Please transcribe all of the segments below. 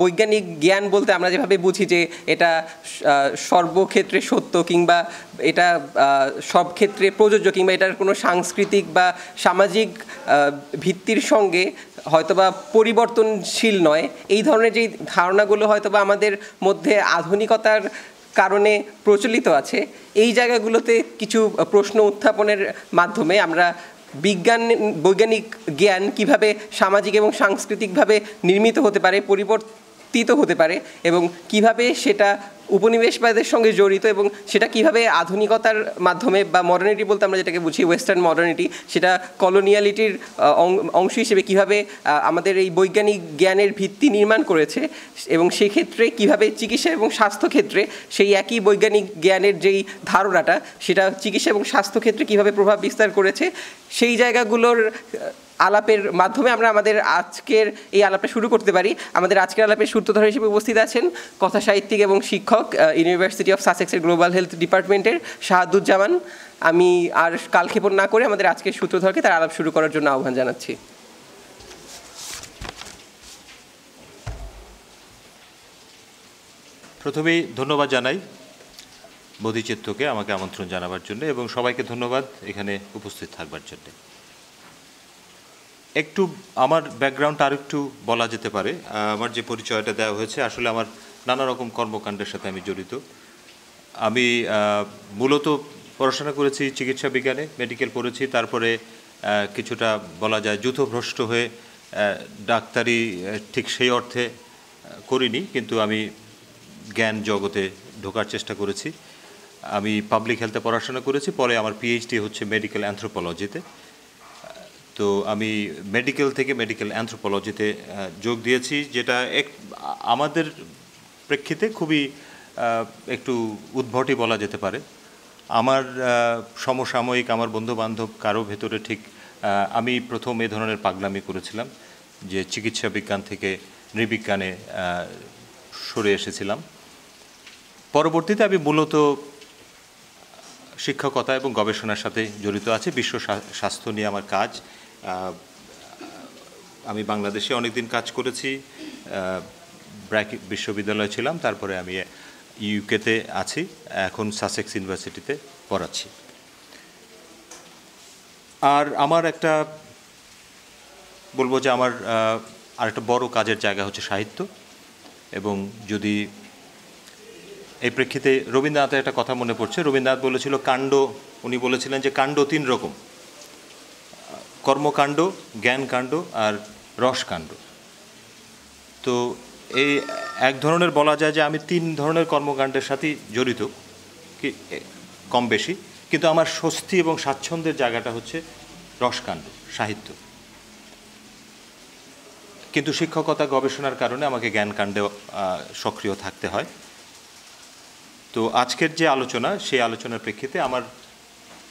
বৈজ্ঞানিক জ্ঞান বলতে আমরা যেভাবে বুঝি যে এটা সর্বক্ষেত্রে সত্য কিংবা এটা সব ক্ষেত্রে প্রযোজ্য কিংবা এটার কোনো সাংস্কৃতিক বা সামাজিক ভিত্তির সঙ্গে হয়তোবা পরিবর্তনশীল নয় এই ধরনের যে ধারণাগুলো হয়তোবা আমাদের মধ্যে আধুনিকতার কারণে প্রচলিত আছে এই জায়গাগুলোতে কিছু প্রশ্ন উত্থাপনের মাধ্যমে আমরা বিজ্ঞান বৈজ্ঞানিক জ্ঞান কিভাবে সামাজিক এবং সাংস্কৃতিকভাবে নির্মিত হতে পারে পরিবর্তন তিত হতে পারে এবং কিভাবে সেটা উপনিবেশবাদের সঙ্গে জড়িত এবং সেটা কিভাবে আধুনিকতার মাধ্যমে বা মডার্নিটি বলতে আমরা যেটাকে বুঝি ওয়েস্টার্ন মডার্নিটি সেটা কলোনিয়ালিটির অংশ হিসেবে কিভাবে আমাদের এই বৈজ্ঞানিক জ্ঞানের ভিত্তি নির্মাণ করেছে এবং সেক্ষেত্রে কিভাবে চিকিৎসা এবং স্বাস্থ্যক্ষেত্রে সেই একই বৈজ্ঞানিক জ্ঞানের যেই ধারণাটা সেটা চিকিৎসা এবং স্বাস্থ্যক্ষেত্রে কিভাবে প্রভাব বিস্তার করেছে সেই জায়গাগুলোর আলাপের মাধ্যমে আমরা আমাদের আজকের এই আলাপটা শুরু করতে পারি আমাদের আজকের আলাপের সূত্রধর হিসেবে উপস্থিত আছেন কথা সাহিত্যিক এবং শিক্ষক ইউনিভার্সিটি অফ সাসেক্সের গ্লোবাল হেলথ ডিপার্টমেন্টের শাহাদুজ্জামান আমি আর কালক্ষেপণ না করে আমাদের আজকের সূত্রধরকে তার আলাপ শুরু করার জন্য আহ্বান জানাচ্ছি প্রথমেই ধন্যবাদ জানাই বোধিচিত্তকে আমাকে আমন্ত্রণ জানাবার জন্য এবং সবাইকে ধন্যবাদ এখানে উপস্থিত থাকবার জন্যে একটু আমার ব্যাকগ্রাউন্ড আর একটু বলা যেতে পারে আমার যে পরিচয়টা দেওয়া হয়েছে আসলে আমার নানা রকম কর্মকাণ্ডের সাথে আমি জড়িত আমি মূলত পড়াশোনা করেছি চিকিৎসা বিজ্ঞানে মেডিকেল পড়েছি তারপরে কিছুটা বলা যায় যুথভ্রষ্ট হয়ে ডাক্তারি ঠিক সেই অর্থে করিনি কিন্তু আমি জ্ঞান জগতে ঢোকার চেষ্টা করেছি আমি পাবলিক হেলথে পড়াশোনা করেছি পরে আমার পিএইচডি হচ্ছে মেডিকেল অ্যান্থ্রোপোলজিতে তো আমি মেডিকেল থেকে মেডিকেল অ্যান্থ্রোপোলজিতে যোগ দিয়েছি যেটা এক আমাদের প্রেক্ষিতে খুবই একটু উদ্ভটই বলা যেতে পারে আমার সমসাময়িক আমার বন্ধুবান্ধব কারো ভেতরে ঠিক আমি প্রথম এ ধরনের পাগলামি করেছিলাম যে চিকিৎসা বিজ্ঞান থেকে নৃবিজ্ঞানে সরে এসেছিলাম পরবর্তীতে আমি মূলত শিক্ষকতা এবং গবেষণার সাথে জড়িত আছে বিশ্ব স্বাস্থ্য নিয়ে আমার কাজ আমি বাংলাদেশে অনেক দিন কাজ করেছি ব্র্যাক বিশ্ববিদ্যালয়ে ছিলাম তারপরে আমি ইউকেতে আছি এখন সাসেক্স ইউনিভার্সিটিতে পড়াচ্ছি আর আমার একটা বলবো যে আমার আর একটা বড়ো কাজের জায়গা হচ্ছে সাহিত্য এবং যদি এই প্রেক্ষিতে রবীন্দ্রনাথের একটা কথা মনে পড়ছে রবীন্দ্রনাথ বলেছিল কাণ্ড উনি বলেছিলেন যে কাণ্ড তিন রকম কর্মকাণ্ড জ্ঞানকাণ্ড আর রসকাণ্ড তো এই এক ধরনের বলা যায় যে আমি তিন ধরনের কর্মকাণ্ডের সাথেই জড়িত কি কম বেশি কিন্তু আমার স্বস্তি এবং স্বাচ্ছন্দ্যের জায়গাটা হচ্ছে রসকাণ্ড সাহিত্য কিন্তু শিক্ষকতা গবেষণার কারণে আমাকে জ্ঞানকাণ্ডে সক্রিয় থাকতে হয় তো আজকের যে আলোচনা সেই আলোচনার প্রেক্ষিতে আমার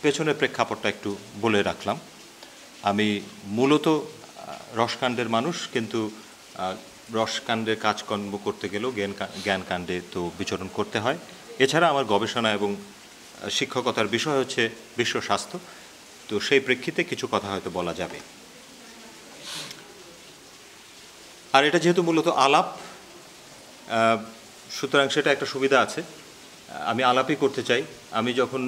পেছনের প্রেক্ষাপটটা একটু বলে রাখলাম আমি মূলত রসকাণ্ডের মানুষ কিন্তু রসকাণ্ডের কাজকর্ম করতে গেলেও জ্ঞান জ্ঞানকাণ্ডে তো বিচরণ করতে হয় এছাড়া আমার গবেষণা এবং শিক্ষকতার বিষয় হচ্ছে বিশ্ব স্বাস্থ্য তো সেই প্রেক্ষিতে কিছু কথা হয়তো বলা যাবে আর এটা যেহেতু মূলত আলাপ সুতরাং সেটা একটা সুবিধা আছে আমি আলাপই করতে চাই আমি যখন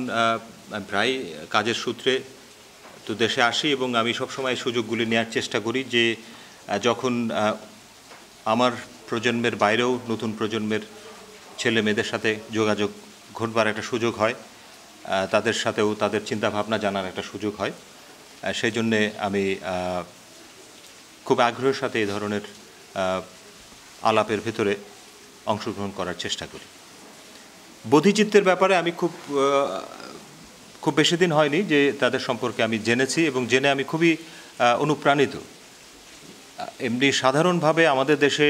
প্রায় কাজের সূত্রে তো দেশে আসি এবং আমি সবসময় সুযোগগুলি নেওয়ার চেষ্টা করি যে যখন আমার প্রজন্মের বাইরেও নতুন প্রজন্মের ছেলে মেয়েদের সাথে যোগাযোগ ঘটবার একটা সুযোগ হয় তাদের সাথেও তাদের চিন্তাভাবনা জানার একটা সুযোগ হয় সেই জন্যে আমি খুব আগ্রহের সাথে এই ধরনের আলাপের ভেতরে অংশগ্রহণ করার চেষ্টা করি বোধিচিত্তের ব্যাপারে আমি খুব খুব বেশি দিন হয়নি যে তাদের সম্পর্কে আমি জেনেছি এবং জেনে আমি খুবই অনুপ্রাণিত এমনি সাধারণভাবে আমাদের দেশে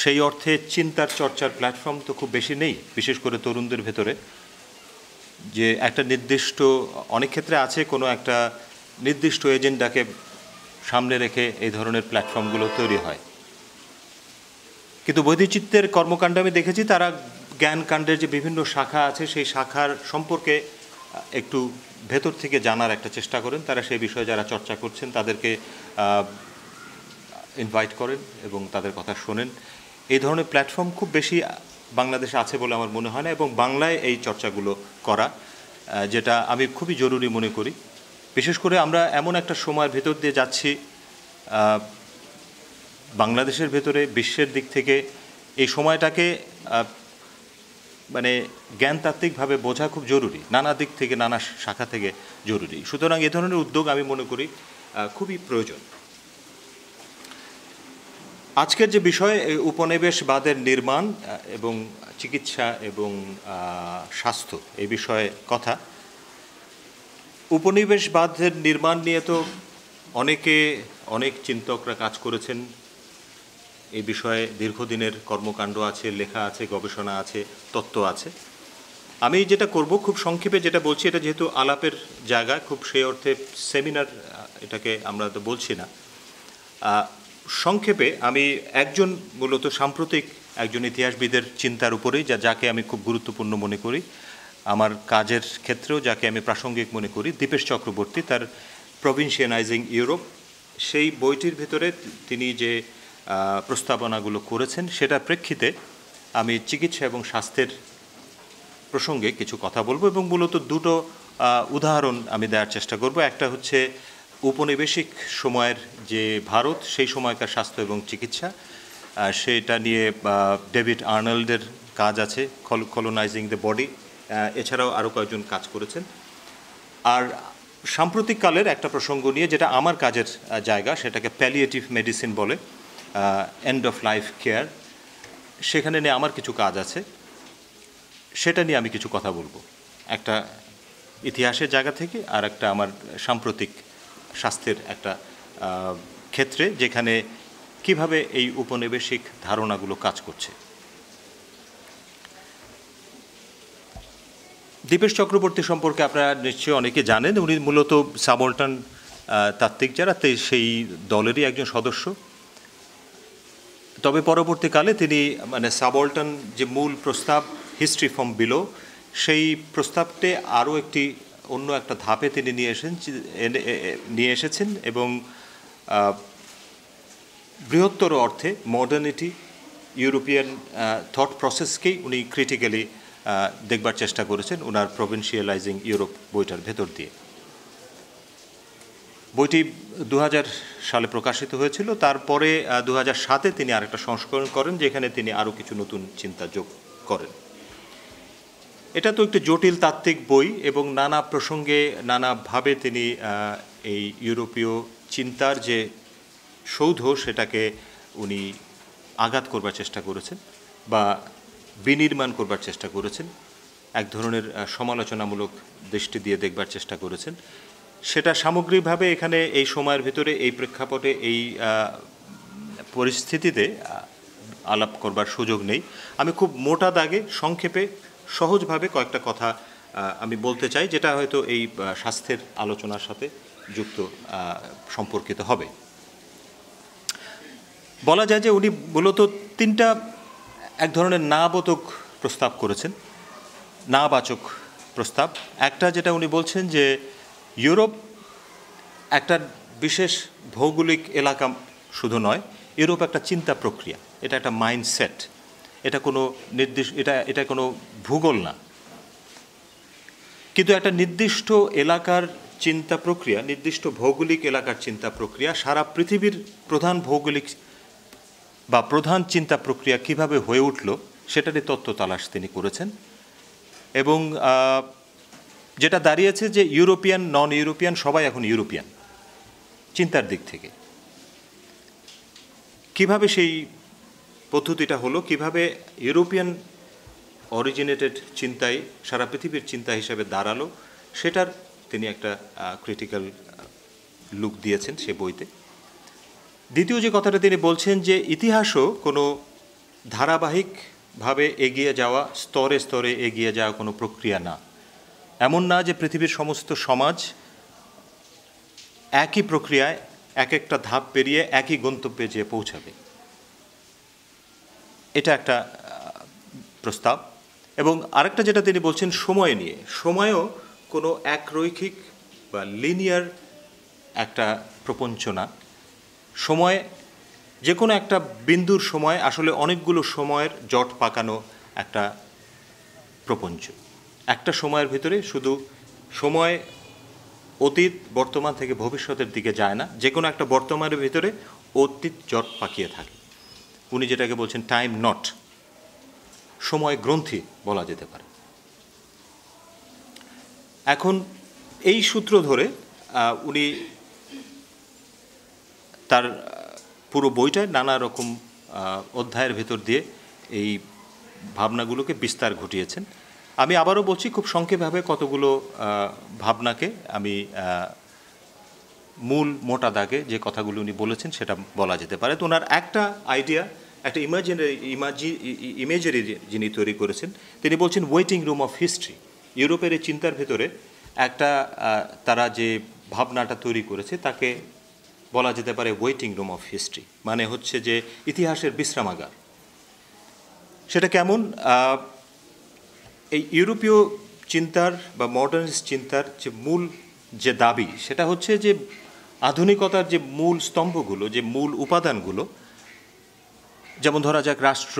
সেই অর্থে চিন্তার চর্চার প্ল্যাটফর্ম তো খুব বেশি নেই বিশেষ করে তরুণদের ভেতরে যে একটা নির্দিষ্ট অনেক ক্ষেত্রে আছে কোনো একটা নির্দিষ্ট এজেন্ডাকে সামনে রেখে এই ধরনের প্ল্যাটফর্মগুলো তৈরি হয় কিন্তু বৈধিচিত্তের কর্মকাণ্ড আমি দেখেছি তারা জ্ঞানকাণ্ডের যে বিভিন্ন শাখা আছে সেই শাখার সম্পর্কে একটু ভেতর থেকে জানার একটা চেষ্টা করেন তারা সেই বিষয়ে যারা চর্চা করছেন তাদেরকে ইনভাইট করেন এবং তাদের কথা শোনেন এই ধরনের প্ল্যাটফর্ম খুব বেশি বাংলাদেশে আছে বলে আমার মনে হয় না এবং বাংলায় এই চর্চাগুলো করা যেটা আমি খুবই জরুরি মনে করি বিশেষ করে আমরা এমন একটা সময়ের ভেতর দিয়ে যাচ্ছি বাংলাদেশের ভেতরে বিশ্বের দিক থেকে এই সময়টাকে মানে জ্ঞানতাত্ত্বিকভাবে বোঝা খুব জরুরি নানা দিক থেকে নানা শাখা থেকে জরুরি সুতরাং এ ধরনের উদ্যোগ আমি মনে করি খুবই প্রয়োজন আজকের যে বিষয় উপনিবেশবাদের নির্মাণ এবং চিকিৎসা এবং স্বাস্থ্য এ বিষয়ে কথা উপনিবেশবাদের নির্মাণ নিয়ে তো অনেকে অনেক চিন্তকরা কাজ করেছেন এই বিষয়ে দীর্ঘদিনের কর্মকাণ্ড আছে লেখা আছে গবেষণা আছে তত্ত্ব আছে আমি যেটা করব খুব সংক্ষেপে যেটা বলছি এটা যেহেতু আলাপের জায়গা খুব সেই অর্থে সেমিনার এটাকে আমরা তো বলছি না সংক্ষেপে আমি একজন মূলত সাম্প্রতিক একজন ইতিহাসবিদের চিন্তার উপরেই যা যাকে আমি খুব গুরুত্বপূর্ণ মনে করি আমার কাজের ক্ষেত্রেও যাকে আমি প্রাসঙ্গিক মনে করি দীপেশ চক্রবর্তী তার প্রভিনশিয়ানাইজিং ইউরোপ সেই বইটির ভিতরে তিনি যে প্রস্তাবনাগুলো করেছেন সেটার প্রেক্ষিতে আমি চিকিৎসা এবং স্বাস্থ্যের প্রসঙ্গে কিছু কথা বলবো এবং মূলত দুটো উদাহরণ আমি দেওয়ার চেষ্টা করব একটা হচ্ছে উপনিবেশিক সময়ের যে ভারত সেই সময়কার স্বাস্থ্য এবং চিকিৎসা সেটা নিয়ে ডেভিড আর্নল্ডের কাজ আছে কলোনাইজিং দ্য বডি এছাড়াও আরও কয়েকজন কাজ করেছেন আর সাম্প্রতিককালের একটা প্রসঙ্গ নিয়ে যেটা আমার কাজের জায়গা সেটাকে প্যালিয়েটিভ মেডিসিন বলে এন্ড অফ লাইফ কেয়ার সেখানে নিয়ে আমার কিছু কাজ আছে সেটা নিয়ে আমি কিছু কথা বলবো একটা ইতিহাসের জায়গা থেকে আর একটা আমার সাম্প্রতিক স্বাস্থ্যের একটা ক্ষেত্রে যেখানে কিভাবে এই উপনিবেশিক ধারণাগুলো কাজ করছে দীপেশ চক্রবর্তী সম্পর্কে আপনারা নিশ্চয়ই অনেকে জানেন উনি মূলত সাবল্টান তাত্ত্বিক যারা সেই দলেরই একজন সদস্য তবে পরবর্তীকালে তিনি মানে সাবল্টন যে মূল প্রস্তাব হিস্ট্রি ফ্রম বিলো সেই প্রস্তাবটি আরও একটি অন্য একটা ধাপে তিনি নিয়ে এসেন নিয়ে এসেছেন এবং বৃহত্তর অর্থে মডার্নিটি ইউরোপিয়ান থট প্রসেসকেই উনি ক্রিটিক্যালি দেখবার চেষ্টা করেছেন ওনার প্রভিনশিয়ালাইজিং ইউরোপ বইটার ভেতর দিয়ে বইটি দু সালে প্রকাশিত হয়েছিল তারপরে দু সাতে তিনি আরেকটা সংস্করণ করেন যেখানে তিনি আরও কিছু নতুন চিন্তা যোগ করেন এটা তো একটি জটিল তাত্ত্বিক বই এবং নানা প্রসঙ্গে নানাভাবে তিনি এই ইউরোপীয় চিন্তার যে সৌধ সেটাকে উনি আঘাত করবার চেষ্টা করেছেন বা বিনির্মাণ করবার চেষ্টা করেছেন এক ধরনের সমালোচনামূলক দৃষ্টি দিয়ে দেখবার চেষ্টা করেছেন সেটা সামগ্রিকভাবে এখানে এই সময়ের ভিতরে এই প্রেক্ষাপটে এই পরিস্থিতিতে আলাপ করবার সুযোগ নেই আমি খুব মোটা দাগে সংক্ষেপে সহজভাবে কয়েকটা কথা আমি বলতে চাই যেটা হয়তো এই স্বাস্থ্যের আলোচনার সাথে যুক্ত সম্পর্কিত হবে বলা যায় যে উনি মূলত তিনটা এক ধরনের নাবোধক প্রস্তাব করেছেন নাবাচক প্রস্তাব একটা যেটা উনি বলছেন যে ইউরোপ একটা বিশেষ ভৌগোলিক এলাকা শুধু নয় ইউরোপ একটা চিন্তা প্রক্রিয়া এটা একটা মাইন্ডসেট এটা কোনো নির্দিষ্ট এটা এটা কোনো ভূগোল না কিন্তু একটা নির্দিষ্ট এলাকার চিন্তা প্রক্রিয়া নির্দিষ্ট ভৌগোলিক এলাকার চিন্তা প্রক্রিয়া সারা পৃথিবীর প্রধান ভৌগোলিক বা প্রধান চিন্তা প্রক্রিয়া কিভাবে হয়ে উঠল সেটারই তত্ত্ব তালাশ তিনি করেছেন এবং যেটা দাঁড়িয়েছে যে ইউরোপিয়ান নন ইউরোপিয়ান সবাই এখন ইউরোপিয়ান চিন্তার দিক থেকে কিভাবে সেই পদ্ধতিটা হলো কিভাবে ইউরোপিয়ান অরিজিনেটেড চিন্তায় সারা পৃথিবীর চিন্তা হিসেবে দাঁড়ালো সেটার তিনি একটা ক্রিটিক্যাল লুক দিয়েছেন সে বইতে দ্বিতীয় যে কথাটা তিনি বলছেন যে ইতিহাসও কোনো ধারাবাহিকভাবে এগিয়ে যাওয়া স্তরে স্তরে এগিয়ে যাওয়া কোনো প্রক্রিয়া না এমন না যে পৃথিবীর সমস্ত সমাজ একই প্রক্রিয়ায় এক একটা ধাপ পেরিয়ে একই গন্তব্যে যেয়ে পৌঁছাবে এটা একটা প্রস্তাব এবং আরেকটা যেটা তিনি বলছেন সময় নিয়ে সময়ও কোনো একরৈখিক বা লিনিয়ার একটা প্রপঞ্চ না সময় যে কোনো একটা বিন্দুর সময় আসলে অনেকগুলো সময়ের জট পাকানো একটা প্রপঞ্চ একটা সময়ের ভিতরে শুধু সময় অতীত বর্তমান থেকে ভবিষ্যতের দিকে যায় না যে কোনো একটা বর্তমানের ভিতরে অতীত জট পাকিয়ে থাকে উনি যেটাকে বলছেন টাইম নট সময় গ্রন্থি বলা যেতে পারে এখন এই সূত্র ধরে উনি তার পুরো বইটায় নানা রকম অধ্যায়ের ভেতর দিয়ে এই ভাবনাগুলোকে বিস্তার ঘটিয়েছেন আমি আবারও বলছি খুব সংক্ষেপভাবে কতগুলো ভাবনাকে আমি মূল মোটা দাগে যে কথাগুলো উনি বলেছেন সেটা বলা যেতে পারে তো ওনার একটা আইডিয়া একটা ইমাজিনারি ইমাজি ইমেজারি যিনি তৈরি করেছেন তিনি বলছেন ওয়েটিং রুম অফ হিস্ট্রি ইউরোপের এই চিন্তার ভেতরে একটা তারা যে ভাবনাটা তৈরি করেছে তাকে বলা যেতে পারে ওয়েটিং রুম অফ হিস্ট্রি মানে হচ্ছে যে ইতিহাসের বিশ্রামাগার সেটা কেমন এই ইউরোপীয় চিন্তার বা মডার্নিস্ট চিন্তার যে মূল যে দাবি সেটা হচ্ছে যে আধুনিকতার যে মূল স্তম্ভগুলো যে মূল উপাদানগুলো যেমন ধরা যাক রাষ্ট্র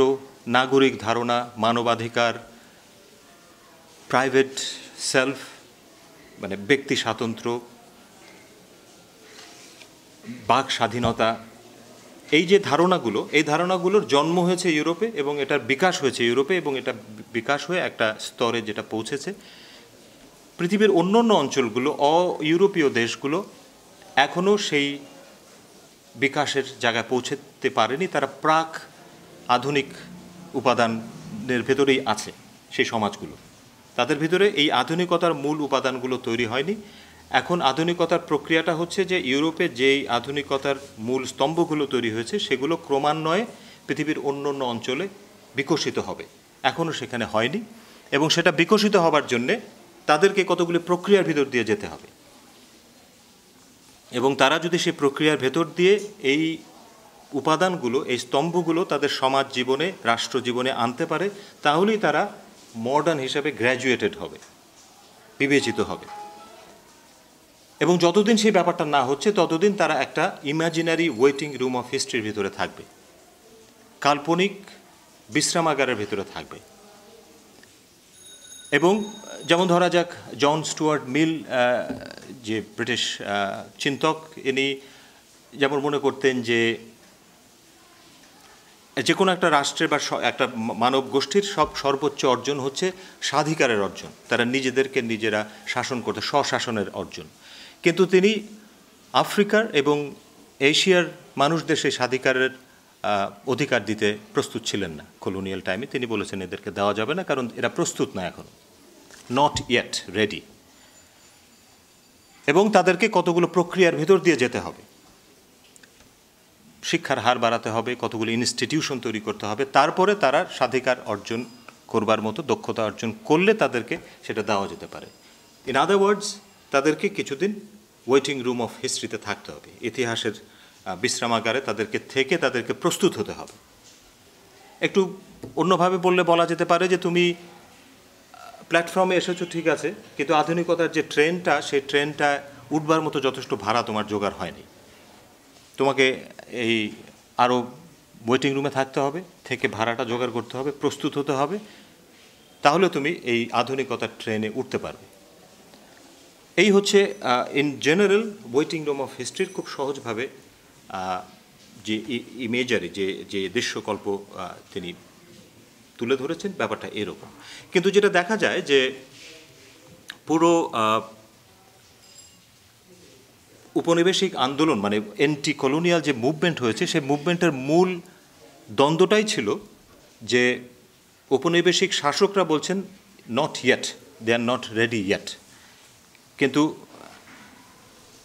নাগরিক ধারণা মানবাধিকার প্রাইভেট সেলফ মানে ব্যক্তি স্বাতন্ত্র্য বাক স্বাধীনতা এই যে ধারণাগুলো এই ধারণাগুলোর জন্ম হয়েছে ইউরোপে এবং এটার বিকাশ হয়েছে ইউরোপে এবং এটা বিকাশ হয়ে একটা স্তরে যেটা পৌঁছেছে পৃথিবীর অন্য অন্য অঞ্চলগুলো অ ইউরোপীয় দেশগুলো এখনও সেই বিকাশের জায়গায় পৌঁছতে পারেনি তারা প্রাক আধুনিক উপাদানের ভেতরেই আছে সেই সমাজগুলো তাদের ভিতরে এই আধুনিকতার মূল উপাদানগুলো তৈরি হয়নি এখন আধুনিকতার প্রক্রিয়াটা হচ্ছে যে ইউরোপে যেই আধুনিকতার মূল স্তম্ভগুলো তৈরি হয়েছে সেগুলো ক্রমান্বয়ে পৃথিবীর অন্য অন্য অঞ্চলে বিকশিত হবে এখনও সেখানে হয়নি এবং সেটা বিকশিত হবার জন্যে তাদেরকে কতগুলি প্রক্রিয়ার ভিতর দিয়ে যেতে হবে এবং তারা যদি সেই প্রক্রিয়ার ভেতর দিয়ে এই উপাদানগুলো এই স্তম্ভগুলো তাদের সমাজ জীবনে রাষ্ট্র জীবনে আনতে পারে তাহলেই তারা মডার্ন হিসাবে গ্র্যাজুয়েটেড হবে বিবেচিত হবে এবং যতদিন সেই ব্যাপারটা না হচ্ছে ততদিন তারা একটা ইমাজিনারি ওয়েটিং রুম অফ হিস্ট্রির ভিতরে থাকবে কাল্পনিক বিশ্রামাগারের ভেতরে থাকবে এবং যেমন ধরা যাক জন স্টুয়ার্ট মিল যে ব্রিটিশ চিন্তক ইনি যেমন মনে করতেন যে যে কোনো একটা রাষ্ট্রের বা একটা মানব গোষ্ঠীর সব সর্বোচ্চ অর্জন হচ্ছে স্বাধিকারের অর্জন তারা নিজেদেরকে নিজেরা শাসন করতে স্বশাসনের অর্জন কিন্তু তিনি আফ্রিকার এবং এশিয়ার মানুষদের সেই স্বাধিকারের অধিকার দিতে প্রস্তুত ছিলেন না কলোনিয়াল টাইমে তিনি বলেছেন এদেরকে দেওয়া যাবে না কারণ এরা প্রস্তুত না এখন নট ইয়েট রেডি এবং তাদেরকে কতগুলো প্রক্রিয়ার ভেতর দিয়ে যেতে হবে শিক্ষার হার বাড়াতে হবে কতগুলো ইনস্টিটিউশন তৈরি করতে হবে তারপরে তারা স্বাধিকার অর্জন করবার মতো দক্ষতা অর্জন করলে তাদেরকে সেটা দেওয়া যেতে পারে ইন আদার ওয়ার্ডস তাদেরকে কিছুদিন ওয়েটিং রুম অফ হিস্ট্রিতে থাকতে হবে ইতিহাসের বিশ্রামাগারে তাদেরকে থেকে তাদেরকে প্রস্তুত হতে হবে একটু অন্যভাবে বললে বলা যেতে পারে যে তুমি প্ল্যাটফর্মে এসেছো ঠিক আছে কিন্তু আধুনিকতার যে ট্রেনটা সেই ট্রেনটা উঠবার মতো যথেষ্ট ভাড়া তোমার জোগাড় হয়নি তোমাকে এই আরও ওয়েটিং রুমে থাকতে হবে থেকে ভাড়াটা জোগাড় করতে হবে প্রস্তুত হতে হবে তাহলে তুমি এই আধুনিকতার ট্রেনে উঠতে পারবে এই হচ্ছে in general waiting room of হিস্ট্রির খুব সহজভাবে যে ইমেজারে যে যে দৃশ্যকল্প তিনি তুলে ধরেছেন ব্যাপারটা এরকম কিন্তু যেটা দেখা যায় যে পুরো উপনিবেশিক আন্দোলন মানে এন্টি কলোনিয়াল যে মুভমেন্ট হয়েছে সেই মুভমেন্টের মূল দ্বন্দ্বটাই ছিল যে উপনিবেশিক শাসকরা বলছেন not yet they are not ready yet কিন্তু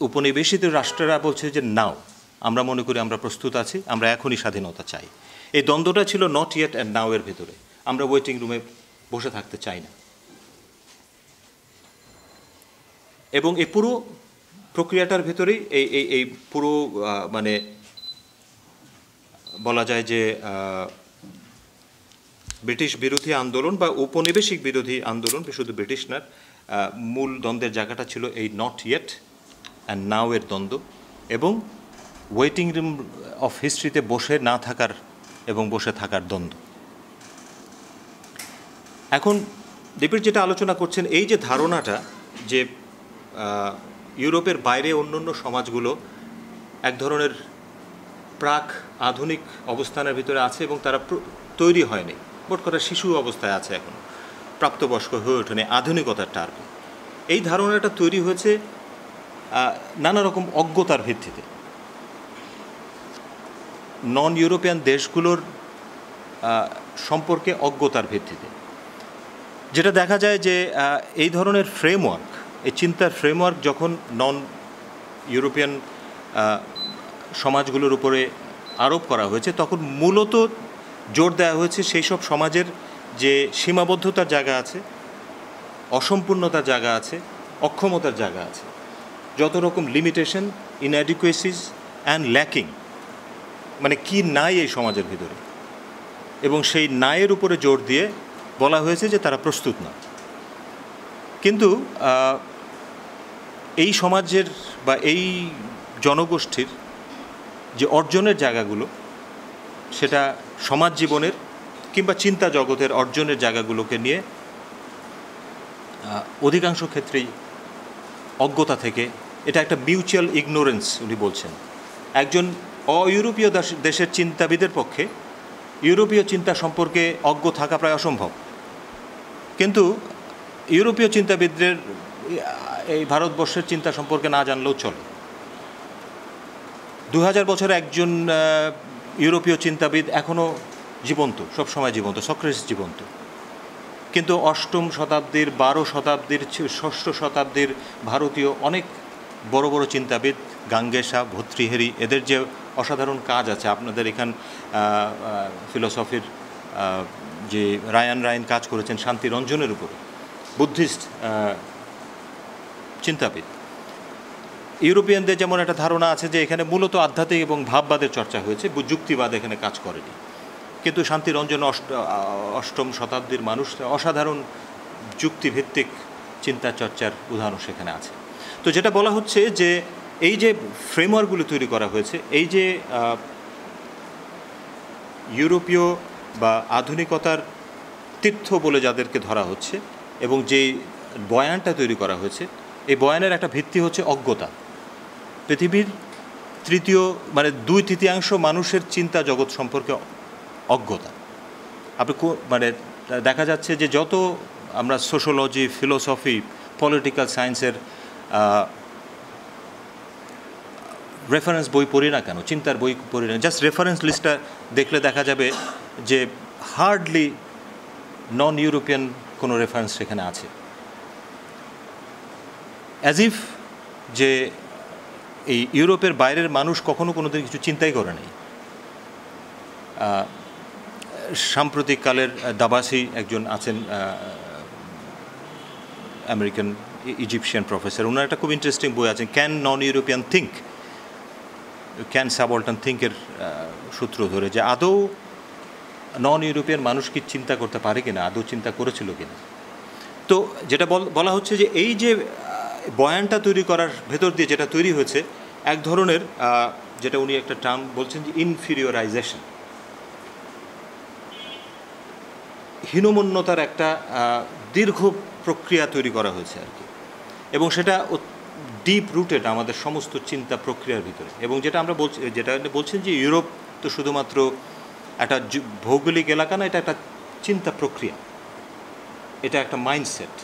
উপনিবেশিত রাষ্ট্ররা বলছে যে নাও আমরা মনে করি আমরা প্রস্তুত আছি আমরা এখনই স্বাধীনতা চাই এই দ্বন্দ্বটা ছিল নট ইয়েট অ্যান্ড নাও এর ভেতরে আমরা ওয়েটিং রুমে বসে থাকতে চাই না এবং এই পুরো প্রক্রিয়াটার ভেতরেই এই এই এই পুরো মানে বলা যায় যে ব্রিটিশ বিরোধী আন্দোলন বা উপনিবেশিক বিরোধী আন্দোলন শুধু ব্রিটিশ না মূল দ্বন্দ্বের জায়গাটা ছিল এই নট ইয়েট অ্যান্ড নাও এর দ্বন্দ্ব এবং ওয়েটিং রুম অফ হিস্ট্রিতে বসে না থাকার এবং বসে থাকার দ্বন্দ্ব এখন দীপের যেটা আলোচনা করছেন এই যে ধারণাটা যে ইউরোপের বাইরে অন্যান্য সমাজগুলো এক ধরনের প্রাক আধুনিক অবস্থানের ভিতরে আছে এবং তারা তৈরি হয়নি মোট কথা শিশু অবস্থায় আছে এখন প্রাপ্তবয়স্ক হয়ে ওঠেনি আধুনিকতার টার্মে এই ধারণাটা তৈরি হয়েছে নানা রকম অজ্ঞতার ভিত্তিতে নন ইউরোপিয়ান দেশগুলোর সম্পর্কে অজ্ঞতার ভিত্তিতে যেটা দেখা যায় যে এই ধরনের ফ্রেমওয়ার্ক এই চিন্তার ফ্রেমওয়ার্ক যখন নন ইউরোপিয়ান সমাজগুলোর উপরে আরোপ করা হয়েছে তখন মূলত জোর দেওয়া হয়েছে সেই সব সমাজের যে সীমাবদ্ধতার জায়গা আছে অসম্পূর্ণতার জায়গা আছে অক্ষমতার জায়গা আছে যত রকম লিমিটেশন ইনঅ্যাডিকুয়েসিস অ্যান্ড ল্যাকিং মানে কি নাই এই সমাজের ভিতরে এবং সেই নায়ের উপরে জোর দিয়ে বলা হয়েছে যে তারা প্রস্তুত না কিন্তু এই সমাজের বা এই জনগোষ্ঠীর যে অর্জনের জায়গাগুলো সেটা সমাজ জীবনের কিংবা চিন্তা জগতের অর্জনের জায়গাগুলোকে নিয়ে অধিকাংশ ক্ষেত্রেই অজ্ঞতা থেকে এটা একটা মিউচুয়াল ইগনোরেন্স উনি বলছেন একজন অইউরোপীয় দেশের চিন্তাবিদের পক্ষে ইউরোপীয় চিন্তা সম্পর্কে অজ্ঞ থাকা প্রায় অসম্ভব কিন্তু ইউরোপীয় চিন্তাবিদদের এই ভারতবর্ষের চিন্তা সম্পর্কে না জানলেও চলে দু হাজার বছর একজন ইউরোপীয় চিন্তাবিদ এখনও জীবন্ত সবসময় জীবন্ত সক্রেস জীবন্ত কিন্তু অষ্টম শতাব্দীর বারো শতাব্দীর ষষ্ঠ শতাব্দীর ভারতীয় অনেক বড় বড় চিন্তাবিদ গাঙ্গেশা ভর্তৃহেরি এদের যে অসাধারণ কাজ আছে আপনাদের এখান ফিলোসফির যে রায়ান রায়ন কাজ করেছেন শান্তি রঞ্জনের বুদ্ধিস্ট চিন্তাবিদ ইউরোপিয়ানদের যেমন একটা ধারণা আছে যে এখানে মূলত আধ্যাত্মিক এবং ভাববাদের চর্চা হয়েছে যুক্তিবাদ এখানে কাজ করেনি কিন্তু শান্তিরঞ্জন অষ্ট অষ্টম শতাব্দীর মানুষ অসাধারণ যুক্তিভিত্তিক চিন্তা চর্চার উদাহরণ সেখানে আছে তো যেটা বলা হচ্ছে যে এই যে ফ্রেমওয়ার্কগুলো তৈরি করা হয়েছে এই যে ইউরোপীয় বা আধুনিকতার তীর্থ বলে যাদেরকে ধরা হচ্ছে এবং যে বয়ানটা তৈরি করা হয়েছে এই বয়ানের একটা ভিত্তি হচ্ছে অজ্ঞতা পৃথিবীর তৃতীয় মানে দুই তৃতীয়াংশ মানুষের চিন্তা জগৎ সম্পর্কে অজ্ঞতা আপনি মানে দেখা যাচ্ছে যে যত আমরা সোশ্যোলজি ফিলোসফি পলিটিক্যাল সায়েন্সের রেফারেন্স বই পড়ি না কেন চিন্তার বই পড়ি না জাস্ট রেফারেন্স লিস্টটা দেখলে দেখা যাবে যে হার্ডলি নন ইউরোপিয়ান কোনো রেফারেন্স সেখানে আছে অ্যাজ ইফ যে এই ইউরোপের বাইরের মানুষ কখনো কোনো দিন কিছু চিন্তাই করে নাই সাম্প্রতিককালের দাবাসি একজন আছেন আমেরিকান ইজিপশিয়ান প্রফেসর ওনার একটা খুব ইন্টারেস্টিং বই আছেন can non European think can subaltern থিঙ্কের সূত্র ধরে যে আদৌ নন ইউরোপিয়ান মানুষ কি চিন্তা করতে পারে কিনা আদৌ চিন্তা করেছিল কিনা তো যেটা বলা হচ্ছে যে এই যে বয়ানটা তৈরি করার ভেতর দিয়ে যেটা তৈরি হয়েছে এক ধরনের যেটা উনি একটা টার্ম বলছেন যে ইনফিরিয়রাইজেশন হীনমন্যতার একটা দীর্ঘ প্রক্রিয়া তৈরি করা হয়েছে আর কি এবং সেটা ডিপ রুটেড আমাদের সমস্ত চিন্তা প্রক্রিয়ার ভিতরে এবং যেটা আমরা বলছি যেটা বলছেন যে ইউরোপ তো শুধুমাত্র একটা ভৌগোলিক এলাকা না এটা একটা চিন্তা প্রক্রিয়া এটা একটা মাইন্ডসেট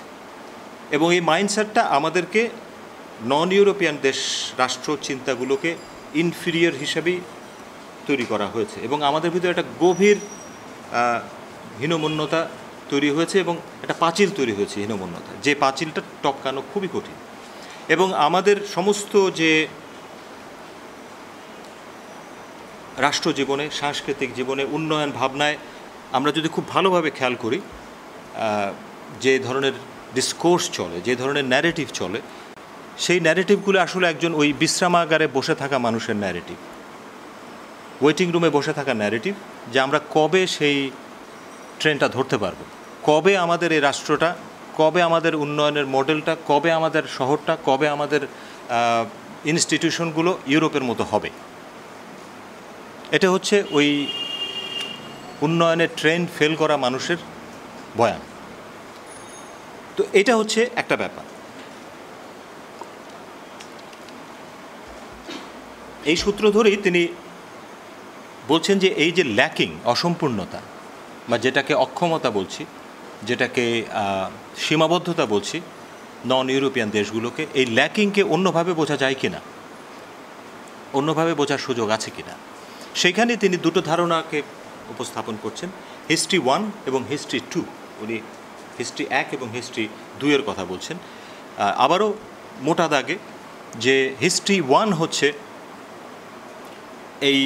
এবং এই মাইন্ডসেটটা আমাদেরকে নন ইউরোপিয়ান দেশ রাষ্ট্র চিন্তাগুলোকে ইনফিরিয়র হিসাবেই তৈরি করা হয়েছে এবং আমাদের ভিতরে একটা গভীর হীনমন্যতা তৈরি হয়েছে এবং একটা পাঁচিল তৈরি হয়েছে হীনমন্যতা যে পাঁচিলটা টপকানো খুবই কঠিন এবং আমাদের সমস্ত যে রাষ্ট্র জীবনে সাংস্কৃতিক জীবনে উন্নয়ন ভাবনায় আমরা যদি খুব ভালোভাবে খেয়াল করি যে ধরনের ডিসকোর্স চলে যে ধরনের ন্যারেটিভ চলে সেই ন্যারেটিভগুলো আসলে একজন ওই বিশ্রামাগারে বসে থাকা মানুষের ন্যারেটিভ ওয়েটিং রুমে বসে থাকা ন্যারেটিভ যে আমরা কবে সেই ট্রেনটা ধরতে পারবো কবে আমাদের এই রাষ্ট্রটা কবে আমাদের উন্নয়নের মডেলটা কবে আমাদের শহরটা কবে আমাদের ইনস্টিটিউশনগুলো ইউরোপের মতো হবে এটা হচ্ছে ওই উন্নয়নের ট্রেন ফেল করা মানুষের বয়ান তো এটা হচ্ছে একটা ব্যাপার এই সূত্র ধরেই তিনি বলছেন যে এই যে ল্যাকিং অসম্পূর্ণতা বা যেটাকে অক্ষমতা বলছি যেটাকে সীমাবদ্ধতা বলছি নন ইউরোপিয়ান দেশগুলোকে এই ল্যাকিংকে অন্যভাবে বোঝা যায় কি না অন্যভাবে বোঝার সুযোগ আছে কি না সেখানে তিনি দুটো ধারণাকে উপস্থাপন করছেন হিস্ট্রি ওয়ান এবং হিস্ট্রি টু উনি হিস্ট্রি এক এবং হিস্ট্রি দুইয়ের কথা বলছেন আবারও মোটা দাগে যে হিস্ট্রি ওয়ান হচ্ছে এই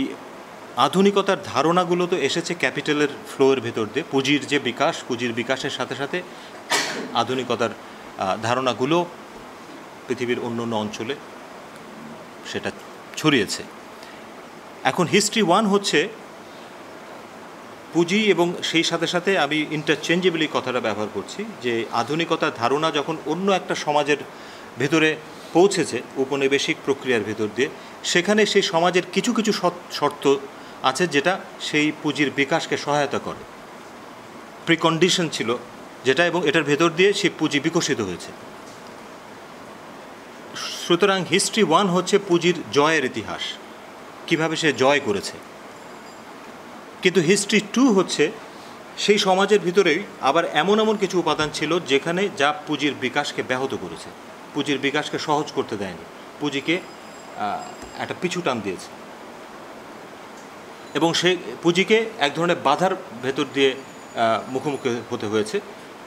আধুনিকতার ধারণাগুলো তো এসেছে ক্যাপিটালের ফ্লোয়ের ভেতর দিয়ে পুঁজির যে বিকাশ পুঁজির বিকাশের সাথে সাথে আধুনিকতার ধারণাগুলো পৃথিবীর অন্য অন্য অঞ্চলে সেটা ছড়িয়েছে এখন হিস্ট্রি ওয়ান হচ্ছে পুঁজি এবং সেই সাথে সাথে আমি ইন্টারচেঞ্জেবলি কথাটা ব্যবহার করছি যে আধুনিকতার ধারণা যখন অন্য একটা সমাজের ভেতরে পৌঁছেছে উপনিবেশিক প্রক্রিয়ার ভেতর দিয়ে সেখানে সেই সমাজের কিছু কিছু শর্ত আছে যেটা সেই পুঁজির বিকাশকে সহায়তা করে প্রিকন্ডিশন ছিল যেটা এবং এটার ভেতর দিয়ে সেই পুঁজি বিকশিত হয়েছে সুতরাং হিস্ট্রি ওয়ান হচ্ছে পুঁজির জয়ের ইতিহাস কিভাবে সে জয় করেছে কিন্তু হিস্ট্রি টু হচ্ছে সেই সমাজের ভিতরেই আবার এমন এমন কিছু উপাদান ছিল যেখানে যা পুঁজির বিকাশকে ব্যাহত করেছে পুঁজির বিকাশকে সহজ করতে দেয়নি পুঁজিকে একটা পিছু টান দিয়েছে এবং সে পুঁজিকে এক ধরনের বাধার ভেতর দিয়ে মুখোমুখি হতে হয়েছে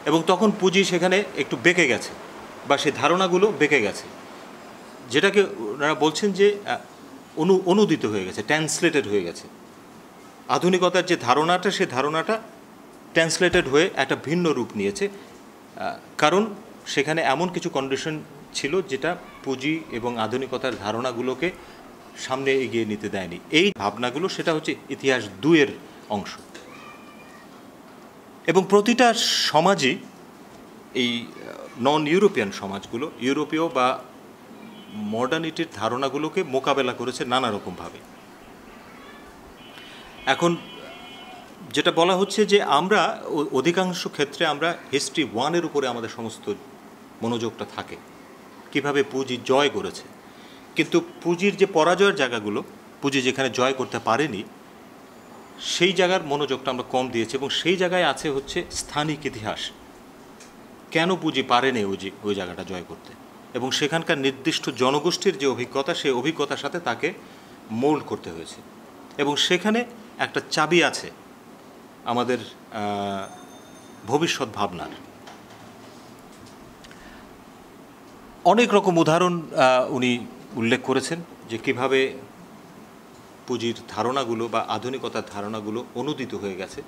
এবং তখন পুঁজি সেখানে একটু বেঁকে গেছে বা সেই ধারণাগুলো বেঁকে গেছে যেটাকে ওনারা বলছেন যে অনু অনুদিত হয়ে গেছে ট্রান্সলেটেড হয়ে গেছে আধুনিকতার যে ধারণাটা সে ধারণাটা ট্রান্সলেটেড হয়ে একটা ভিন্ন রূপ নিয়েছে কারণ সেখানে এমন কিছু কন্ডিশন ছিল যেটা পুঁজি এবং আধুনিকতার ধারণাগুলোকে সামনে এগিয়ে নিতে দেয়নি এই ভাবনাগুলো সেটা হচ্ছে ইতিহাস দুয়ের অংশ এবং প্রতিটা সমাজই এই নন ইউরোপিয়ান সমাজগুলো ইউরোপীয় বা মডার্নিটির ধারণাগুলোকে মোকাবেলা করেছে নানা রকমভাবে এখন যেটা বলা হচ্ছে যে আমরা অধিকাংশ ক্ষেত্রে আমরা হিস্ট্রি ওয়ানের উপরে আমাদের সমস্ত মনোযোগটা থাকে কিভাবে পুঁজি জয় করেছে কিন্তু পুঁজির যে পরাজয়ের জায়গাগুলো পুঁজি যেখানে জয় করতে পারেনি সেই জায়গার মনোযোগটা আমরা কম দিয়েছি এবং সেই জায়গায় আছে হচ্ছে স্থানিক ইতিহাস কেন পুঁজি পারেনি ওই যে ওই জায়গাটা জয় করতে এবং সেখানকার নির্দিষ্ট জনগোষ্ঠীর যে অভিজ্ঞতা সেই অভিজ্ঞতার সাথে তাকে মোল্ড করতে হয়েছে এবং সেখানে একটা চাবি আছে আমাদের ভবিষ্যৎ ভাবনার অনেক রকম উদাহরণ উনি উল্লেখ করেছেন যে কিভাবে পুঁজির ধারণাগুলো বা আধুনিকতার ধারণাগুলো অনুদিত হয়ে গেছে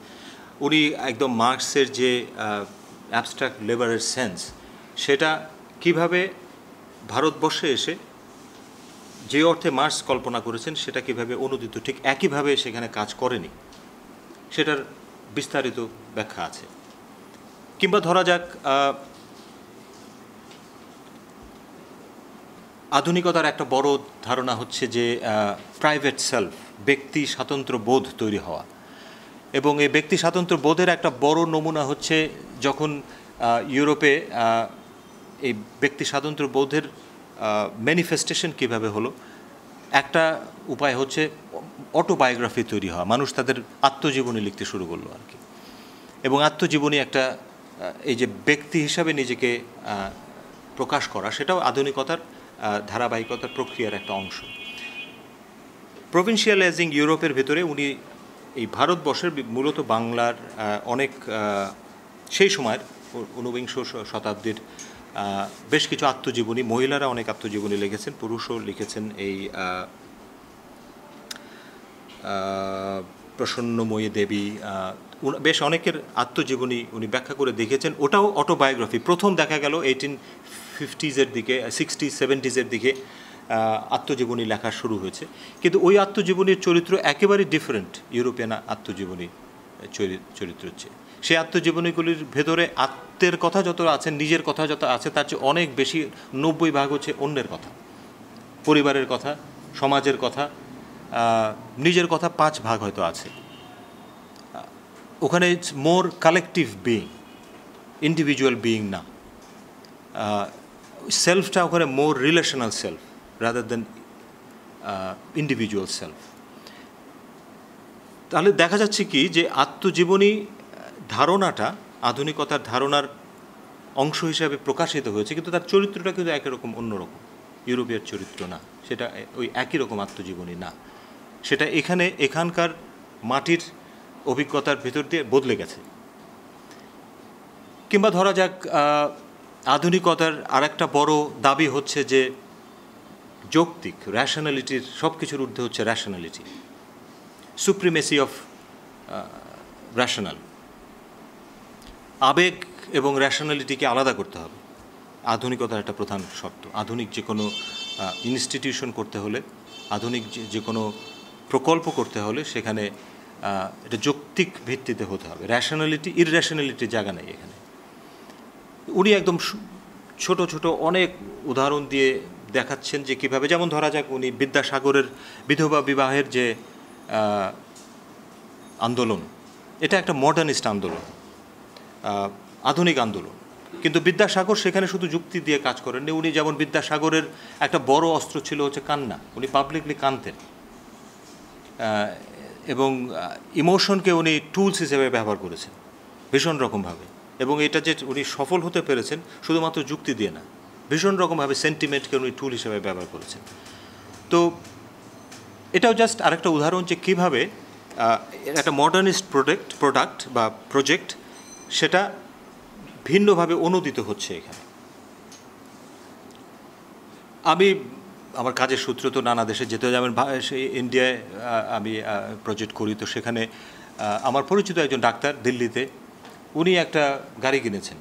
উনি একদম মার্কসের যে অ্যাবস্ট্রাক্ট লেবারের সেন্স সেটা কিভাবে ভারতবর্ষে এসে যে অর্থে মার্কস কল্পনা করেছেন সেটা কিভাবে অনুদিত ঠিক একইভাবে সেখানে কাজ করেনি সেটার বিস্তারিত ব্যাখ্যা আছে কিংবা ধরা যাক আধুনিকতার একটা বড় ধারণা হচ্ছে যে প্রাইভেট সেলফ ব্যক্তি স্বাতন্ত্র বোধ তৈরি হওয়া এবং এই ব্যক্তি স্বাতন্ত্র বোধের একটা বড় নমুনা হচ্ছে যখন ইউরোপে এই ব্যক্তি স্বাতন্ত্র বোধের ম্যানিফেস্টেশন কিভাবে হলো একটা উপায় হচ্ছে অটোবায়োগ্রাফি তৈরি হওয়া মানুষ তাদের আত্মজীবনী লিখতে শুরু করলো আর কি এবং আত্মজীবনী একটা এই যে ব্যক্তি হিসাবে নিজেকে প্রকাশ করা সেটাও আধুনিকতার ধারাবাহিকতার প্রক্রিয়ার একটা অংশ প্রভিনশিয়ালাইজিং ইউরোপের ভেতরে উনি এই ভারতবর্ষের মূলত বাংলার অনেক সেই সময়ের ঊনবিংশ শতাব্দীর বেশ কিছু আত্মজীবনী মহিলারা অনেক আত্মজীবনী লিখেছেন পুরুষও লিখেছেন এই প্রসন্নময়ী দেবী বেশ অনেকের আত্মজীবনী উনি ব্যাখ্যা করে দেখেছেন ওটাও অটোবায়োগ্রাফি প্রথম দেখা গেল এইটিন ফিফটিজের দিকে সিক্সটি uh, সেভেন্টিজের দিকে uh, আত্মজীবনী লেখা শুরু হয়েছে কিন্তু ওই আত্মজীবনীর চরিত্র একেবারে ডিফারেন্ট ইউরোপিয়ান আত্মজীবনী uh, চরিত্র হচ্ছে সেই আত্মজীবনীগুলির ভেতরে আত্মের কথা যত আছে নিজের কথা যত আছে তার চেয়ে অনেক বেশি নব্বই ভাগ হচ্ছে অন্যের কথা পরিবারের কথা সমাজের কথা নিজের কথা পাঁচ ভাগ হয়তো আছে ওখানে it's more collective being individual being না সেলফটা ওখানে more relational self rather than individual self তাহলে দেখা যাচ্ছে কি যে আত্মজীবনী ধারণাটা আধুনিকতার ধারণার অংশ হিসাবে প্রকাশিত হয়েছে কিন্তু তার চরিত্রটা কিন্তু একই রকম অন্যরকম ইউরোপীয় চরিত্র না সেটা ওই একই রকম আত্মজীবনী না সেটা এখানে এখানকার মাটির অভিজ্ঞতার ভেতর দিয়ে বদলে গেছে কিংবা ধরা যাক আধুনিকতার আর একটা বড় দাবি হচ্ছে যে যৌক্তিক র্যাশনালিটির সব কিছুর ঊর্ধ্বে হচ্ছে র্যাশনালিটি সুপ্রিমেসি অফ র্যাশনাল আবেগ এবং র্যাশনালিটিকে আলাদা করতে হবে আধুনিকতার একটা প্রধান শর্ত আধুনিক যে কোনো ইনস্টিটিউশন করতে হলে আধুনিক যে কোনো প্রকল্প করতে হলে সেখানে এটা যৌক্তিক ভিত্তিতে হতে হবে র্যাশনালিটি ইররেশনালিটির জায়গা নেই এখানে উনি একদম ছোট ছোট অনেক উদাহরণ দিয়ে দেখাচ্ছেন যে কিভাবে যেমন ধরা যাক উনি বিদ্যাসাগরের বিধবা বিবাহের যে আন্দোলন এটা একটা মডার্নিস্ট আন্দোলন আধুনিক আন্দোলন কিন্তু বিদ্যাসাগর সেখানে শুধু যুক্তি দিয়ে কাজ করেননি উনি যেমন বিদ্যাসাগরের একটা বড় অস্ত্র ছিল হচ্ছে কান্না উনি পাবলিকলি কানতেন এবং ইমোশনকে উনি টুলস হিসেবে ব্যবহার করেছেন ভীষণ রকমভাবে এবং এটা যে উনি সফল হতে পেরেছেন শুধুমাত্র যুক্তি দিয়ে না ভীষণ রকমভাবে সেন্টিমেন্টকে উনি টুল হিসেবে ব্যবহার করেছেন তো এটাও জাস্ট আরেকটা উদাহরণ যে কীভাবে একটা মডার্নিস্ট প্রোডাক্ট প্রোডাক্ট বা প্রজেক্ট সেটা ভিন্নভাবে অনুদিত হচ্ছে এখানে আমি আমার কাজের সূত্র তো নানা দেশে যেতে যাবেন ইন্ডিয়ায় আমি প্রজেক্ট করি তো সেখানে আমার পরিচিত একজন ডাক্তার দিল্লিতে উনি একটা গাড়ি কিনেছেন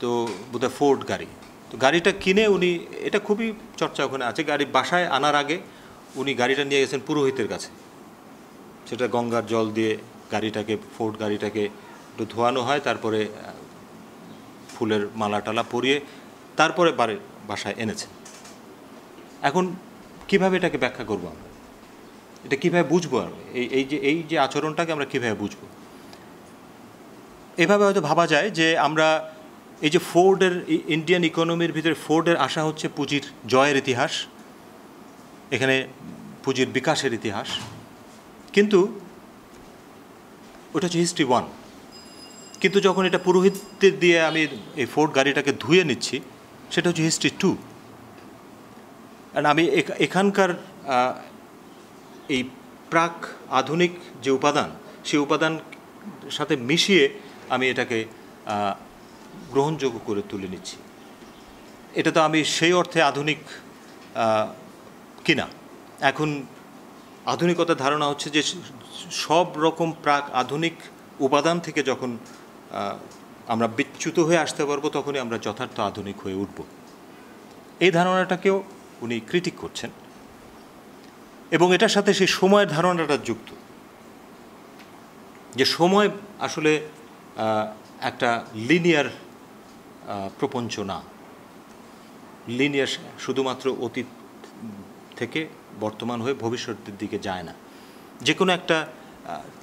তো বোধহয় ফোর্ড গাড়ি তো গাড়িটা কিনে উনি এটা খুবই চর্চা ওখানে আছে গাড়ি বাসায় আনার আগে উনি গাড়িটা নিয়ে গেছেন পুরোহিতের কাছে সেটা গঙ্গার জল দিয়ে গাড়িটাকে ফোর্ড গাড়িটাকে একটু ধোয়ানো হয় তারপরে ফুলের মালা টালা পরিয়ে তারপরে বাড়ির বাসায় এনেছেন এখন কিভাবে এটাকে ব্যাখ্যা করবো আমরা এটা কীভাবে বুঝবো আর এই যে এই যে আচরণটাকে আমরা কীভাবে বুঝবো এভাবে হয়তো ভাবা যায় যে আমরা এই যে ফোর্ডের ইন্ডিয়ান ইকোনমির ভিতরে ফোর্ডের আশা হচ্ছে পুঁজির জয়ের ইতিহাস এখানে পুঁজির বিকাশের ইতিহাস কিন্তু ওটা হচ্ছে হিস্ট্রি ওয়ান কিন্তু যখন এটা পুরোহিতদের দিয়ে আমি এই ফোর্ড গাড়িটাকে ধুয়ে নিচ্ছি সেটা হচ্ছে হিস্ট্রি টু আর আমি এখানকার এই প্রাক আধুনিক যে উপাদান সেই উপাদান সাথে মিশিয়ে আমি এটাকে গ্রহণযোগ্য করে তুলে নিচ্ছি এটা তো আমি সেই অর্থে আধুনিক কিনা এখন আধুনিকতা ধারণা হচ্ছে যে সব রকম প্রাক আধুনিক উপাদান থেকে যখন আমরা বিচ্যুত হয়ে আসতে পারবো তখনই আমরা যথার্থ আধুনিক হয়ে উঠব এই ধারণাটাকেও উনি ক্রিটিক করছেন এবং এটার সাথে সেই সময়ের ধারণাটা যুক্ত যে সময় আসলে একটা লিনিয়ার প্রপঞ্চ না লিনিয়ার শুধুমাত্র অতীত থেকে বর্তমান হয়ে ভবিষ্যতের দিকে যায় না যে কোনো একটা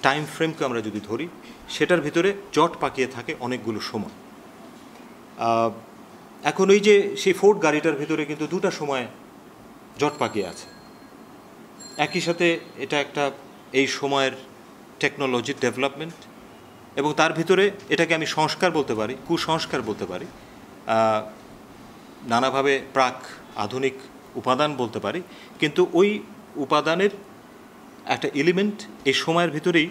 টাইম ফ্রেমকে আমরা যদি ধরি সেটার ভিতরে জট পাকিয়ে থাকে অনেকগুলো সময় এখন ওই যে সেই ফোর্ড গাড়িটার ভিতরে কিন্তু দুটা সময় জট পাকিয়ে আছে একই সাথে এটা একটা এই সময়ের টেকনোলজির ডেভেলপমেন্ট এবং তার ভিতরে এটাকে আমি সংস্কার বলতে পারি কুসংস্কার বলতে পারি নানাভাবে প্রাক আধুনিক উপাদান বলতে পারি কিন্তু ওই উপাদানের একটা এলিমেন্ট এই সময়ের ভিতরেই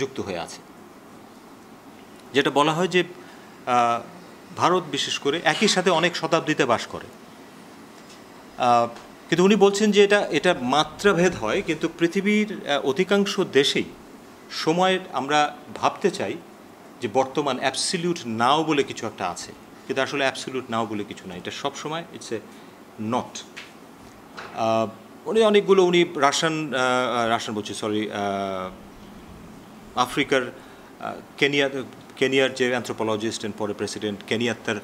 যুক্ত হয়ে আছে যেটা বলা হয় যে ভারত বিশেষ করে একই সাথে অনেক শতাব্দীতে বাস করে কিন্তু উনি বলছেন যে এটা এটা মাত্রাভেদ হয় কিন্তু পৃথিবীর অধিকাংশ দেশেই সময়ের আমরা ভাবতে চাই যে বর্তমান অ্যাবসলিউট নাও বলে কিছু একটা আছে কিন্তু আসলে অ্যাবসলিউট নাও বলে কিছু না এটা সবসময় ইটস এ নট উনি অনেকগুলো উনি রাশিয়ান রাশিয়ান বলছি সরি আফ্রিকার কেনিয়া কেনিয়ার যে অ্যান্থ্রোপোলজিস্ট অ্যান্ড পরে প্রেসিডেন্ট কেনিয়ার তার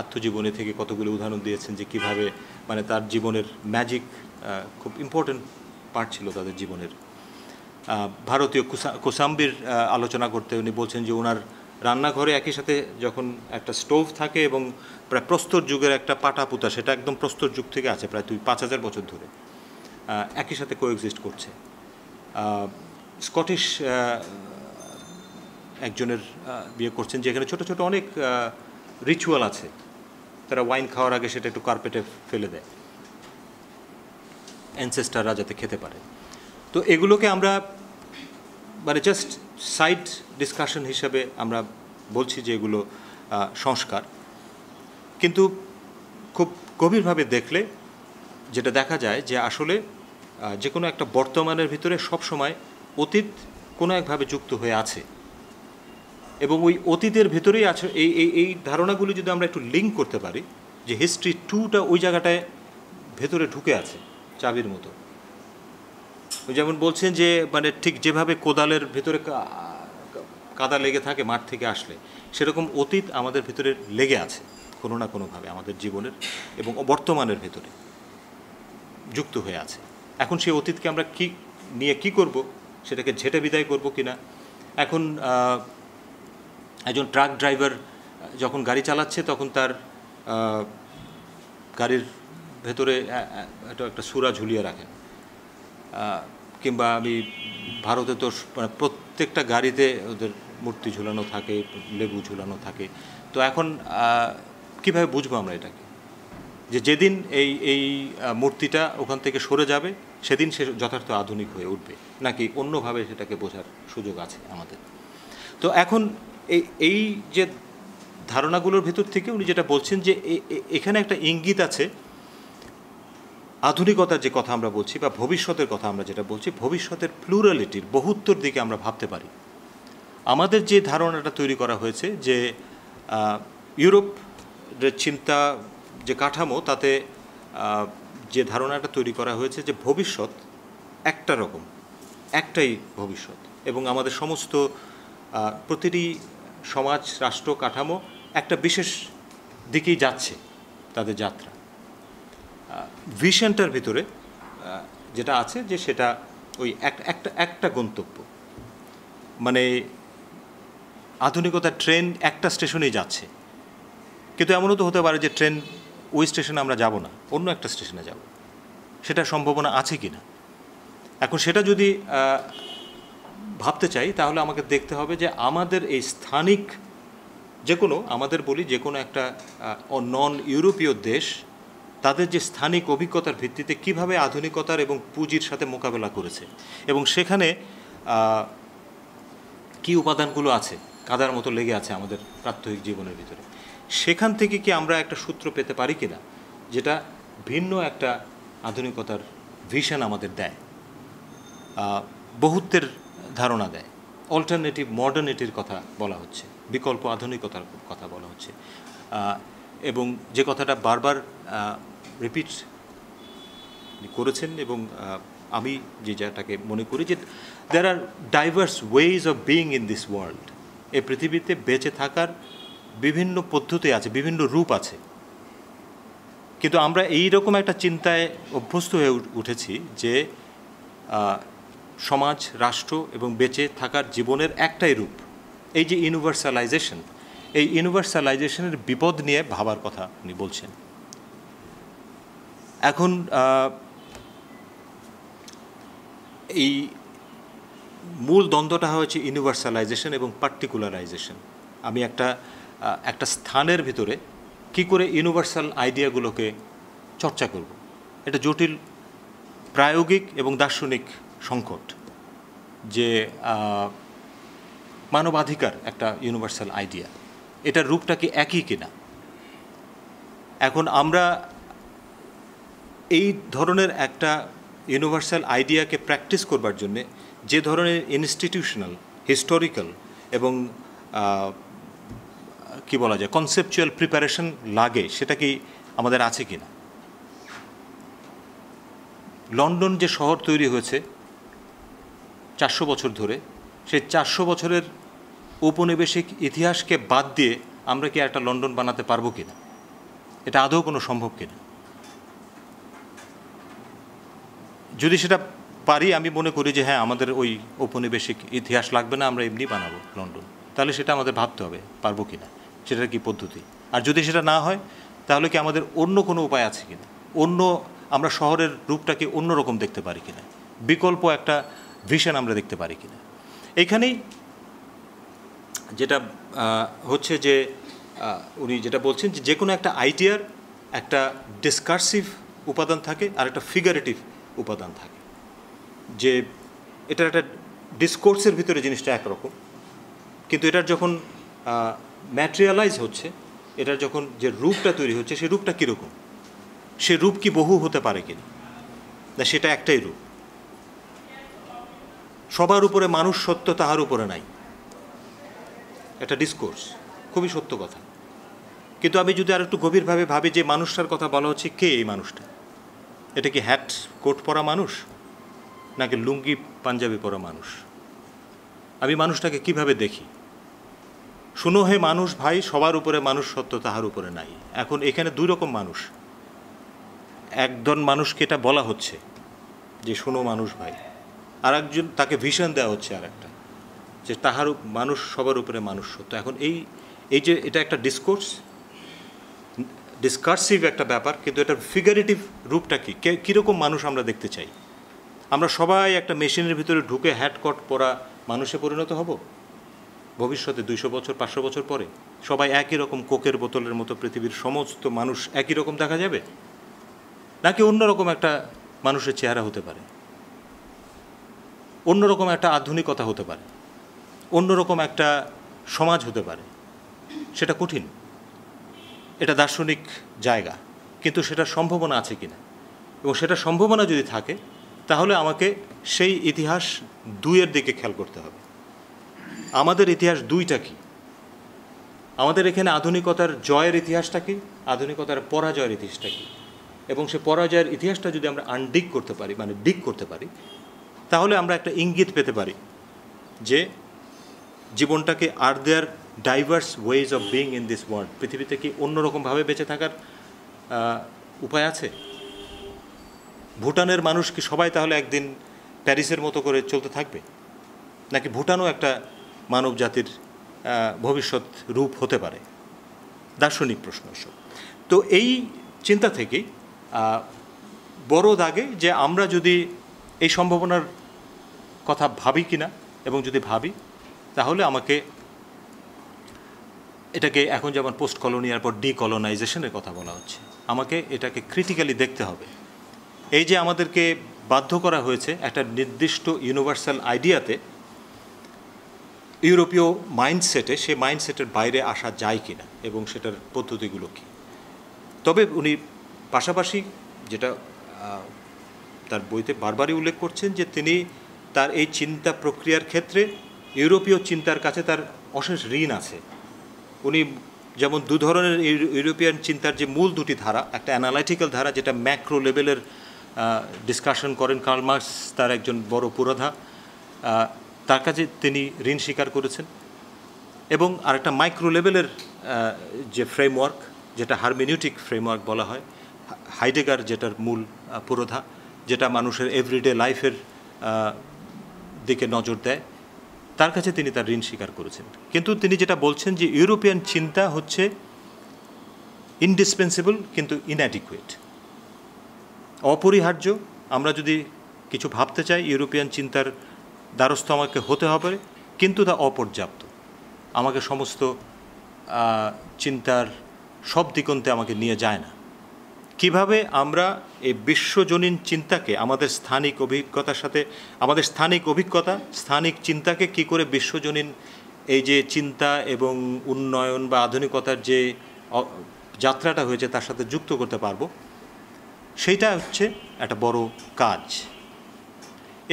আত্মজীবনী থেকে কতগুলো উদাহরণ দিয়েছেন যে কিভাবে মানে তার জীবনের ম্যাজিক খুব ইম্পর্টেন্ট পার্ট ছিল তাদের জীবনের ভারতীয় কুসাম্বির আলোচনা করতে উনি বলছেন যে ওনার রান্নাঘরে একই সাথে যখন একটা স্টোভ থাকে এবং প্রায় প্রস্তর যুগের একটা পাটা পুতা সেটা একদম প্রস্তর যুগ থেকে আছে প্রায় দুই পাঁচ হাজার বছর ধরে একই সাথে কোএক্সিস্ট করছে স্কটিশ একজনের বিয়ে করছেন যেখানে ছোট ছোট অনেক রিচুয়াল আছে তারা ওয়াইন খাওয়ার আগে সেটা একটু কার্পেটে ফেলে দেয় অ্যানসেস্টাররা যাতে খেতে পারে তো এগুলোকে আমরা মানে জাস্ট সাইড ডিসকাশন হিসাবে আমরা বলছি যে এগুলো সংস্কার কিন্তু খুব গভীরভাবে দেখলে যেটা দেখা যায় যে আসলে যে কোনো একটা বর্তমানের ভিতরে সবসময় অতীত কোনো একভাবে যুক্ত হয়ে আছে এবং ওই অতীতের ভেতরেই আছে এই এই এই ধারণাগুলি যদি আমরা একটু লিঙ্ক করতে পারি যে হিস্ট্রি টুটা ওই জায়গাটায় ভেতরে ঢুকে আছে চাবির মতো যেমন বলছেন যে মানে ঠিক যেভাবে কোদালের ভেতরে কাদা লেগে থাকে মাঠ থেকে আসলে সেরকম অতীত আমাদের ভেতরে লেগে আছে কোনো না কোনোভাবে আমাদের জীবনের এবং বর্তমানের ভেতরে যুক্ত হয়ে আছে এখন সেই অতীতকে আমরা কি নিয়ে কি করব সেটাকে ঝেটে বিদায় করব কি না এখন একজন ট্রাক ড্রাইভার যখন গাড়ি চালাচ্ছে তখন তার গাড়ির ভেতরে একটা সুরা ঝুলিয়ে রাখেন কিংবা আমি ভারতে তো মানে প্রত্যেকটা গাড়িতে ওদের মূর্তি ঝুলানো থাকে লেবু ঝুলানো থাকে তো এখন কিভাবে বুঝবো আমরা এটাকে যে যেদিন এই এই মূর্তিটা ওখান থেকে সরে যাবে সেদিন সে যথার্থ আধুনিক হয়ে উঠবে নাকি অন্যভাবে সেটাকে বোঝার সুযোগ আছে আমাদের তো এখন এই এই যে ধারণাগুলোর ভেতর থেকে উনি যেটা বলছেন যে এখানে একটা ইঙ্গিত আছে আধুনিকতার যে কথা আমরা বলছি বা ভবিষ্যতের কথা আমরা যেটা বলছি ভবিষ্যতের প্লুরালিটির বহুত্বর দিকে আমরা ভাবতে পারি আমাদের যে ধারণাটা তৈরি করা হয়েছে যে ইউরোপ চিন্তা যে কাঠামো তাতে যে ধারণাটা তৈরি করা হয়েছে যে ভবিষ্যৎ একটা রকম একটাই ভবিষ্যৎ এবং আমাদের সমস্ত প্রতিটি সমাজ রাষ্ট্র কাঠামো একটা বিশেষ দিকেই যাচ্ছে তাদের যাত্রা ভিশনটার ভিতরে যেটা আছে যে সেটা ওই একটা একটা গন্তব্য মানে আধুনিকতার ট্রেন একটা স্টেশনেই যাচ্ছে কিন্তু এমনও তো হতে পারে যে ট্রেন ওই স্টেশনে আমরা যাব না অন্য একটা স্টেশনে যাব সেটা সম্ভাবনা আছে কি না এখন সেটা যদি ভাবতে চাই তাহলে আমাকে দেখতে হবে যে আমাদের এই স্থানিক যে কোনো আমাদের বলি যে কোনো একটা নন ইউরোপীয় দেশ তাদের যে স্থানিক অভিজ্ঞতার ভিত্তিতে কিভাবে আধুনিকতার এবং পুঁজির সাথে মোকাবেলা করেছে এবং সেখানে কি উপাদানগুলো আছে কাদার মতো লেগে আছে আমাদের প্রাত্যহিক জীবনের ভিতরে সেখান থেকে কি আমরা একটা সূত্র পেতে পারি কিনা যেটা ভিন্ন একটা আধুনিকতার ভিশন আমাদের দেয় বহুত্বের ধারণা দেয় অল্টারনেটিভ মডার্নিটির কথা বলা হচ্ছে বিকল্প আধুনিকতার কথা বলা হচ্ছে এবং যে কথাটা বারবার রিপিট করেছেন এবং আমি যে যাটাকে মনে করি যে there are diverse ways of being in this world এ পৃথিবীতে বেঁচে থাকার বিভিন্ন পদ্ধতি আছে বিভিন্ন রূপ আছে কিন্তু আমরা এই রকম একটা চিন্তায় অভ্যস্ত হয়ে উঠেছি যে সমাজ রাষ্ট্র এবং বেঁচে থাকার জীবনের একটাই রূপ এই যে ইউনিভার্সালাইজেশন এই ইউনিভার্সালাইজেশনের বিপদ নিয়ে ভাবার কথা উনি বলছেন এখন এই মূল দ্বন্দ্বটা হয়েছে ইউনিভার্সালাইজেশন এবং পার্টিকুলারাইজেশন আমি একটা একটা স্থানের ভিতরে কি করে ইউনিভার্সাল আইডিয়াগুলোকে চর্চা করব এটা জটিল প্রায়োগিক এবং দার্শনিক সংকট যে মানবাধিকার একটা ইউনিভার্সাল আইডিয়া এটার রূপটাকে একই কিনা এখন আমরা এই ধরনের একটা ইউনিভার্সাল আইডিয়াকে প্র্যাকটিস করবার জন্যে যে ধরনের ইনস্টিটিউশনাল হিস্টোরিক্যাল এবং কি বলা যায় কনসেপচুয়াল প্রিপারেশন লাগে সেটা কি আমাদের আছে কি না লন্ডন যে শহর তৈরি হয়েছে চারশো বছর ধরে সেই চারশো বছরের ঔপনিবেশিক ইতিহাসকে বাদ দিয়ে আমরা কি একটা লন্ডন বানাতে পারবো কি না এটা আদৌ কোনো সম্ভব কিনা যদি সেটা পারি আমি মনে করি যে হ্যাঁ আমাদের ওই ঔপনিবেশিক ইতিহাস লাগবে না আমরা এমনি বানাবো লন্ডন তাহলে সেটা আমাদের ভাবতে হবে পারবো কি না সেটার কি পদ্ধতি আর যদি সেটা না হয় তাহলে কি আমাদের অন্য কোনো উপায় আছে কি না অন্য আমরা শহরের রূপটাকে অন্যরকম দেখতে পারি কি না বিকল্প একটা ভিশন আমরা দেখতে পারি কি না এখানেই যেটা হচ্ছে যে উনি যেটা বলছেন যে যে কোনো একটা আইডিয়ার একটা ডিসকার্সিভ উপাদান থাকে আর একটা ফিগারেটিভ উপাদান থাকে যে এটা একটা ডিসকোর্সের ভিতরে জিনিসটা একরকম কিন্তু এটার যখন ম্যাটেরিয়ালাইজ হচ্ছে এটার যখন যে রূপটা তৈরি হচ্ছে সেই রূপটা কীরকম সে রূপ কি বহু হতে পারে কি না সেটা একটাই রূপ সবার উপরে মানুষ সত্য তাহার উপরে নাই একটা ডিসকোর্স খুবই সত্য কথা কিন্তু আমি যদি আর একটু গভীরভাবে ভাবি যে মানুষটার কথা বলা হচ্ছে কে এই মানুষটা এটা কি হ্যাট কোট পরা মানুষ নাকি লুঙ্গি পাঞ্জাবি পরা মানুষ আমি মানুষটাকে কিভাবে দেখি শুনো হে মানুষ ভাই সবার উপরে মানুষ সত্য তাহার উপরে নাই এখন এখানে দুই রকম মানুষ একজন মানুষকে এটা বলা হচ্ছে যে শোনো মানুষ ভাই আর একজন তাকে ভিশন দেওয়া হচ্ছে আর একটা যে তাহার মানুষ সবার উপরে মানুষ তো এখন এই এই যে এটা একটা ডিসকোর্স ডিসকার্সিভ একটা ব্যাপার কিন্তু এটার ফিগারেটিভ রূপটা কী কীরকম মানুষ আমরা দেখতে চাই আমরা সবাই একটা মেশিনের ভিতরে ঢুকে হ্যাটকট পরা মানুষে পরিণত হব ভবিষ্যতে দুইশো বছর পাঁচশো বছর পরে সবাই একই রকম কোকের বোতলের মতো পৃথিবীর সমস্ত মানুষ একই রকম দেখা যাবে নাকি অন্যরকম একটা মানুষের চেহারা হতে পারে অন্যরকম একটা আধুনিকতা হতে পারে অন্যরকম একটা সমাজ হতে পারে সেটা কঠিন এটা দার্শনিক জায়গা কিন্তু সেটা সম্ভাবনা আছে কিনা এবং সেটা সম্ভাবনা যদি থাকে তাহলে আমাকে সেই ইতিহাস দুইয়ের দিকে খেয়াল করতে হবে আমাদের ইতিহাস দুইটা কি আমাদের এখানে আধুনিকতার জয়ের ইতিহাসটা কি আধুনিকতার পরাজয়ের ইতিহাসটা কি এবং সে পরাজয়ের ইতিহাসটা যদি আমরা আনডিক করতে পারি মানে ডিক করতে পারি তাহলে আমরা একটা ইঙ্গিত পেতে পারি যে জীবনটাকে আর there diverse ways of being in this world পৃথিবীতে কি অন্যরকমভাবে বেঁচে থাকার উপায় আছে ভুটানের মানুষ কি সবাই তাহলে একদিন প্যারিসের মতো করে চলতে থাকবে নাকি ভুটানও একটা মানব জাতির ভবিষ্যৎ রূপ হতে পারে দার্শনিক প্রশ্ন এসব তো এই চিন্তা থেকেই বড় দাগে যে আমরা যদি এই সম্ভাবনার কথা ভাবি কিনা এবং যদি ভাবি তাহলে আমাকে এটাকে এখন যেমন পোস্ট কলোনিয়ার পর ডিকলোনাইজেশনের কথা বলা হচ্ছে আমাকে এটাকে ক্রিটিক্যালি দেখতে হবে এই যে আমাদেরকে বাধ্য করা হয়েছে একটা নির্দিষ্ট ইউনিভার্সাল আইডিয়াতে ইউরোপীয় মাইন্ডসেটে সে মাইন্ডসেটের বাইরে আসা যায় কি না এবং সেটার পদ্ধতিগুলো কী তবে উনি পাশাপাশি যেটা তার বইতে বারবারই উল্লেখ করছেন যে তিনি তার এই চিন্তা প্রক্রিয়ার ক্ষেত্রে ইউরোপীয় চিন্তার কাছে তার অশেষ ঋণ আছে উনি যেমন দু ধরনের ইউরোপিয়ান চিন্তার যে মূল দুটি ধারা একটা অ্যানালাইটিক্যাল ধারা যেটা ম্যাক্রো লেভেলের ডিসকাশন করেন কার্ল তার একজন বড় পুরোধা তার কাছে তিনি ঋণ স্বীকার করেছেন এবং আরেকটা মাইক্রো লেভেলের যে ফ্রেমওয়ার্ক যেটা হারমিনিউটিক ফ্রেমওয়ার্ক বলা হয় হাইডেগার যেটার মূল পুরোধা যেটা মানুষের এভরিডে লাইফের দিকে নজর দেয় তার কাছে তিনি তার ঋণ স্বীকার করেছেন কিন্তু তিনি যেটা বলছেন যে ইউরোপিয়ান চিন্তা হচ্ছে ইনডিসপেন্সেবল কিন্তু ইনঅ্যাডিকুয়েট অপরিহার্য আমরা যদি কিছু ভাবতে চাই ইউরোপিয়ান চিন্তার দ্বারস্থ আমাকে হতে হবে কিন্তু তা অপর্যাপ্ত আমাকে সমস্ত চিন্তার সব দিকন্তে আমাকে নিয়ে যায় না কিভাবে আমরা এই বিশ্বজনীন চিন্তাকে আমাদের স্থানিক অভিজ্ঞতার সাথে আমাদের স্থানিক অভিজ্ঞতা স্থানিক চিন্তাকে কি করে বিশ্বজনীন এই যে চিন্তা এবং উন্নয়ন বা আধুনিকতার যে যাত্রাটা হয়েছে তার সাথে যুক্ত করতে পারবো সেইটা হচ্ছে একটা বড় কাজ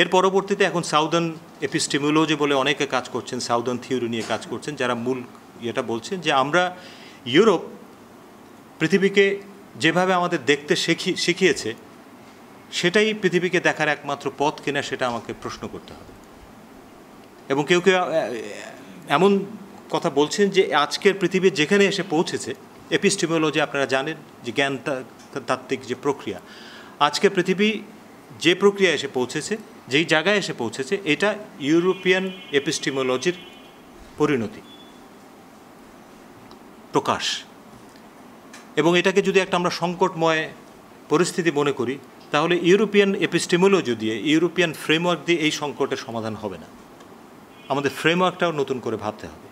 এর পরবর্তীতে এখন সাউদার্ন এপিস্টেমিওলজি বলে অনেকে কাজ করছেন সাউদার্ন থিওরি নিয়ে কাজ করছেন যারা মূল ইয়েটা বলছেন যে আমরা ইউরোপ পৃথিবীকে যেভাবে আমাদের দেখতে শিখি শিখিয়েছে সেটাই পৃথিবীকে দেখার একমাত্র পথ কিনা সেটা আমাকে প্রশ্ন করতে হবে এবং কেউ কেউ এমন কথা বলছেন যে আজকের পৃথিবী যেখানে এসে পৌঁছেছে এপিস্টিমোলজি আপনারা জানেন যে জ্ঞান তাত্ত্বিক যে প্রক্রিয়া আজকে পৃথিবী যে প্রক্রিয়া এসে পৌঁছেছে যেই জায়গায় এসে পৌঁছেছে এটা ইউরোপিয়ান এপিস্টিমোলজির পরিণতি প্রকাশ এবং এটাকে যদি একটা আমরা সংকটময় পরিস্থিতি মনে করি তাহলে ইউরোপিয়ান এপিস্টিমোলজি দিয়ে ইউরোপিয়ান ফ্রেমওয়ার্ক দিয়ে এই সংকটের সমাধান হবে না আমাদের ফ্রেমওয়ার্কটাও নতুন করে ভাবতে হবে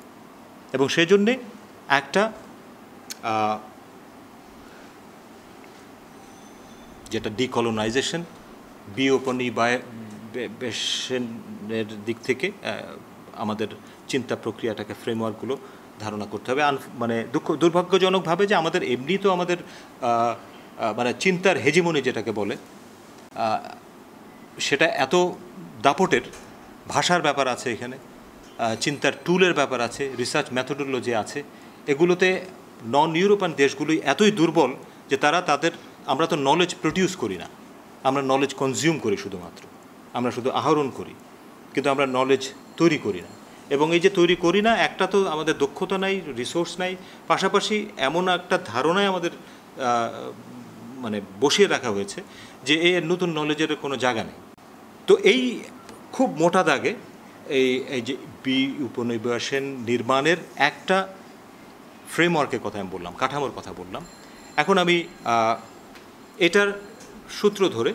এবং জন্যে একটা যেটা ডিকলোনাইজেশন বিওপনি বেশনের দিক থেকে আমাদের চিন্তা প্রক্রিয়াটাকে ফ্রেমওয়ার্কগুলো ধারণা করতে হবে মানে দুঃখ দুর্ভাগ্যজনকভাবে যে আমাদের এমনি তো আমাদের মানে চিন্তার হেজিমনি যেটাকে বলে সেটা এত দাপটের ভাষার ব্যাপার আছে এখানে চিন্তার টুলের ব্যাপার আছে রিসার্চ ম্যাথোডোলজি আছে এগুলোতে নন ইউরোপিয়ান দেশগুলোই এতই দুর্বল যে তারা তাদের আমরা তো নলেজ প্রডিউস করি না আমরা নলেজ কনজিউম করি শুধুমাত্র আমরা শুধু আহরণ করি কিন্তু আমরা নলেজ তৈরি করি না এবং এই যে তৈরি করি না একটা তো আমাদের দক্ষতা নাই রিসোর্স নাই পাশাপাশি এমন একটা ধারণায় আমাদের মানে বসিয়ে রাখা হয়েছে যে এর নতুন নলেজের কোনো জায়গা নেই তো এই খুব মোটা দাগে এই এই যে বি উপনিবাসন নির্মাণের একটা ফ্রেমওয়ার্কের কথা আমি বললাম কাঠামোর কথা বললাম এখন আমি এটার সূত্র ধরে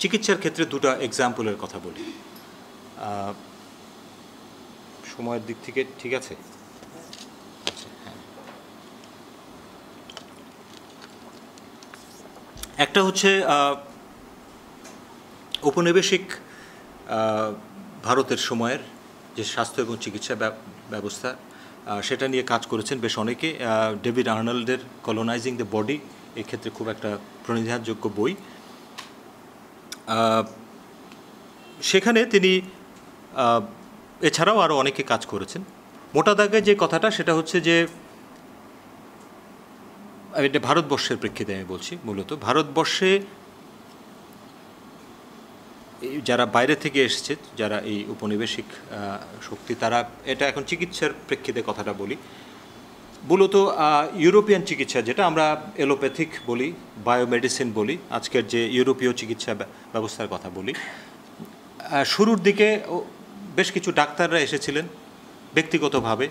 চিকিৎসার ক্ষেত্রে দুটা এক্সাম্পলের কথা বলি সময়ের দিক থেকে ঠিক আছে আচ্ছা, হ্যাঁ। একটা হচ্ছে ঔপনিবেশিক ভারতের সময়ের যে স্বাস্থ্য এবং চিকিৎসা ব্যবস্থা সেটা নিয়ে কাজ করেছেন বেশ অনেকে ডেভিড আর্নাল্ডের কলোনাইজিং দ্য বডি এক্ষেত্রে খুব একটা প্রণিধানযোগ্য বই সেখানে তিনি এছাড়াও আরও অনেকে কাজ করেছেন মোটা দাগে যে কথাটা সেটা হচ্ছে যে আমি এটা ভারতবর্ষের প্রেক্ষিতে আমি বলছি মূলত ভারতবর্ষে যারা বাইরে থেকে এসেছে যারা এই উপনিবেশিক শক্তি তারা এটা এখন চিকিৎসার প্রেক্ষিতে কথাটা বলি মূলত ইউরোপিয়ান চিকিৎসা যেটা আমরা এলোপ্যাথিক বলি বায়োমেডিসিন বলি আজকের যে ইউরোপীয় চিকিৎসা ব্যবস্থার কথা বলি শুরুর দিকে বেশ কিছু ডাক্তাররা এসেছিলেন ব্যক্তিগতভাবে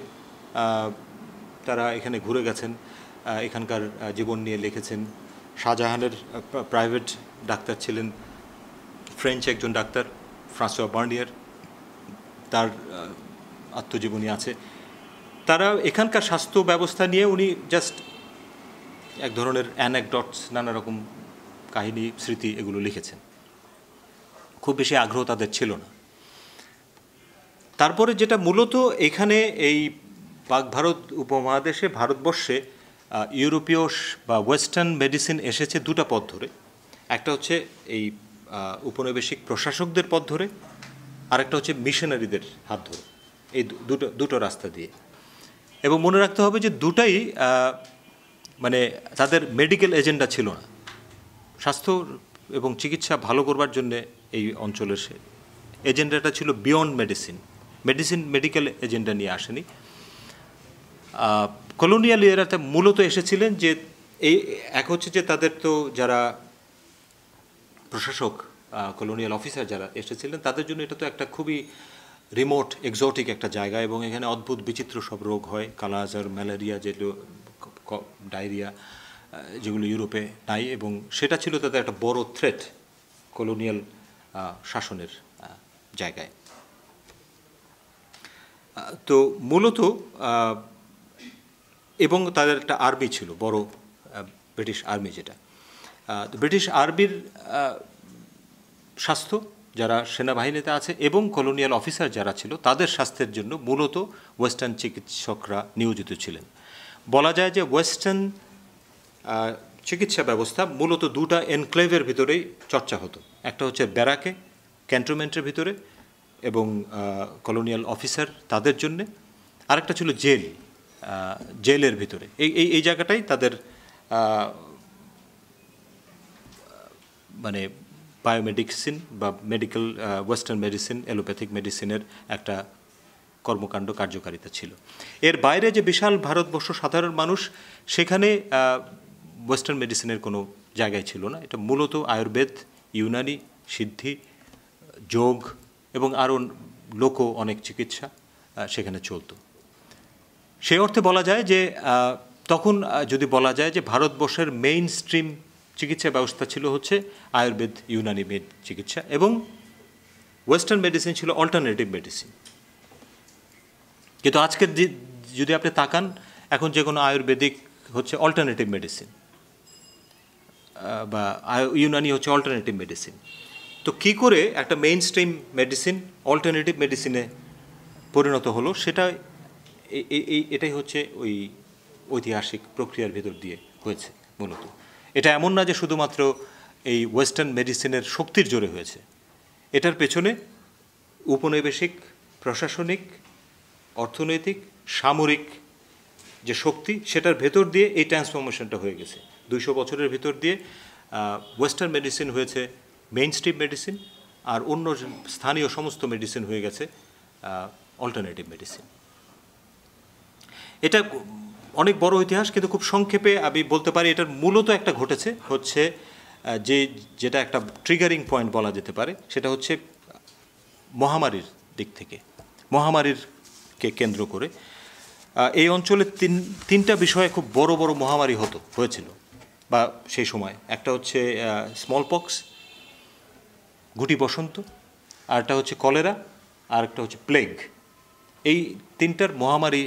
তারা এখানে ঘুরে গেছেন এখানকার জীবন নিয়ে লিখেছেন শাহজাহানের প্রাইভেট ডাক্তার ছিলেন ফ্রেঞ্চ একজন ডাক্তার ফ্রাঁসোয়া বার্নিয়ার তার আত্মজীবনী আছে তারা এখানকার স্বাস্থ্য ব্যবস্থা নিয়ে উনি জাস্ট এক ধরনের অ্যানেকডটস নানা রকম কাহিনী স্মৃতি এগুলো লিখেছেন খুব বেশি আগ্রহ তাদের ছিল না তারপরে যেটা মূলত এখানে এই পাক ভারত উপমহাদেশে ভারতবর্ষে ইউরোপীয় বা ওয়েস্টার্ন মেডিসিন এসেছে দুটা পথ ধরে একটা হচ্ছে এই উপনিবেশিক প্রশাসকদের পথ ধরে আরেকটা হচ্ছে মিশনারিদের হাত ধরে এই দুটো দুটো রাস্তা দিয়ে এবং মনে রাখতে হবে যে দুটাই মানে তাদের মেডিকেল এজেন্ডা ছিল না স্বাস্থ্য এবং চিকিৎসা ভালো করবার জন্যে এই অঞ্চলের এজেন্ডাটা ছিল beyond medicine medicine medical agenda নিয়ে আসেনি কলোনিয়াল এরাতে মূলত এসেছিলেন যে এই এক হচ্ছে যে তাদের তো যারা প্রশাসক কলোনিয়াল অফিসার যারা এসেছিলেন তাদের জন্য এটা তো একটা খুবই রিমোট এক্সোটিক একটা জায়গা এবং এখানে অদ্ভুত বিচিত্র সব রোগ হয় কালাজার ম্যালেরিয়া যেগুলো ডায়রিয়া যেগুলো ইউরোপে নাই এবং সেটা ছিল তাদের একটা বড় থ্রেট কলোনিয়াল শাসনের জায়গায় তো মূলত এবং তাদের একটা আর্মি ছিল বড় ব্রিটিশ আর্মি যেটা তো ব্রিটিশ আর্মির স্বাস্থ্য যারা সেনাবাহিনীতে আছে এবং কলোনিয়াল অফিসার যারা ছিল তাদের স্বাস্থ্যের জন্য মূলত ওয়েস্টার্ন চিকিৎসকরা নিয়োজিত ছিলেন বলা যায় যে ওয়েস্টার্ন চিকিৎসা ব্যবস্থা মূলত দুটা এনক্লেভের ভিতরেই চর্চা হতো একটা হচ্ছে ব্যারাকে ক্যান্টনমেন্টের ভিতরে এবং কলোনিয়াল অফিসার তাদের জন্যে আরেকটা ছিল জেল জেলের ভিতরে এই এই এই জায়গাটাই তাদের মানে বায়োমেডিসিন বা মেডিকেল ওয়েস্টার্ন মেডিসিন অ্যালোপ্যাথিক মেডিসিনের একটা কর্মকাণ্ড কার্যকারিতা ছিল এর বাইরে যে বিশাল ভারতবর্ষ সাধারণ মানুষ সেখানে ওয়েস্টার্ন মেডিসিনের কোনো জায়গায় ছিল না এটা মূলত আয়ুর্বেদ ইউনানি সিদ্ধি যোগ এবং আরও লোকও অনেক চিকিৎসা সেখানে চলত সে অর্থে বলা যায় যে তখন যদি বলা যায় যে ভারতবর্ষের মেইন স্ট্রিম চিকিৎসা ব্যবস্থা ছিল হচ্ছে আয়ুর্বেদ ইউনানি মেড চিকিৎসা এবং ওয়েস্টার্ন মেডিসিন ছিল অল্টারনেটিভ মেডিসিন কিন্তু আজকের যদি আপনি তাকান এখন যে কোনো আয়ুর্বেদিক হচ্ছে অল্টারনেটিভ মেডিসিন বা ইউনানি হচ্ছে অল্টারনেটিভ মেডিসিন তো কি করে একটা মেইন স্ট্রিম মেডিসিন অল্টারনেটিভ মেডিসিনে পরিণত হলো সেটা এই এটাই হচ্ছে ওই ঐতিহাসিক প্রক্রিয়ার ভেতর দিয়ে হয়েছে মূলত এটা এমন না যে শুধুমাত্র এই ওয়েস্টার্ন মেডিসিনের শক্তির জোরে হয়েছে এটার পেছনে উপনিবেশিক প্রশাসনিক অর্থনৈতিক সামরিক যে শক্তি সেটার ভেতর দিয়ে এই ট্রান্সফরমেশনটা হয়ে গেছে দুইশো বছরের ভেতর দিয়ে ওয়েস্টার্ন মেডিসিন হয়েছে মেইন স্ট্রিম মেডিসিন আর অন্য স্থানীয় সমস্ত মেডিসিন হয়ে গেছে অল্টারনেটিভ মেডিসিন এটা অনেক বড় ইতিহাস কিন্তু খুব সংক্ষেপে আমি বলতে পারি এটার মূলত একটা ঘটেছে হচ্ছে যে যেটা একটা ট্রিগারিং পয়েন্ট বলা যেতে পারে সেটা হচ্ছে মহামারীর দিক থেকে মহামারীর কে কেন্দ্র করে এই অঞ্চলে তিন তিনটা বিষয়ে খুব বড় বড় মহামারী হতো হয়েছিল বা সেই সময় একটা হচ্ছে স্মল পক্স গুটি বসন্ত একটা হচ্ছে কলেরা আর একটা হচ্ছে প্লেগ এই তিনটার মহামারী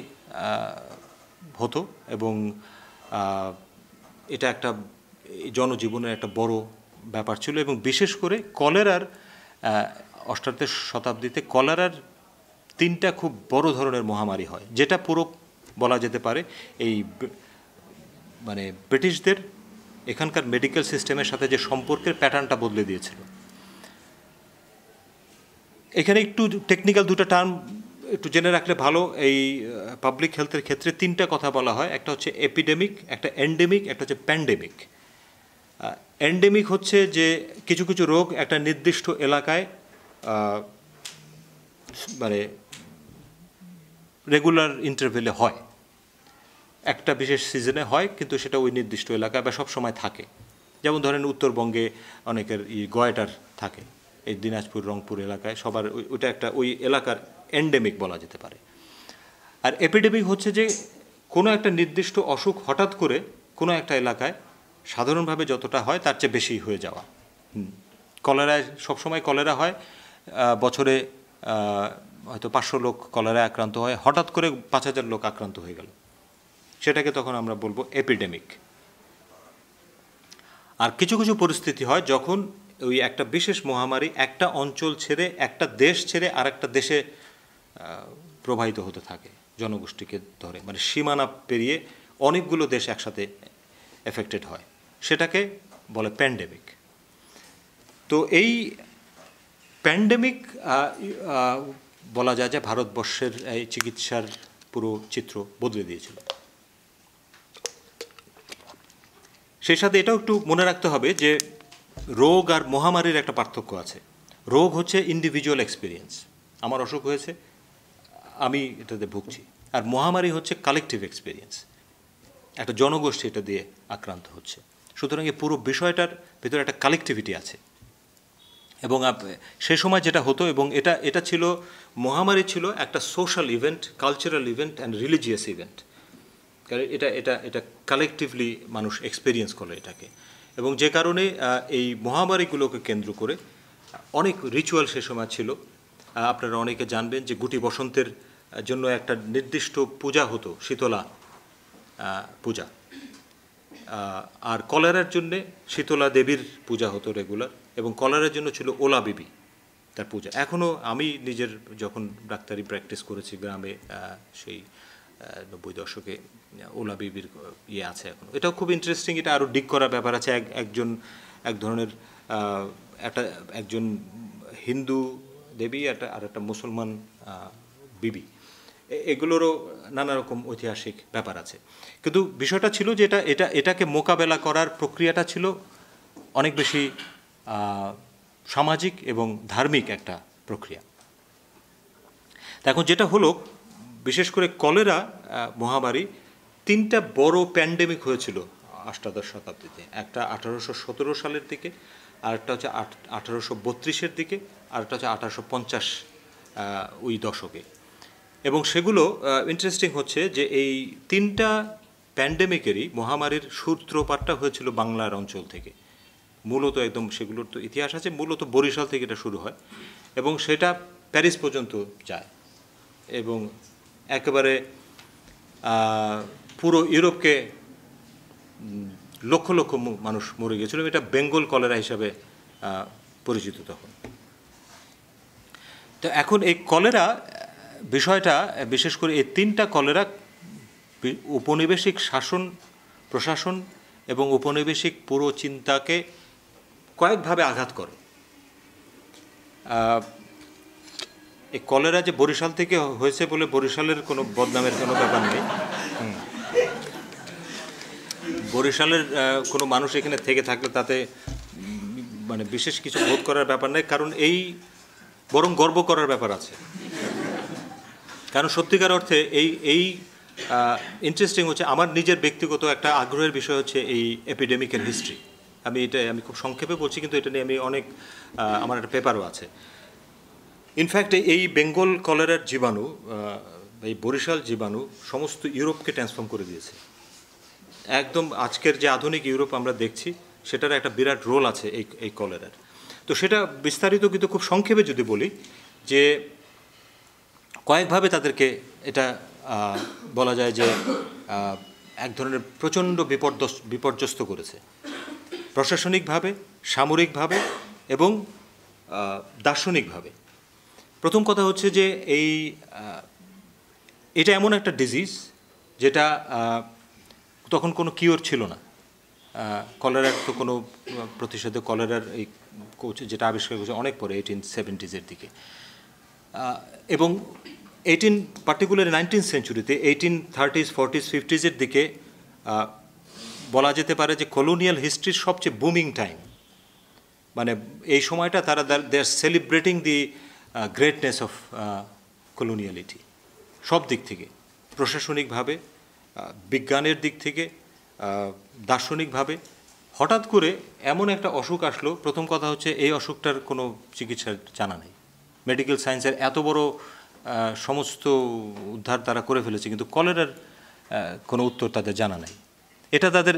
হতো এবং এটা একটা জনজীবনের একটা বড় ব্যাপার ছিল এবং বিশেষ করে কলেরার অষ্টাদশ শতাব্দীতে কলেরার তিনটা খুব বড় ধরনের মহামারী হয় যেটা পুরো বলা যেতে পারে এই মানে ব্রিটিশদের এখানকার মেডিকেল সিস্টেমের সাথে যে সম্পর্কের প্যাটার্নটা বদলে দিয়েছিল এখানে একটু টেকনিক্যাল দুটো টার্ম একটু জেনে রাখলে ভালো এই পাবলিক হেলথের ক্ষেত্রে তিনটা কথা বলা হয় একটা হচ্ছে এপিডেমিক একটা এন্ডেমিক একটা হচ্ছে প্যান্ডেমিক এন্ডেমিক হচ্ছে যে কিছু কিছু রোগ একটা নির্দিষ্ট এলাকায় মানে রেগুলার ইন্টারভেলে হয় একটা বিশেষ সিজনে হয় কিন্তু সেটা ওই নির্দিষ্ট এলাকায় বা সবসময় থাকে যেমন ধরেন উত্তরবঙ্গে অনেকের ই গয়টার থাকে এই দিনাজপুর রংপুর এলাকায় সবার ওইটা একটা ওই এলাকার এন্ডেমিক বলা যেতে পারে আর এপিডেমিক হচ্ছে যে কোনো একটা নির্দিষ্ট অসুখ হঠাৎ করে কোনো একটা এলাকায় সাধারণভাবে যতটা হয় তার চেয়ে বেশি হয়ে যাওয়া কলেরায় সবসময় কলেরা হয় বছরে হয়তো পাঁচশো লোক কলেরায় আক্রান্ত হয় হঠাৎ করে পাঁচ হাজার লোক আক্রান্ত হয়ে গেল সেটাকে তখন আমরা বলবো এপিডেমিক আর কিছু কিছু পরিস্থিতি হয় যখন ওই একটা বিশেষ মহামারী একটা অঞ্চল ছেড়ে একটা দেশ ছেড়ে আর একটা দেশে প্রবাহিত হতে থাকে জনগোষ্ঠীকে ধরে মানে সীমানা পেরিয়ে অনেকগুলো দেশ একসাথে এফেক্টেড হয় সেটাকে বলে প্যান্ডেমিক তো এই প্যান্ডেমিক বলা যায় যে ভারতবর্ষের এই চিকিৎসার পুরো চিত্র বদলে দিয়েছিল সেই সাথে এটাও একটু মনে রাখতে হবে যে রোগ আর মহামারীর একটা পার্থক্য আছে রোগ হচ্ছে ইন্ডিভিজুয়াল এক্সপিরিয়েন্স আমার অসুখ হয়েছে আমি এটাতে ভুগছি আর মহামারী হচ্ছে কালেকটিভ এক্সপিরিয়েন্স একটা জনগোষ্ঠী এটা দিয়ে আক্রান্ত হচ্ছে সুতরাং এই পুরো বিষয়টার ভিতরে একটা কালেকটিভিটি আছে এবং সে সময় যেটা হতো এবং এটা এটা ছিল মহামারী ছিল একটা social event cultural event and religious event কারণ এটা এটা এটা কালেকটিভলি মানুষ এক্সপিরিয়েন্স করে এটাকে এবং যে কারণে এই মহামারীগুলোকে কেন্দ্র করে অনেক রিচুয়াল সে সময় ছিল আপনারা অনেকে জানবেন যে গুটি বসন্তের জন্য একটা নির্দিষ্ট পূজা হতো শীতলা পূজা আর কলেরার জন্যে শীতলা দেবীর পূজা হতো রেগুলার এবং কলেরার জন্য ছিল ওলা বিবি তার পূজা এখনও আমি নিজের যখন ডাক্তারি প্র্যাকটিস করেছি গ্রামে সেই নব্বই দশকে ওলা বিবির ইয়ে আছে এখন এটাও খুব ইন্টারেস্টিং এটা আরও ডিক করার ব্যাপার আছে এক একজন এক ধরনের একটা একজন হিন্দু দেবী একটা আর একটা মুসলমান বিবি এগুলোরও নানা রকম ঐতিহাসিক ব্যাপার আছে কিন্তু বিষয়টা ছিল যে এটা এটা এটাকে মোকাবেলা করার প্রক্রিয়াটা ছিল অনেক বেশি সামাজিক এবং ধার্মিক একটা প্রক্রিয়া এখন যেটা হলো বিশেষ করে কলেরা মহামারী তিনটা বড় প্যান্ডেমিক হয়েছিল অষ্টাদশ শতাব্দীতে একটা আঠারোশো সতেরো সালের দিকে আরেকটা হচ্ছে আঠারোশো বত্রিশের দিকে আরেকটা হচ্ছে আঠারোশো পঞ্চাশ ওই দশকে এবং সেগুলো ইন্টারেস্টিং হচ্ছে যে এই তিনটা প্যান্ডেমিকেরই মহামারীর সূত্রপাতটা হয়েছিল বাংলার অঞ্চল থেকে মূলত একদম সেগুলোর তো ইতিহাস আছে মূলত বরিশাল থেকে এটা শুরু হয় এবং সেটা প্যারিস পর্যন্ত যায় এবং একেবারে পুরো ইউরোপকে লক্ষ লক্ষ মানুষ মরে গিয়েছিল এটা বেঙ্গল কলেরা হিসাবে পরিচিত তখন তো এখন এই কলেরা বিষয়টা বিশেষ করে এই তিনটা কলেরা উপনিবেশিক শাসন প্রশাসন এবং উপনিবেশিক পুরো চিন্তাকে কয়েকভাবে আঘাত করে এই কলেরা যে বরিশাল থেকে হয়েছে বলে বরিশালের কোনো বদনামের কোনো ব্যাপার নেই বরিশালের কোনো মানুষ এখানে থেকে থাকলে তাতে মানে বিশেষ কিছু বোধ করার ব্যাপার নেই কারণ এই বরং গর্ব করার ব্যাপার আছে কারণ সত্যিকার অর্থে এই এই ইন্টারেস্টিং হচ্ছে আমার নিজের ব্যক্তিগত একটা আগ্রহের বিষয় হচ্ছে এই এপিডেমিকের হিস্ট্রি আমি এটা আমি খুব সংক্ষেপে বলছি কিন্তু এটা নিয়ে আমি অনেক আমার একটা পেপারও আছে ইনফ্যাক্ট এই বেঙ্গল কলেরার জীবাণু এই বরিশাল জীবাণু সমস্ত ইউরোপকে ট্রান্সফর্ম করে দিয়েছে একদম আজকের যে আধুনিক ইউরোপ আমরা দেখছি সেটার একটা বিরাট রোল আছে এই এই কলেরার তো সেটা বিস্তারিত কিন্তু খুব সংক্ষেপে যদি বলি যে কয়েকভাবে তাদেরকে এটা বলা যায় যে এক ধরনের প্রচণ্ড বিপর্যস্ত বিপর্যস্ত করেছে প্রশাসনিকভাবে সামরিকভাবে এবং দার্শনিকভাবে প্রথম কথা হচ্ছে যে এই এটা এমন একটা ডিজিজ যেটা তখন কোনো কিওর ছিল না কলেরার তো কোনো প্রতিষেধক কলেরার এই কোচ যেটা আবিষ্কার করেছে অনেক পরে এইটিন সেভেন্টিজের দিকে এবং এইটিন পার্টিকুলার নাইনটিন সেঞ্চুরিতে এইটিন থার্টিস ফর্টিস ফিফটিজের দিকে বলা যেতে পারে যে কলোনিয়াল হিস্ট্রির সবচেয়ে বুমিং টাইম মানে এই সময়টা তারা they are celebrating the greatness of coloniality সব দিক থেকে প্রশাসনিকভাবে বিজ্ঞানের দিক থেকে দার্শনিকভাবে হঠাৎ করে এমন একটা অসুখ আসলো প্রথম কথা হচ্ছে এই অসুখটার কোনো চিকিৎসার জানা নেই মেডিকেল সায়েন্সের এত বড় সমস্ত উদ্ধার তারা করে ফেলেছে কিন্তু কলেরার কোনো উত্তর তাদের জানা নেই এটা তাদের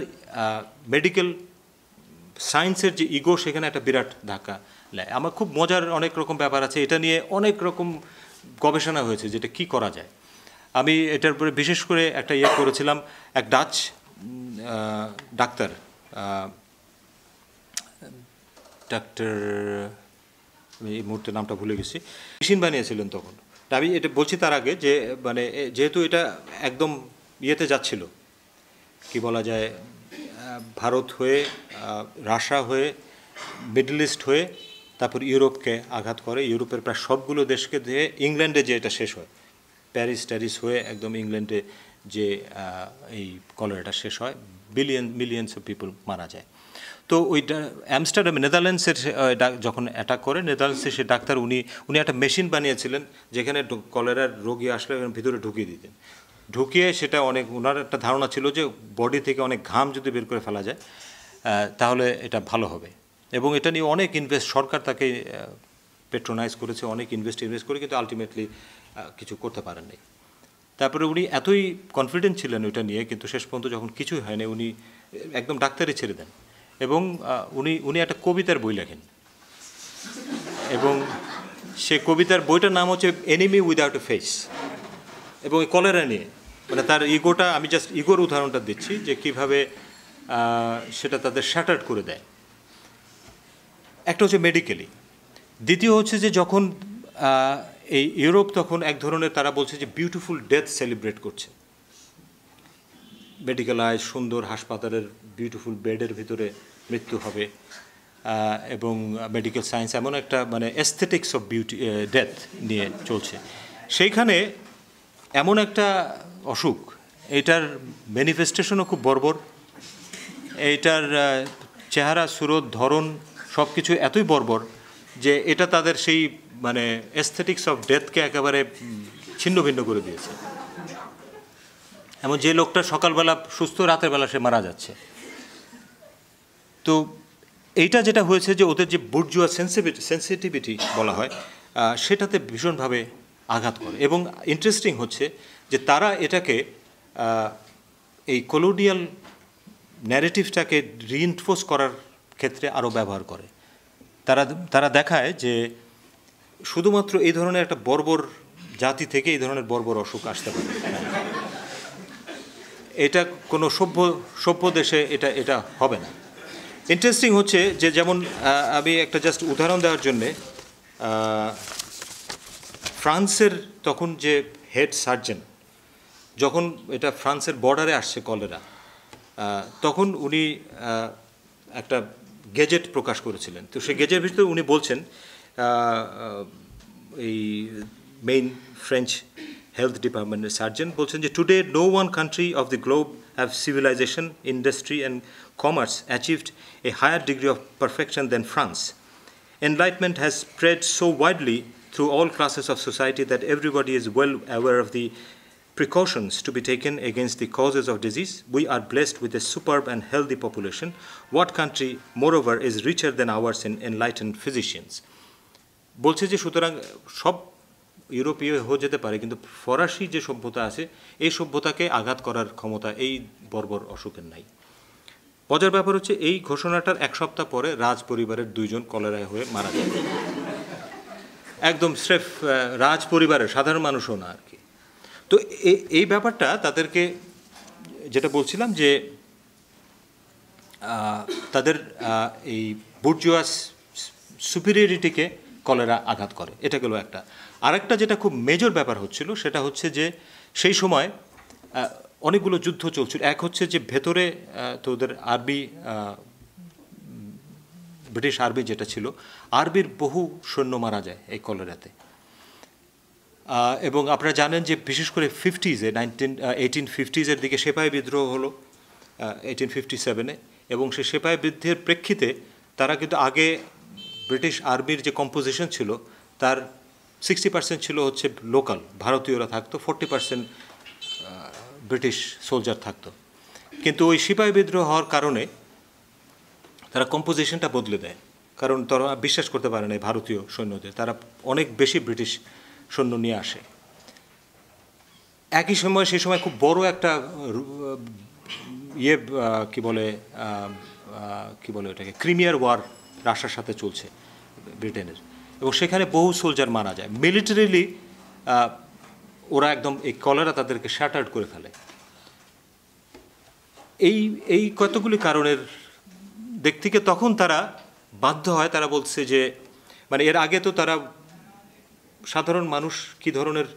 মেডিকেল সায়েন্সের যে ইগো সেখানে একটা বিরাট ধাক্কা নেয় আমার খুব মজার অনেক রকম ব্যাপার আছে এটা নিয়ে অনেক রকম গবেষণা হয়েছে যেটা কি করা যায় আমি এটার উপরে বিশেষ করে একটা ইয়ে করেছিলাম এক ডাচ ডাক্তার ডাক্তার আমি এই মুহূর্তে নামটা ভুলে গেছি মেশিন বানিয়েছিলেন তখন আমি এটা বলছি তার আগে যে মানে যেহেতু এটা একদম ইয়েতে যাচ্ছিল কি বলা যায় ভারত হয়ে রাশা হয়ে মিডল ইস্ট হয়ে তারপর ইউরোপকে আঘাত করে ইউরোপের প্রায় সবগুলো দেশকে দিয়ে ইংল্যান্ডে যে এটা শেষ হয় প্যারিস ট্যারিস হয়ে একদম ইংল্যান্ডে যে এই কলেরাটা শেষ হয় বিলিয়ন মিলিয়ন্স অফ পিপল মারা যায় তো ওইটা অ্যামস্টারডাম নেদারল্যান্ডসের যখন অ্যাটাক করে নেদারল্যান্ডসের সে ডাক্তার উনি উনি একটা মেশিন বানিয়েছিলেন যেখানে কলেরার রোগী আসলে ভিতরে ঢুকিয়ে দিতেন ঢুকিয়ে সেটা অনেক ওনার একটা ধারণা ছিল যে বডি থেকে অনেক ঘাম যদি বের করে ফেলা যায় তাহলে এটা ভালো হবে এবং এটা নিয়ে অনেক ইনভেস্ট সরকার তাকে পেট্রোনাইজ করেছে অনেক ইনভেস্ট ইনভেস্ট করে কিন্তু আলটিমেটলি কিছু করতে পারেন নাই তারপরে উনি এতই কনফিডেন্ট ছিলেন ওইটা নিয়ে কিন্তু শেষ পর্যন্ত যখন কিছুই হয়নি উনি একদম ডাক্তারই ছেড়ে দেন এবং উনি উনি একটা কবিতার বই লেখেন এবং সে কবিতার বইটার নাম হচ্ছে এনিমি উইদাউট এ ফেস এবং কলেরা নিয়ে মানে তার ইগোটা আমি জাস্ট ইগোর উদাহরণটা দিচ্ছি যে কিভাবে সেটা তাদের শ্যাটার্ড করে দেয় একটা হচ্ছে মেডিকেলি দ্বিতীয় হচ্ছে যে যখন এই ইউরোপ তখন এক ধরনের তারা বলছে যে বিউটিফুল ডেথ সেলিব্রেট করছে মেডিকেলাইজ সুন্দর হাসপাতালের বিউটিফুল বেডের ভিতরে মৃত্যু হবে এবং মেডিকেল সায়েন্স এমন একটা মানে এস্থেটিক্স অফ বিউটি ডেথ নিয়ে চলছে সেইখানে এমন একটা অসুখ এটার ম্যানিফেস্টেশনও খুব বর্বর এইটার চেহারা সুরত ধরন সব কিছু এতই বর্বর যে এটা তাদের সেই মানে এস্থেটিক্স অফ ডেথকে একেবারে ছিন্ন ভিন্ন করে দিয়েছে এমন যে লোকটা সকালবেলা সুস্থ রাতের বেলা সে মারা যাচ্ছে তো এইটা যেটা হয়েছে যে ওদের যে বুর্জুয়া সেন্সিভিটি সেন্সিটিভিটি বলা হয় সেটাতে ভীষণভাবে আঘাত করে এবং ইন্টারেস্টিং হচ্ছে যে তারা এটাকে এই কলোনিয়াল ন্যারেটিভটাকে রিইনফোর্স করার ক্ষেত্রে আরও ব্যবহার করে তারা তারা দেখায় যে শুধুমাত্র এই ধরনের একটা বর্বর জাতি থেকে এই ধরনের বর্বর অসুখ আসতে পারে এটা কোনো সভ্য সভ্য দেশে এটা এটা হবে না ইন্টারেস্টিং হচ্ছে যে যেমন আমি একটা জাস্ট উদাহরণ দেওয়ার জন্যে ফ্রান্সের তখন যে হেড সার্জন যখন এটা ফ্রান্সের বর্ডারে আসছে কলেরা তখন উনি একটা গেজেট প্রকাশ করেছিলেন তো সেই গেজেটের ভিতরে উনি বলছেন এই uh, uh, main French health department surgeon surgeon, যে today no one country of the globe have civilisation industry and commerce achieved a higher degree of perfection than Enlightenment has spread so widely through all classes of society that everybody is well aware of the precautions to be taken against the causes of disease. We are blessed with a superb and healthy population. What country, moreover, is richer than ours in enlightened physicians? বলছে যে সুতরাং সব ইউরোপীয় হয়ে যেতে পারে কিন্তু ফরাসি যে সভ্যতা আছে এই সভ্যতাকে আঘাত করার ক্ষমতা এই বর্বর অসুখের নাই মজার ব্যাপার হচ্ছে এই ঘোষণাটার এক সপ্তাহ পরে রাজ পরিবারের দুইজন কলেরায় হয়ে মারা যায় একদম স্রেফ রাজ পরিবারের সাধারণ মানুষও না আর কি তো এই ব্যাপারটা তাদেরকে যেটা বলছিলাম যে তাদের এই বুর্জুয়াস সুপিরিয়রিটিকে কলেরা আঘাত করে এটা গেল একটা আরেকটা যেটা খুব মেজর ব্যাপার হচ্ছিল সেটা হচ্ছে যে সেই সময় অনেকগুলো যুদ্ধ চলছিল এক হচ্ছে যে ভেতরে তো ওদের আরবি ব্রিটিশ আরবি যেটা ছিল আরবির বহু সৈন্য মারা যায় এই কলেরাতে এবং আপনারা জানেন যে বিশেষ করে ফিফটিজে নাইনটিন এইটিন ফিফটিজের দিকে সেপাই বিদ্রোহ হলো এইটিন ফিফটি সেভেনে এবং সে সেপাই বিদ্রোহের প্রেক্ষিতে তারা কিন্তু আগে ব্রিটিশ আর্মির যে কম্পোজিশন ছিল তার সিক্সটি পার্সেন্ট ছিল হচ্ছে লোকাল ভারতীয়রা থাকতো ফোরটি পার্সেন্ট ব্রিটিশ সোলজার থাকতো কিন্তু ওই সিপাহি বিদ্রোহ হওয়ার কারণে তারা কম্পোজিশনটা বদলে দেয় কারণ তারা বিশ্বাস করতে পারে না ভারতীয় সৈন্যদের তারা অনেক বেশি ব্রিটিশ সৈন্য নিয়ে আসে একই সময় সেই সময় খুব বড় একটা ইয়ে কি বলে কি বলে ওটাকে ক্রিমিয়ার ওয়ার রাশার সাথে চলছে ব্রিটেনের এবং সেখানে বহু সোলজার মারা যায় মিলিটারিলি ওরা একদম এই কলেরা তাদেরকে শ্যাটার্ড করে ফেলে এই এই কতগুলি কারণের দিক থেকে তখন তারা বাধ্য হয় তারা বলছে যে মানে এর আগে তো তারা সাধারণ মানুষ কি ধরনের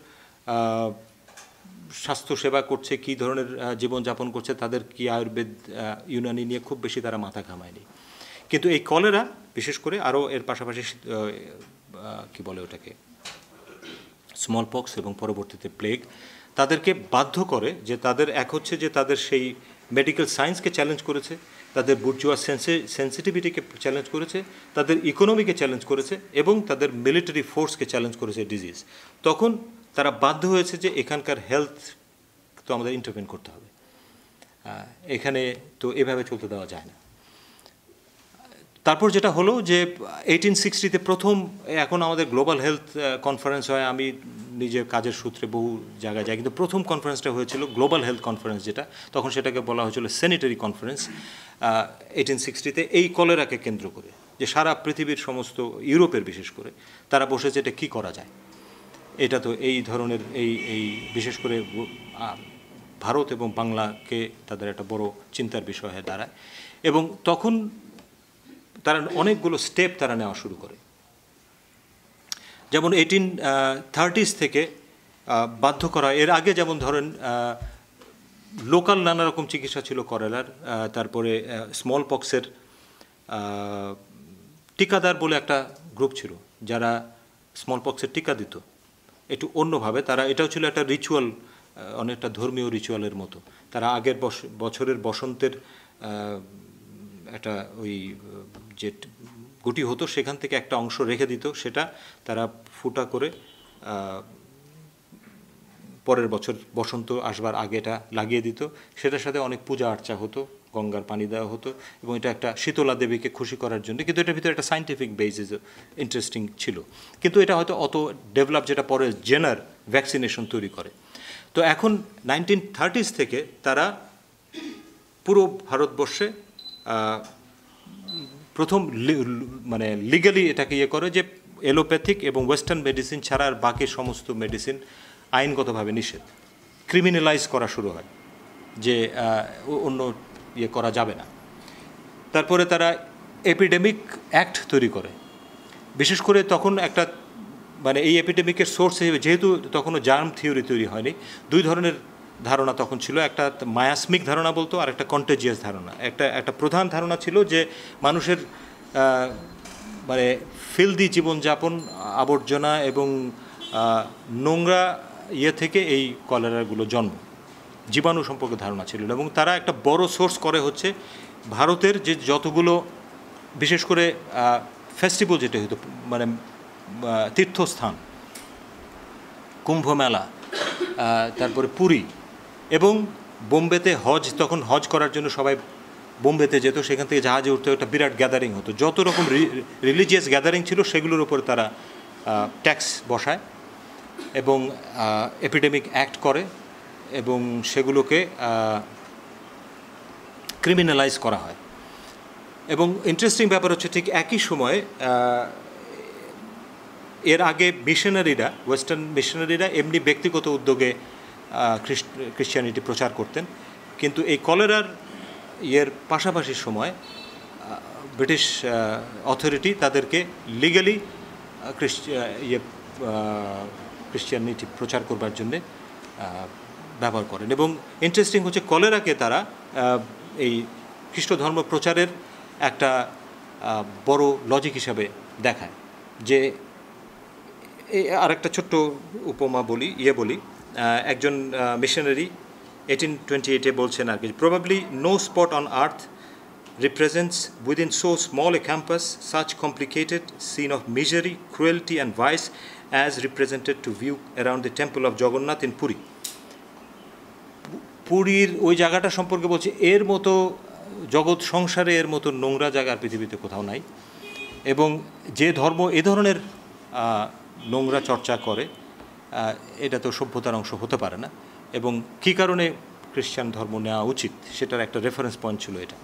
স্বাস্থ্যসেবা করছে কি ধরনের জীবনযাপন করছে তাদের কি আয়ুর্বেদ ইউনানি নিয়ে খুব বেশি তারা মাথা ঘামায়নি কিন্তু এই কলেরা বিশেষ করে আরও এর পাশাপাশি কি বলে ওটাকে স্মল পক্স এবং পরবর্তীতে প্লেগ তাদেরকে বাধ্য করে যে তাদের এক হচ্ছে যে তাদের সেই মেডিকেল সায়েন্সকে চ্যালেঞ্জ করেছে তাদের বুর্জুয়া সেন্সে সেন্সিটিভিটিকে চ্যালেঞ্জ করেছে তাদের ইকোনমিকে চ্যালেঞ্জ করেছে এবং তাদের মিলিটারি ফোর্সকে চ্যালেঞ্জ করেছে ডিজিজ তখন তারা বাধ্য হয়েছে যে এখানকার হেলথ তো আমাদের ইন্টারভেন করতে হবে এখানে তো এভাবে চলতে দেওয়া যায় না তারপর যেটা হলো যে এইটিন সিক্সটিতে প্রথম এখন আমাদের গ্লোবাল হেলথ কনফারেন্স হয় আমি নিজের কাজের সূত্রে বহু জায়গায় যাই কিন্তু প্রথম কনফারেন্সটা হয়েছিল গ্লোবাল হেলথ কনফারেন্স যেটা তখন সেটাকে বলা হয়েছিল স্যানিটারি কনফারেন্স এইটিন সিক্সটিতে এই কলেরাকে কেন্দ্র করে যে সারা পৃথিবীর সমস্ত ইউরোপের বিশেষ করে তারা বসেছে এটা কী করা যায় এটা তো এই ধরনের এই এই বিশেষ করে ভারত এবং বাংলাকে তাদের একটা বড় চিন্তার বিষয় হয়ে দাঁড়ায় এবং তখন তারা অনেকগুলো স্টেপ তারা নেওয়া শুরু করে যেমন এইটিন থার্টিস থেকে বাধ্য করা এর আগে যেমন ধরেন লোকাল নানা রকম চিকিৎসা ছিল করেলার তারপরে স্মল পক্সের টিকাদার বলে একটা গ্রুপ ছিল যারা স্মল পক্সের টিকা দিত একটু অন্যভাবে তারা এটাও ছিল একটা রিচুয়াল অনেকটা ধর্মীয় রিচুয়ালের মতো তারা আগের বছরের বসন্তের একটা ওই যে গুটি হতো সেখান থেকে একটা অংশ রেখে দিত সেটা তারা ফুটা করে পরের বছর বসন্ত আসবার আগে এটা লাগিয়ে দিত সেটার সাথে অনেক পূজা আর্চা হতো গঙ্গার পানি দেওয়া হতো এবং এটা একটা শীতলা দেবীকে খুশি করার জন্য কিন্তু এটার ভিতরে একটা সাইন্টিফিক বেসিস ইন্টারেস্টিং ছিল কিন্তু এটা হয়তো অত ডেভেলপ যেটা পরে জেনার ভ্যাকসিনেশন তৈরি করে তো এখন নাইনটিন থার্টিস থেকে তারা পুরো ভারতবর্ষে প্রথম মানে লিগালি এটাকে ইয়ে করে যে এলোপ্যাথিক এবং ওয়েস্টার্ন মেডিসিন ছাড়া আর বাকি সমস্ত মেডিসিন আইনগতভাবে নিষেধ ক্রিমিনালাইজ করা শুরু হয় যে অন্য ইয়ে করা যাবে না তারপরে তারা এপিডেমিক অ্যাক্ট তৈরি করে বিশেষ করে তখন একটা মানে এই এপিডেমিকের সোর্স হিসেবে যেহেতু তখনও জার্ম থিওরি তৈরি হয়নি দুই ধরনের ধারণা তখন ছিল একটা মায়াস্মিক ধারণা বলতো আর একটা কন্টেজিয়াস ধারণা একটা একটা প্রধান ধারণা ছিল যে মানুষের মানে ফিলদি জীবনযাপন আবর্জনা এবং নোংরা ইয়ে থেকে এই কলেরাগুলো জন্ম জীবাণু সম্পর্কে ধারণা ছিল এবং তারা একটা বড় সোর্স করে হচ্ছে ভারতের যে যতগুলো বিশেষ করে ফেস্টিভ্যাল যেটা হতো মানে তীর্থস্থান কুম্ভ মেলা তারপরে পুরী এবং বোম্বেতে হজ তখন হজ করার জন্য সবাই বোম্বেতে যেত সেখান থেকে জাহাজে উঠতে একটা বিরাট গ্যাদারিং হতো যত রকম রিলিজিয়াস গ্যাদারিং ছিল সেগুলোর উপর তারা ট্যাক্স বসায় এবং এপিডেমিক অ্যাক্ট করে এবং সেগুলোকে ক্রিমিনালাইজ করা হয় এবং ইন্টারেস্টিং ব্যাপার হচ্ছে ঠিক একই সময়ে এর আগে মিশনারিরা ওয়েস্টার্ন মিশনারিরা এমনি ব্যক্তিগত উদ্যোগে খ্রিস্টানিটি প্রচার করতেন কিন্তু এই কলেরার ইয়ের পাশাপাশি সময় ব্রিটিশ অথরিটি তাদেরকে লিগালি ইয়ে খ্রিস্টানিটি প্রচার করবার জন্যে ব্যবহার করেন এবং ইন্টারেস্টিং হচ্ছে কলেরাকে তারা এই খ্রিস্ট ধর্ম প্রচারের একটা বড় লজিক হিসাবে দেখায় যে আর একটা ছোট্ট উপমা বলি ইয়ে বলি একজন মিশনারি এইটিন টোয়েন্টি এইটে বলছেন আর কি probably no spot on earth represents within so small a campus such complicated scene of misery cruelty and vice as represented to view around the temple of Jagannath in Puri পুরীর ওই জায়গাটা সম্পর্কে বলছে এর মতো জগৎ সংসারে এর মতো নোংরা জায়গার পৃথিবীতে কোথাও নাই এবং যে ধর্ম এ ধরনের নোংরা চর্চা করে এটা তো সভ্যতার অংশ হতে পারে না এবং কি কারণে খ্রিস্টান ধর্ম নেওয়া উচিত সেটার একটা রেফারেন্স পয়েন্ট ছিল এটা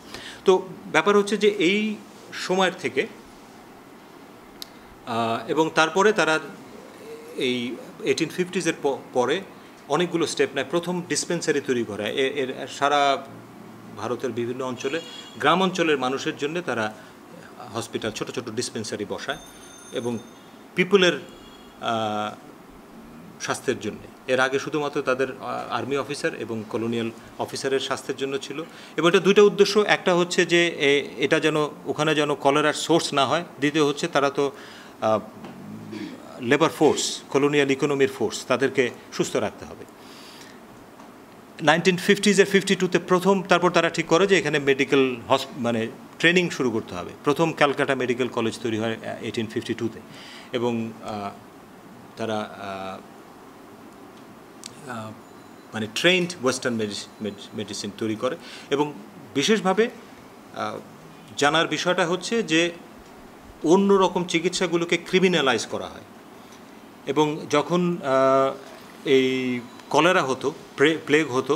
তো ব্যাপার হচ্ছে যে এই সময়ের থেকে এবং তারপরে তারা এই এইটিন ফিফটিজের পরে অনেকগুলো স্টেপ নেয় প্রথম ডিসপেন্সারি তৈরি করে এর সারা ভারতের বিভিন্ন অঞ্চলে গ্রাম অঞ্চলের মানুষের জন্য তারা হসপিটাল ছোট ছোট ডিসপেন্সারি বসায় এবং পিপুলের স্বাস্থ্যের জন্য এর আগে শুধুমাত্র তাদের আর্মি অফিসার এবং কলোনিয়াল অফিসারের স্বাস্থ্যের জন্য ছিল এবং এটা দুইটা উদ্দেশ্য একটা হচ্ছে যে এটা যেন ওখানে যেন কলেরার সোর্স না হয় দ্বিতীয় হচ্ছে তারা তো লেবার ফোর্স কলোনিয়াল ইকোনমির ফোর্স তাদেরকে সুস্থ রাখতে হবে নাইনটিন ফিফটিজের ফিফটি টুতে প্রথম তারপর তারা ঠিক করে যে এখানে মেডিকেল হস মানে ট্রেনিং শুরু করতে হবে প্রথম ক্যালকাটা মেডিকেল কলেজ তৈরি হয় এইটিন ফিফটি টুতে এবং তারা মানে ট্রেন্ড ওয়েস্টার্ন মেডিসিন তৈরি করে এবং বিশেষভাবে জানার বিষয়টা হচ্ছে যে অন্য রকম চিকিৎসাগুলোকে ক্রিমিনালাইজ করা হয় এবং যখন এই কলেরা হতো প্লেগ হতো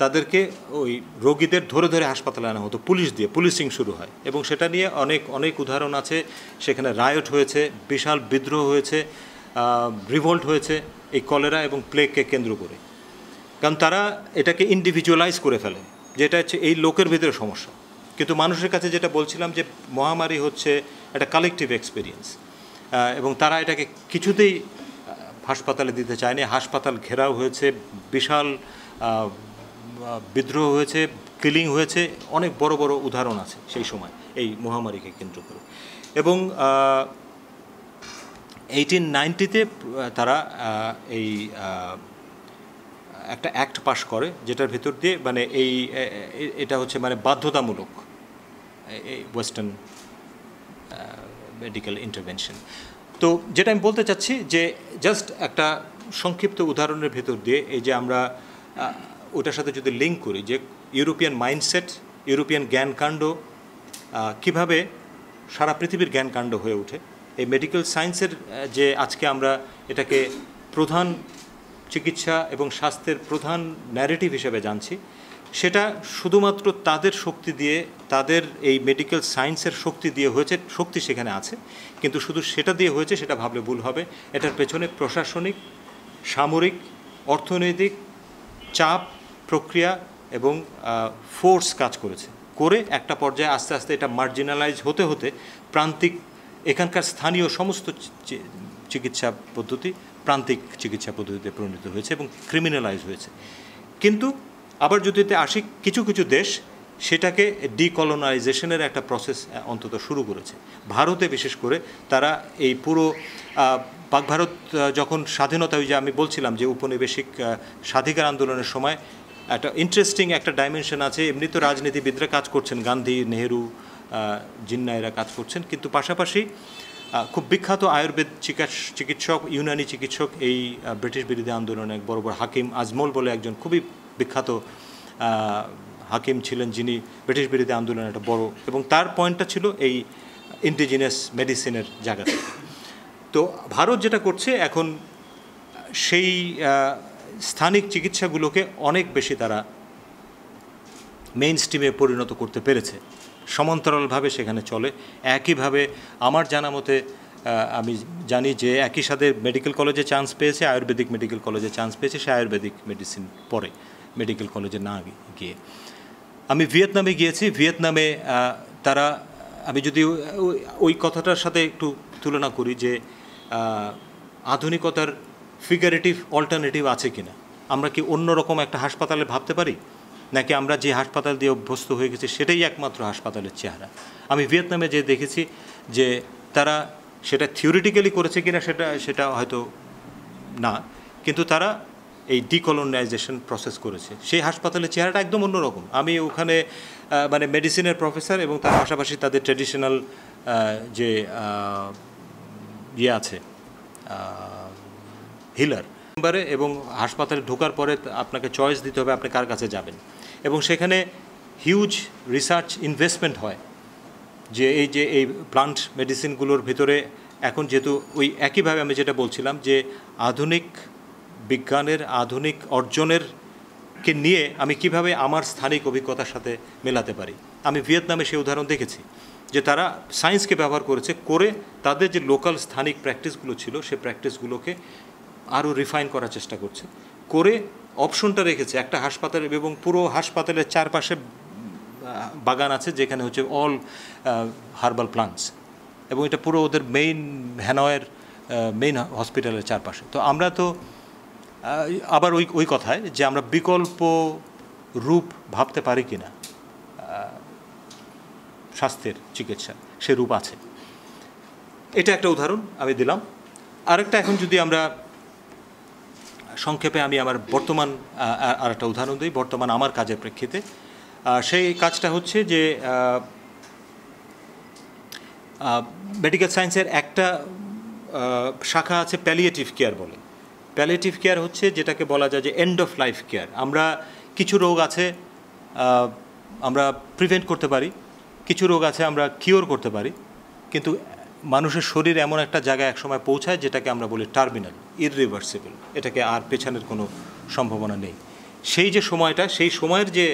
তাদেরকে ওই রোগীদের ধরে ধরে হাসপাতালে আনা হতো পুলিশ দিয়ে পুলিশিং শুরু হয় এবং সেটা নিয়ে অনেক অনেক উদাহরণ আছে সেখানে রায়ট হয়েছে বিশাল বিদ্রোহ হয়েছে রিভল্ট হয়েছে এই কলেরা এবং প্লেগকে কেন্দ্র করে কারণ তারা এটাকে ইন্ডিভিজুয়ালাইজ করে ফেলে যেটা হচ্ছে এই লোকের ভিতরে সমস্যা কিন্তু মানুষের কাছে যেটা বলছিলাম যে মহামারী হচ্ছে একটা কালেকটিভ এক্সপিরিয়েন্স এবং তারা এটাকে কিছুতেই হাসপাতালে দিতে চায়নি হাসপাতাল ঘেরাও হয়েছে বিশাল বিদ্রোহ হয়েছে কিলিং হয়েছে অনেক বড় বড় উদাহরণ আছে সেই সময় এই মহামারীকে কেন্দ্র করে এবং এইটিন নাইনটিতে তারা এই একটা অ্যাক্ট পাশ করে যেটার ভিতর দিয়ে মানে এই এটা হচ্ছে মানে বাধ্যতামূলক এই ওয়েস্টার্ন মেডিকেল ইন্টারভেনশন তো যেটা আমি বলতে চাচ্ছি যে জাস্ট একটা সংক্ষিপ্ত উদাহরণের ভেতর দিয়ে এই যে আমরা ওটার সাথে যদি লিঙ্ক করি যে ইউরোপিয়ান মাইন্ডসেট ইউরোপিয়ান জ্ঞানকাণ্ড কিভাবে সারা পৃথিবীর জ্ঞানকাণ্ড হয়ে ওঠে এই মেডিকেল সায়েন্সের যে আজকে আমরা এটাকে প্রধান চিকিৎসা এবং স্বাস্থ্যের প্রধান ন্যারেটিভ হিসেবে জানছি সেটা শুধুমাত্র তাদের শক্তি দিয়ে তাদের এই মেডিকেল সায়েন্সের শক্তি দিয়ে হয়েছে শক্তি সেখানে আছে কিন্তু শুধু সেটা দিয়ে হয়েছে সেটা ভাবলে ভুল হবে এটার পেছনে প্রশাসনিক সামরিক অর্থনৈতিক চাপ প্রক্রিয়া এবং ফোর্স কাজ করেছে করে একটা পর্যায়ে আস্তে আস্তে এটা মার্জিনালাইজ হতে হতে প্রান্তিক এখানকার স্থানীয় সমস্ত চিকিৎসা পদ্ধতি প্রান্তিক চিকিৎসা পদ্ধতিতে পরিণত হয়েছে এবং ক্রিমিনালাইজ হয়েছে কিন্তু আবার যদি আসি কিছু কিছু দেশ সেটাকে ডিকলোনাইজেশনের একটা প্রসেস অন্তত শুরু করেছে ভারতে বিশেষ করে তারা এই পুরো পাক ভারত যখন স্বাধীনতা ওই যে আমি বলছিলাম যে উপনিবেশিক স্বাধিকার আন্দোলনের সময় একটা ইন্টারেস্টিং একটা ডাইমেনশন আছে এমনি তো রাজনীতিবিদরা কাজ করছেন গান্ধী নেহেরু জিন্না এরা কাজ করছেন কিন্তু পাশাপাশি খুব বিখ্যাত আয়ুর্বেদ চিকিৎসক ইউনানি চিকিৎসক এই ব্রিটিশ বিরোধী আন্দোলনে এক বড় বড় হাকিম আজমল বলে একজন খুবই বিখ্যাত হাকিম ছিলেন যিনি ব্রিটিশ বিরোধী আন্দোলনে একটা বড় এবং তার পয়েন্টটা ছিল এই ইন্ডিজিনিয়াস মেডিসিনের জায়গা তো ভারত যেটা করছে এখন সেই স্থানিক চিকিৎসাগুলোকে অনেক বেশি তারা মেইন স্ট্রিমে পরিণত করতে পেরেছে সমান্তরালভাবে সেখানে চলে একইভাবে আমার জানা মতে আমি জানি যে একই সাথে মেডিকেল কলেজে চান্স পেয়েছে আয়ুর্বেদিক মেডিকেল কলেজে চান্স পেয়েছে সে আয়ুর্বেদিক মেডিসিন পরে মেডিকেল কলেজে না গিয়ে আমি ভিয়েতনামে গিয়েছি ভিয়েতনামে তারা আমি যদি ওই কথাটার সাথে একটু তুলনা করি যে আধুনিকতার ফিগারেটিভ অল্টারনেটিভ আছে কিনা আমরা কি অন্যরকম একটা হাসপাতালে ভাবতে পারি নাকি আমরা যে হাসপাতাল দিয়ে অভ্যস্ত হয়ে গেছি সেটাই একমাত্র হাসপাতালের চেহারা আমি ভিয়েতনামে যে দেখেছি যে তারা সেটা থিওরিটিক্যালি করেছে কিনা সেটা সেটা হয়তো না কিন্তু তারা এই ডিকলোনাইজেশন প্রসেস করেছে সেই হাসপাতালের চেহারাটা একদম অন্যরকম আমি ওখানে মানে মেডিসিনের প্রফেসর এবং তার পাশাপাশি তাদের ট্র্যাডিশনাল যে ইয়ে আছে হিলার এবং হাসপাতালে ঢোকার পরে আপনাকে চয়েস দিতে হবে আপনি কার কাছে যাবেন এবং সেখানে হিউজ রিসার্চ ইনভেস্টমেন্ট হয় যে এই যে এই প্লান্ট মেডিসিনগুলোর ভিতরে এখন যেহেতু ওই একইভাবে আমি যেটা বলছিলাম যে আধুনিক বিজ্ঞানের আধুনিক অর্জনের কে নিয়ে আমি কিভাবে আমার স্থানিক অভিজ্ঞতার সাথে মেলাতে পারি আমি ভিয়েতনামে সেই উদাহরণ দেখেছি যে তারা সায়েন্সকে ব্যবহার করেছে করে তাদের যে লোকাল স্থানিক প্র্যাকটিসগুলো ছিল সে প্র্যাকটিসগুলোকে আরও রিফাইন করার চেষ্টা করছে করে অপশনটা রেখেছে একটা হাসপাতাল এবং পুরো হাসপাতালের চারপাশে বাগান আছে যেখানে হচ্ছে অল হার্বাল প্লান্টস এবং এটা পুরো ওদের মেইন হ্যানয়ের মেইন হসপিটালের চারপাশে তো আমরা তো আবার ওই ওই কথায় যে আমরা বিকল্প রূপ ভাবতে পারি কি না স্বাস্থ্যের চিকিৎসা সে রূপ আছে এটা একটা উদাহরণ আমি দিলাম আরেকটা এখন যদি আমরা সংক্ষেপে আমি আমার বর্তমান আর একটা উদাহরণ দিই বর্তমান আমার কাজের প্রেক্ষিতে সেই কাজটা হচ্ছে যে মেডিকেল সায়েন্সের একটা শাখা আছে প্যালিয়েটিভ কেয়ার বলে প্যালিয়েটিভ কেয়ার হচ্ছে যেটাকে বলা যায় যে এন্ড অফ লাইফ কেয়ার আমরা কিছু রোগ আছে আমরা প্রিভেন্ট করতে পারি কিছু রোগ আছে আমরা কিওর করতে পারি কিন্তু মানুষের শরীর এমন একটা জায়গায় একসময় পৌঁছায় যেটাকে আমরা বলি টার্মিনাল ইররিভার্সিবল এটাকে আর পেছানোর কোনো সম্ভাবনা নেই সেই যে সময়টা সেই সময়ের যে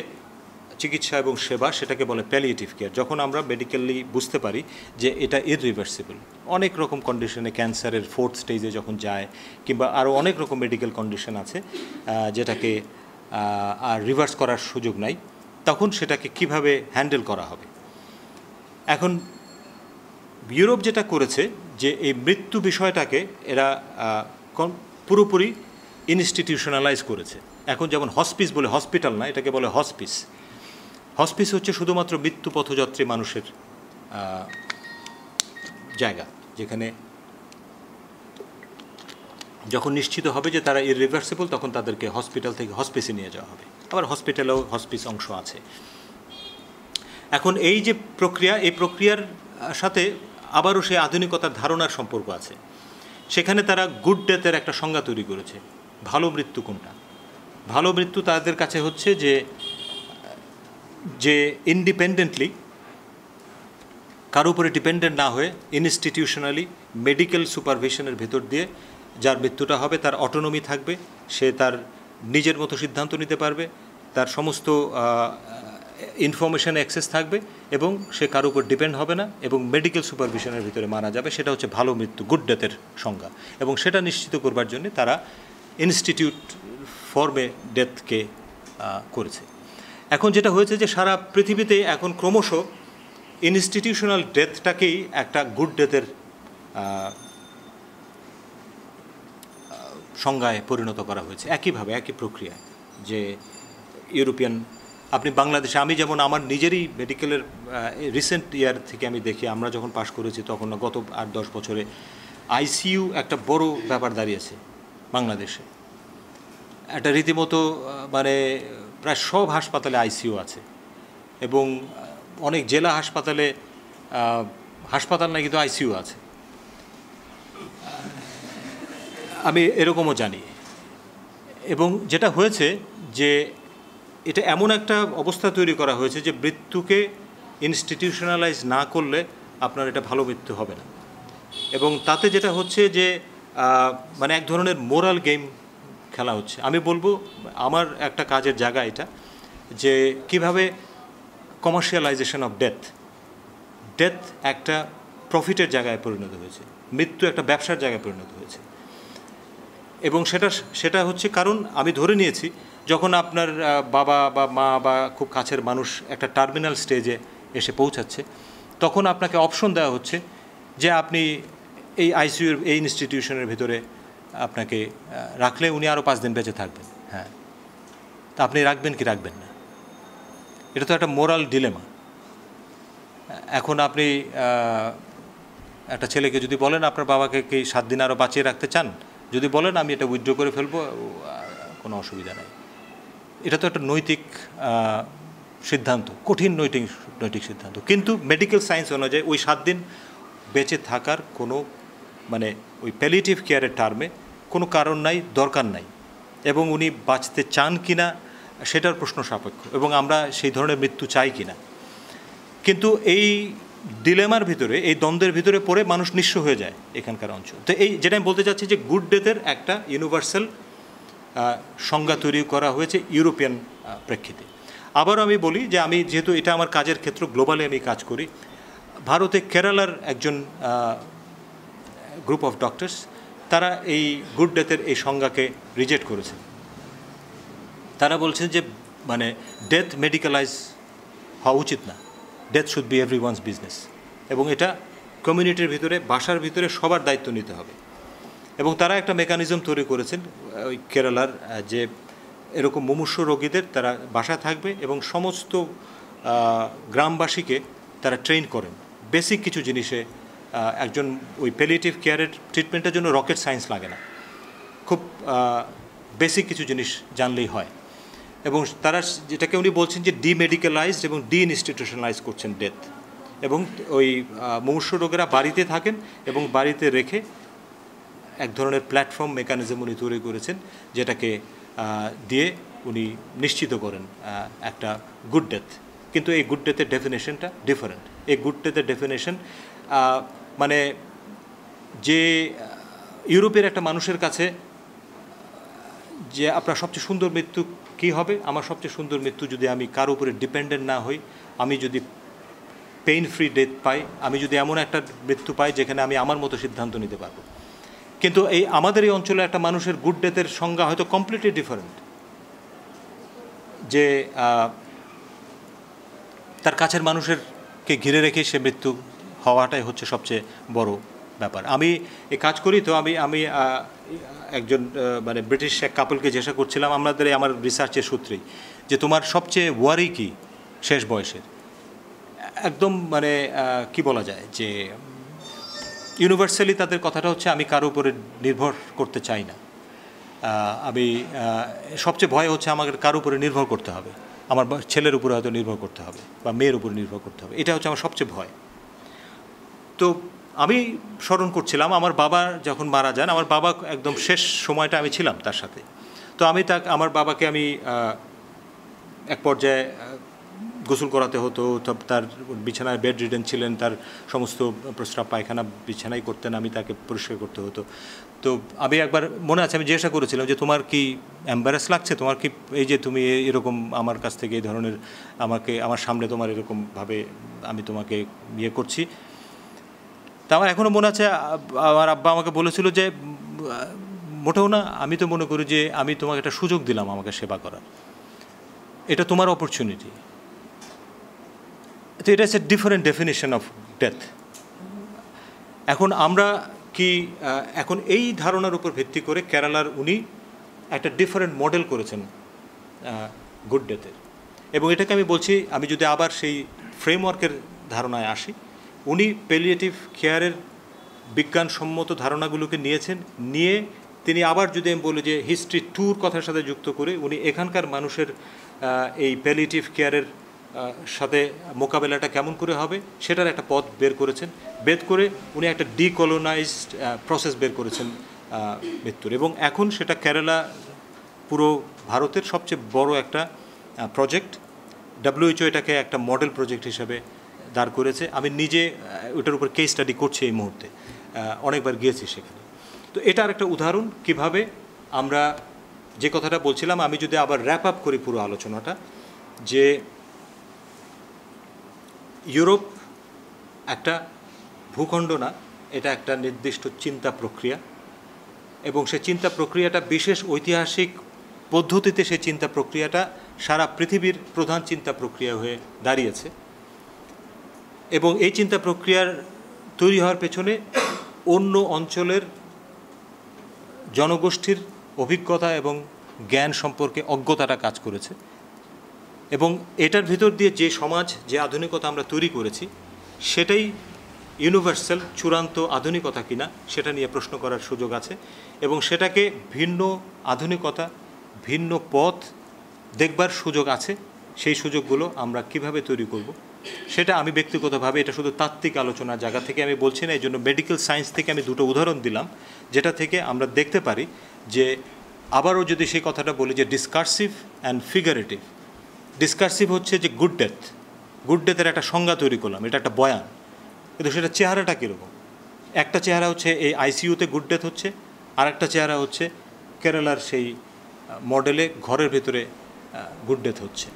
চিকিৎসা এবং সেবা সেটাকে বলে প্যালিয়েটিভ কেয়ার যখন আমরা মেডিকেলি বুঝতে পারি যে এটা ইররিভার্সিবল অনেক রকম কন্ডিশনে ক্যান্সারের ফোর্থ স্টেজে যখন যায় কিংবা আরও অনেক রকম মেডিকেল কন্ডিশন আছে যেটাকে আর রিভার্স করার সুযোগ নাই তখন সেটাকে কিভাবে হ্যান্ডেল করা হবে এখন ইউরোপ যেটা করেছে যে এই মৃত্যু বিষয়টাকে এরা পুরোপুরি ইনস্টিটিউশনালাইজ করেছে এখন যেমন হসপিস বলে হসপিটাল না এটাকে বলে হসপিস হসপিস হচ্ছে শুধুমাত্র মৃত্যু পথযাত্রী মানুষের জায়গা যেখানে যখন নিশ্চিত হবে যে তারা ইরিভার্সিবল তখন তাদেরকে হসপিটাল থেকে হসপিসে নিয়ে যাওয়া হবে আবার হসপিটালেও হসপিস অংশ আছে এখন এই যে প্রক্রিয়া এই প্রক্রিয়ার সাথে আবারও সেই আধুনিকতার ধারণার সম্পর্ক আছে সেখানে তারা গুড ডেথের একটা সংজ্ঞা তৈরি করেছে ভালো মৃত্যু কোনটা ভালো মৃত্যু তাদের কাছে হচ্ছে যে যে ইন্ডিপেন্ডেন্টলি কারো উপরে ডিপেন্ডেন্ট না হয়ে ইনস্টিটিউশনালি মেডিকেল সুপারভিশনের ভেতর দিয়ে যার মৃত্যুটা হবে তার অটোনমি থাকবে সে তার নিজের মতো সিদ্ধান্ত নিতে পারবে তার সমস্ত ইনফরমেশান অ্যাক্সেস থাকবে এবং সে কারো উপর ডিপেন্ড হবে না এবং মেডিকেল সুপারভিশনের ভিতরে মারা যাবে সেটা হচ্ছে ভালো মৃত্যু গুড ডেথের সংজ্ঞা এবং সেটা নিশ্চিত করবার জন্য তারা ইনস্টিটিউট ফর্মে ডেথকে করেছে এখন যেটা হয়েছে যে সারা পৃথিবীতে এখন ক্রমশ ইনস্টিটিউশনাল ডেথটাকেই একটা গুড ডেথের সংজ্ঞায় পরিণত করা হয়েছে একইভাবে একই প্রক্রিয়া যে ইউরোপিয়ান আপনি বাংলাদেশে আমি যেমন আমার নিজেরই মেডিকেলের রিসেন্ট ইয়ার থেকে আমি দেখি আমরা যখন পাশ করেছি তখন গত আট দশ বছরে আইসিইউ একটা বড় ব্যাপার দাঁড়িয়েছে বাংলাদেশে একটা রীতিমতো মানে প্রায় সব হাসপাতালে আইসিইউ আছে এবং অনেক জেলা হাসপাতালে হাসপাতাল নাকি কিন্তু আইসিইউ আছে আমি এরকমও জানি এবং যেটা হয়েছে যে এটা এমন একটা অবস্থা তৈরি করা হয়েছে যে মৃত্যুকে ইনস্টিটিউশনালাইজ না করলে আপনার এটা ভালো মৃত্যু হবে না এবং তাতে যেটা হচ্ছে যে মানে এক ধরনের মোরাল গেম খেলা হচ্ছে আমি বলবো আমার একটা কাজের জায়গা এটা যে কিভাবে কমার্শিয়ালাইজেশন অফ ডেথ ডেথ একটা প্রফিটের জায়গায় পরিণত হয়েছে মৃত্যু একটা ব্যবসার জায়গায় পরিণত হয়েছে এবং সেটা সেটা হচ্ছে কারণ আমি ধরে নিয়েছি যখন আপনার বাবা বা মা বা খুব কাছের মানুষ একটা টার্মিনাল স্টেজে এসে পৌঁছাচ্ছে তখন আপনাকে অপশন দেওয়া হচ্ছে যে আপনি এই আইসিউর এই ইনস্টিটিউশনের ভিতরে আপনাকে রাখলে উনি আরও পাঁচ দিন বেঁচে থাকবেন হ্যাঁ তা আপনি রাখবেন কি রাখবেন না এটা তো একটা মোরাল ডিলেমা এখন আপনি একটা ছেলেকে যদি বলেন আপনার বাবাকে কি সাত দিন আরও বাঁচিয়ে রাখতে চান যদি বলেন আমি এটা উইথড্র করে ফেলবো কোনো অসুবিধা নেই এটা তো একটা নৈতিক সিদ্ধান্ত কঠিন নৈতিক নৈতিক সিদ্ধান্ত কিন্তু মেডিকেল সায়েন্স অনুযায়ী ওই সাত দিন বেঁচে থাকার কোনো মানে ওই প্যালিটিভ কেয়ারের টার্মে কোনো কারণ নাই দরকার নাই এবং উনি বাঁচতে চান কি না সেটার প্রশ্ন সাপেক্ষ এবং আমরা সেই ধরনের মৃত্যু চাই কি না কিন্তু এই ডিলেমার ভিতরে এই দ্বন্দ্বের ভিতরে পড়ে মানুষ নিঃস্ব হয়ে যায় এখানকার অঞ্চল তো এই যেটা আমি বলতে চাচ্ছি যে গুড ডেথের একটা ইউনিভার্সাল সংজ্ঞা তৈরি করা হয়েছে ইউরোপিয়ান প্রেক্ষিতে আবারও আমি বলি যে আমি যেহেতু এটা আমার কাজের ক্ষেত্র গ্লোবালে আমি কাজ করি ভারতে কেরালার একজন গ্রুপ অফ ডক্টরস তারা এই গুড ডেথের এই সংজ্ঞাকে রিজেক্ট করেছে তারা বলছেন যে মানে ডেথ মেডিকেলাইজ হওয়া উচিত না death should be everyone's business এবং এটা কমিউনিটির ভিতরে বাসার ভিতরে সবার দায়িত্ব নিতে হবে এবং তারা একটা মেকানিজম তৈরি করেছেন ওই কেরালার যে এরকম মুমূর্ষ রোগীদের তারা বাসা থাকবে এবং সমস্ত গ্রামবাসীকে তারা ট্রেন করেন বেসিক কিছু জিনিসে একজন ওই পেলিটিভ কেয়ারের ট্রিটমেন্টের জন্য রকেট সায়েন্স লাগে না খুব বেসিক কিছু জিনিস জানলেই হয় এবং তারা যেটাকে উনি বলছেন যে ডিমেডিক্যালাইজড এবং ডি ইনস্টিটিউশনালাইজ করছেন ডেথ এবং ওই মুমূর্ষ রোগেরা বাড়িতে থাকেন এবং বাড়িতে রেখে এক ধরনের প্ল্যাটফর্ম মেকানিজম উনি তৈরি করেছেন যেটাকে দিয়ে উনি নিশ্চিত করেন একটা গুড ডেথ কিন্তু এই গুড ডেথের ডেফিনেশনটা ডিফারেন্ট এই গুড ডেথের ডেফিনেশন মানে যে ইউরোপের একটা মানুষের কাছে যে আপনার সবচেয়ে সুন্দর মৃত্যু কী হবে আমার সবচেয়ে সুন্দর মৃত্যু যদি আমি কার উপরে ডিপেন্ডেন্ট না হই আমি যদি পেইন ফ্রি ডেথ পাই আমি যদি এমন একটা মৃত্যু পাই যেখানে আমি আমার মতো সিদ্ধান্ত নিতে পারবো কিন্তু এই আমাদের এই অঞ্চলে একটা মানুষের গুড ডেথের সংজ্ঞা হয়তো কমপ্লিটলি ডিফারেন্ট যে তার কাছের মানুষেরকে ঘিরে রেখে সে মৃত্যু হওয়াটাই হচ্ছে সবচেয়ে বড় ব্যাপার আমি এ কাজ করি তো আমি আমি একজন মানে ব্রিটিশ এক কাপলকে জিজ্ঞাসা করছিলাম আমাদের আমার রিসার্চের সূত্রেই যে তোমার সবচেয়ে ওয়ারি কি শেষ বয়সের একদম মানে কি বলা যায় যে ইউনিভার্সালি তাদের কথাটা হচ্ছে আমি কারো উপরে নির্ভর করতে চাই না আমি সবচেয়ে ভয় হচ্ছে আমাকে কারো উপরে নির্ভর করতে হবে আমার ছেলের উপরে হয়তো নির্ভর করতে হবে বা মেয়ের উপরে নির্ভর করতে হবে এটা হচ্ছে আমার সবচেয়ে ভয় তো আমি স্মরণ করছিলাম আমার বাবা যখন মারা যান আমার বাবা একদম শেষ সময়টা আমি ছিলাম তার সাথে তো আমি তা আমার বাবাকে আমি এক পর্যায়ে গোসল করাতে হতো তার বিছানায় বেড রিডেন ছিলেন তার সমস্ত প্রস্রাব পায়খানা বিছানায় করতেন আমি তাকে পরিষ্কার করতে হতো তো আমি একবার মনে আছে আমি জিজ্ঞাসা করেছিলাম যে তোমার কি অ্যাম্বারাস লাগছে তোমার কি এই যে তুমি এরকম আমার কাছ থেকে এই ধরনের আমাকে আমার সামনে তোমার এরকমভাবে আমি তোমাকে ইয়ে করছি তা আমার এখনও মনে আছে আমার আব্বা আমাকে বলেছিল যে মোটেও না আমি তো মনে করি যে আমি তোমাকে একটা সুযোগ দিলাম আমাকে সেবা করার এটা তোমার অপরচুনিটি তো এটা হচ্ছে ডিফারেন্ট ডেফিনেশন অফ ডেথ এখন আমরা কি এখন এই ধারণার উপর ভিত্তি করে কেরালার উনি একটা ডিফারেন্ট মডেল করেছেন গুড ডেথের এবং এটাকে আমি বলছি আমি যদি আবার সেই ফ্রেমওয়ার্কের ধারণায় আসি উনি পেলিয়েটিভ কেয়ারের বিজ্ঞানসম্মত ধারণাগুলোকে নিয়েছেন নিয়ে তিনি আবার যদি আমি বলি যে হিস্ট্রি ট্যুর কথার সাথে যুক্ত করে উনি এখানকার মানুষের এই পেলিয়েটিভ কেয়ারের সাথে মোকাবেলাটা কেমন করে হবে সেটার একটা পথ বের করেছেন বেদ করে উনি একটা ডিকলোনাইজড প্রসেস বের করেছেন মৃত্যুর এবং এখন সেটা কেরালা পুরো ভারতের সবচেয়ে বড় একটা প্রজেক্ট ডাব্লিউএইচও এটাকে একটা মডেল প্রজেক্ট হিসেবে দাঁড় করেছে আমি নিজে ওটার উপর কেস স্টাডি করছি এই মুহূর্তে অনেকবার গিয়েছি সেখানে তো এটা একটা উদাহরণ কিভাবে আমরা যে কথাটা বলছিলাম আমি যদি আবার র্যাপ আপ করি পুরো আলোচনাটা যে ইউরোপ একটা ভূখণ্ড না এটা একটা নির্দিষ্ট চিন্তা প্রক্রিয়া এবং সে চিন্তা প্রক্রিয়াটা বিশেষ ঐতিহাসিক পদ্ধতিতে সে চিন্তা প্রক্রিয়াটা সারা পৃথিবীর প্রধান চিন্তা প্রক্রিয়া হয়ে দাঁড়িয়েছে এবং এই চিন্তা প্রক্রিয়ার তৈরি হওয়ার পেছনে অন্য অঞ্চলের জনগোষ্ঠীর অভিজ্ঞতা এবং জ্ঞান সম্পর্কে অজ্ঞতাটা কাজ করেছে এবং এটার ভিতর দিয়ে যে সমাজ যে আধুনিকতা আমরা তৈরি করেছি সেটাই ইউনিভার্সাল চূড়ান্ত আধুনিকতা কিনা সেটা নিয়ে প্রশ্ন করার সুযোগ আছে এবং সেটাকে ভিন্ন আধুনিকতা ভিন্ন পথ দেখবার সুযোগ আছে সেই সুযোগগুলো আমরা কিভাবে তৈরি করব সেটা আমি ব্যক্তিগতভাবে এটা শুধু তাত্ত্বিক আলোচনার জায়গা থেকে আমি বলছি না এই জন্য মেডিকেল সায়েন্স থেকে আমি দুটো উদাহরণ দিলাম যেটা থেকে আমরা দেখতে পারি যে আবারও যদি সেই কথাটা বলি যে ডিসকার্সিভ অ্যান্ড ফিগারেটিভ ডিসকার্সিভ হচ্ছে যে গুড ডেথ গুড ডেথের একটা সংজ্ঞা তৈরি করলাম এটা একটা বয়ান কিন্তু সেটা চেহারাটা কীরকম একটা চেহারা হচ্ছে এই আইসিইউতে গুড ডেথ হচ্ছে আর একটা চেহারা হচ্ছে কেরালার সেই মডেলে ঘরের ভেতরে গুড ডেথ হচ্ছে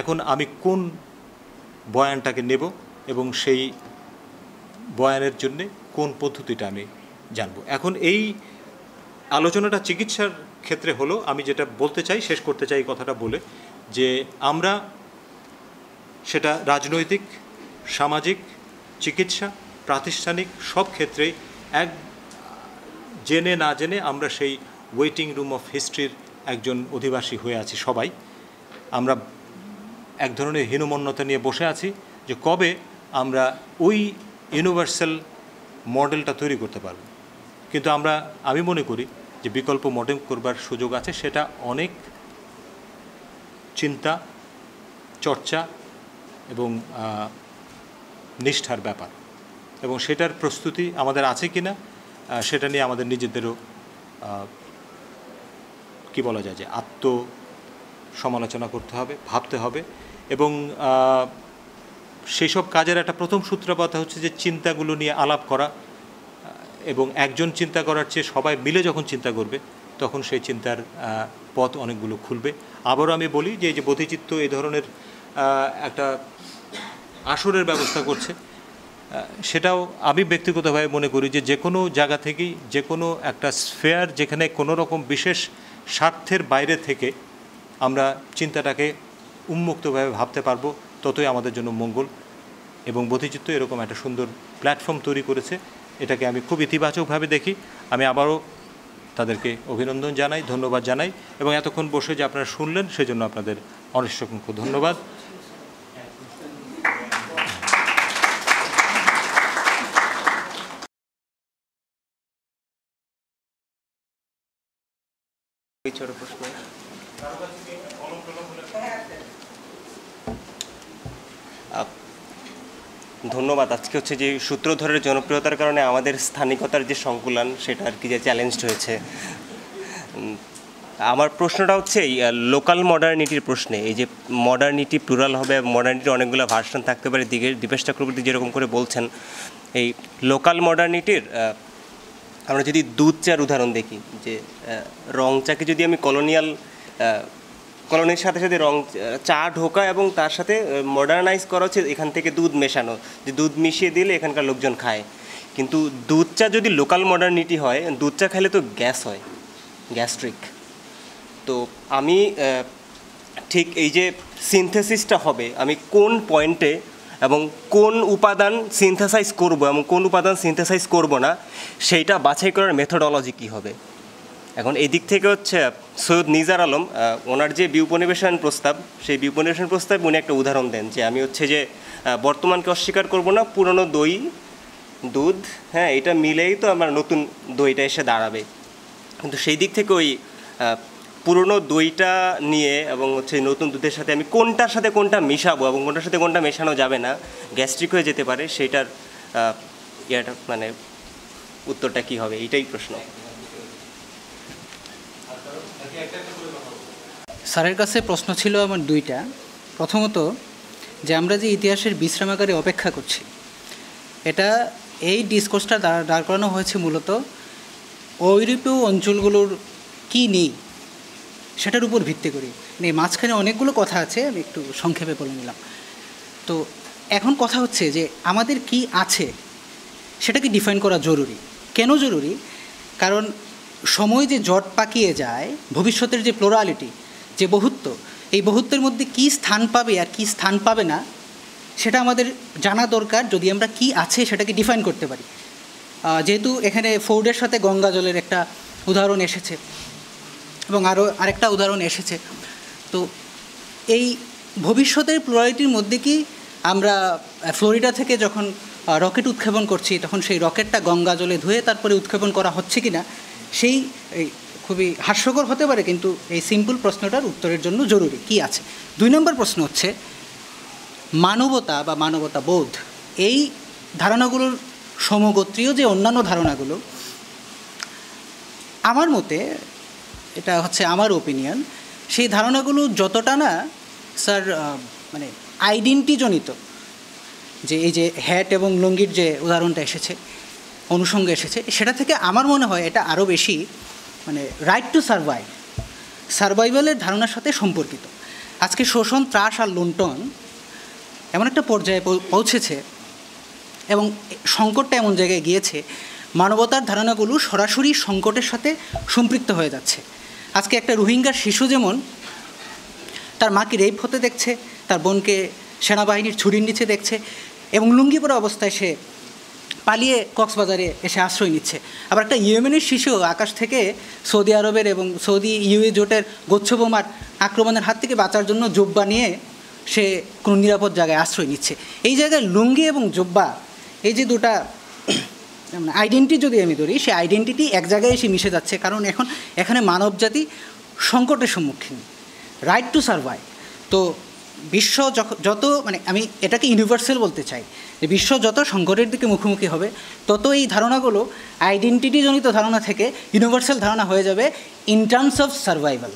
এখন আমি কোন বয়ানটাকে নেব এবং সেই বয়ানের জন্যে কোন পদ্ধতিটা আমি জানব এখন এই আলোচনাটা চিকিৎসার ক্ষেত্রে হলো আমি যেটা বলতে চাই শেষ করতে চাই কথাটা বলে যে আমরা সেটা রাজনৈতিক সামাজিক চিকিৎসা প্রাতিষ্ঠানিক সব ক্ষেত্রেই এক জেনে না জেনে আমরা সেই ওয়েটিং রুম অফ হিস্ট্রির একজন অধিবাসী হয়ে আছি সবাই আমরা এক ধরনের হীনমন্যতা নিয়ে বসে আছি যে কবে আমরা ওই ইউনিভার্সাল মডেলটা তৈরি করতে পারব কিন্তু আমরা আমি মনে করি যে বিকল্প মডেল করবার সুযোগ আছে সেটা অনেক চিন্তা চর্চা এবং নিষ্ঠার ব্যাপার এবং সেটার প্রস্তুতি আমাদের আছে কি না সেটা নিয়ে আমাদের নিজেদেরও কি বলা যায় যে আত্ম সমালোচনা করতে হবে ভাবতে হবে এবং সেসব কাজের একটা প্রথম সূত্রপাত হচ্ছে যে চিন্তাগুলো নিয়ে আলাপ করা এবং একজন চিন্তা করার চেয়ে সবাই মিলে যখন চিন্তা করবে তখন সেই চিন্তার পথ অনেকগুলো খুলবে আবারও আমি বলি যে যে বোধিচিত্ত এই ধরনের একটা আসরের ব্যবস্থা করছে সেটাও আমি ব্যক্তিগতভাবে মনে করি যে যে কোনো জায়গা থেকেই যে কোনো একটা স্ফেয়ার যেখানে কোনো রকম বিশেষ স্বার্থের বাইরে থেকে আমরা চিন্তাটাকে উন্মুক্তভাবে ভাবতে পারবো ততই আমাদের জন্য মঙ্গল এবং বোধিচিত্ত এরকম একটা সুন্দর প্ল্যাটফর্ম তৈরি করেছে এটাকে আমি খুব ইতিবাচকভাবে দেখি আমি আবারও তাদেরকে অভিনন্দন জানাই ধন্যবাদ জানাই এবং এতক্ষণ বসে যে আপনারা শুনলেন সেজন্য আপনাদের অনেক ধন্যবাদ ছোট প্রশ্ন ধন্যবাদ আজকে হচ্ছে যে সূত্রধরের জনপ্রিয়তার কারণে আমাদের স্থানিকতার যে সংকুলন সেটা আর কি যে চ্যালেঞ্জড হয়েছে আমার প্রশ্নটা হচ্ছে এই লোকাল মডার্নিটির প্রশ্নে এই যে মডার্নিটি প্লুরাল হবে মডার্নিটির অনেকগুলো ভার্সন থাকতে পারে দিকে দীপেশ চক্রবর্তী যেরকম করে বলছেন এই লোকাল মডার্নিটির আমরা যদি দুধ চার উদাহরণ দেখি যে রংচাকে চাকে যদি আমি কলোনিয়াল কলোনির সাথে সাথে রং চা ঢোকা এবং তার সাথে মডার্নাইজ করা হচ্ছে এখান থেকে দুধ মেশানো যে দুধ মিশিয়ে দিলে এখানকার লোকজন খায় কিন্তু দুধ চা যদি লোকাল মডার্নিটি হয় দুধ চা খেলে তো গ্যাস হয় গ্যাস্ট্রিক তো আমি ঠিক এই যে সিনথেসিসটা হবে আমি কোন পয়েন্টে এবং কোন উপাদান সিনথেসাইজ করব এবং কোন উপাদান সিনথেসাইজ করব না সেইটা বাছাই করার মেথোডলজি কী হবে এখন এই দিক থেকে হচ্ছে সৈয়দ নিজার আলম ওনার যে বিউপনিবেশন প্রস্তাব সেই বিউপনিবেশন প্রস্তাব উনি একটা উদাহরণ দেন যে আমি হচ্ছে যে বর্তমানকে অস্বীকার করব না পুরনো দই দুধ হ্যাঁ এটা মিলেই তো আমার নতুন দইটা এসে দাঁড়াবে কিন্তু সেই দিক থেকে ওই পুরনো দইটা নিয়ে এবং হচ্ছে নতুন দুধের সাথে আমি কোনটার সাথে কোনটা মেশাবো এবং কোনটার সাথে কোনটা মেশানো যাবে না গ্যাস্ট্রিক হয়ে যেতে পারে সেইটার ইয়েটা মানে উত্তরটা কি হবে এটাই প্রশ্ন স্যারের কাছে প্রশ্ন ছিল আমার দুইটা প্রথমত যে আমরা যে ইতিহাসের বিশ্রামাগারে অপেক্ষা করছি এটা এই ডিসকোর্সটা দাঁড় করানো হয়েছে মূলত ঐরূপীয় অঞ্চলগুলোর কি নেই সেটার উপর ভিত্তি করি নেই মানে মাঝখানে অনেকগুলো কথা আছে আমি একটু সংক্ষেপে বলে নিলাম তো এখন কথা হচ্ছে যে আমাদের কি আছে সেটাকে ডিফাইন করা জরুরি কেন জরুরি কারণ সময় যে জট পাকিয়ে যায় ভবিষ্যতের যে প্লোরালিটি যে বহুত্ব এই বহুত্বের মধ্যে কি স্থান পাবে আর কি স্থান পাবে না সেটা আমাদের জানা দরকার যদি আমরা কি আছে সেটাকে ডিফাইন করতে পারি যেহেতু এখানে ফৌডের সাথে গঙ্গা জলের একটা উদাহরণ এসেছে এবং আরও আরেকটা উদাহরণ এসেছে তো এই ভবিষ্যতের প্লোরালিটির মধ্যে কি আমরা ফ্লোরিডা থেকে যখন রকেট উৎক্ষেপণ করছি তখন সেই রকেটটা গঙ্গা জলে ধুয়ে তারপরে উৎক্ষেপণ করা হচ্ছে কি না সেই খুবই হাস্যকর হতে পারে কিন্তু এই সিম্পল প্রশ্নটার উত্তরের জন্য জরুরি কি আছে দুই নম্বর প্রশ্ন হচ্ছে মানবতা বা মানবতা বোধ এই ধারণাগুলোর সমগোত্রীয় যে অন্যান্য ধারণাগুলো আমার মতে এটা হচ্ছে আমার ওপিনিয়ন সেই ধারণাগুলো যতটা না স্যার মানে আইডেন্টিজনিত যে এই যে হ্যাট এবং লুঙ্গির যে উদাহরণটা এসেছে অনুষঙ্গে এসেছে সেটা থেকে আমার মনে হয় এটা আরও বেশি মানে রাইট টু সার্ভাইভ সার্ভাইভালের ধারণার সাথে সম্পর্কিত আজকে শোষণ ত্রাস আর লুণ্টন এমন একটা পর্যায়ে পৌঁছেছে এবং সংকটটা এমন জায়গায় গিয়েছে মানবতার ধারণাগুলো সরাসরি সংকটের সাথে সম্পৃক্ত হয়ে যাচ্ছে আজকে একটা রোহিঙ্গার শিশু যেমন তার মাকে রেপ হতে দেখছে তার বোনকে সেনাবাহিনীর ছুরির নিচে দেখছে এবং লুঙ্গি পরা অবস্থায় সে পালিয়ে কক্সবাজারে এসে আশ্রয় নিচ্ছে আবার একটা ইয়েমেনের শিশু আকাশ থেকে সৌদি আরবের এবং সৌদি ইউএ জোটের গোচ্ছবোমার আক্রমণের হাত থেকে বাঁচার জন্য জোব্বা নিয়ে সে কোনো নিরাপদ জায়গায় আশ্রয় নিচ্ছে এই জায়গায় লুঙ্গি এবং জোব্বা এই যে দুটা আইডেন্টি যদি আমি ধরি সেই আইডেন্টিটি এক জায়গায় এসে মিশে যাচ্ছে কারণ এখন এখানে মানবজাতি সংকটের সম্মুখীন রাইট টু সার্ভাইভ তো বিশ্ব যত মানে আমি এটাকে ইউনিভার্সাল বলতে চাই যে বিশ্ব যত সংকটের দিকে মুখোমুখি হবে তত এই ধারণাগুলো আইডেন্টিটিজনিত ধারণা থেকে ইউনিভার্সাল ধারণা হয়ে যাবে ইন টার্মস অফ সার্ভাইভাল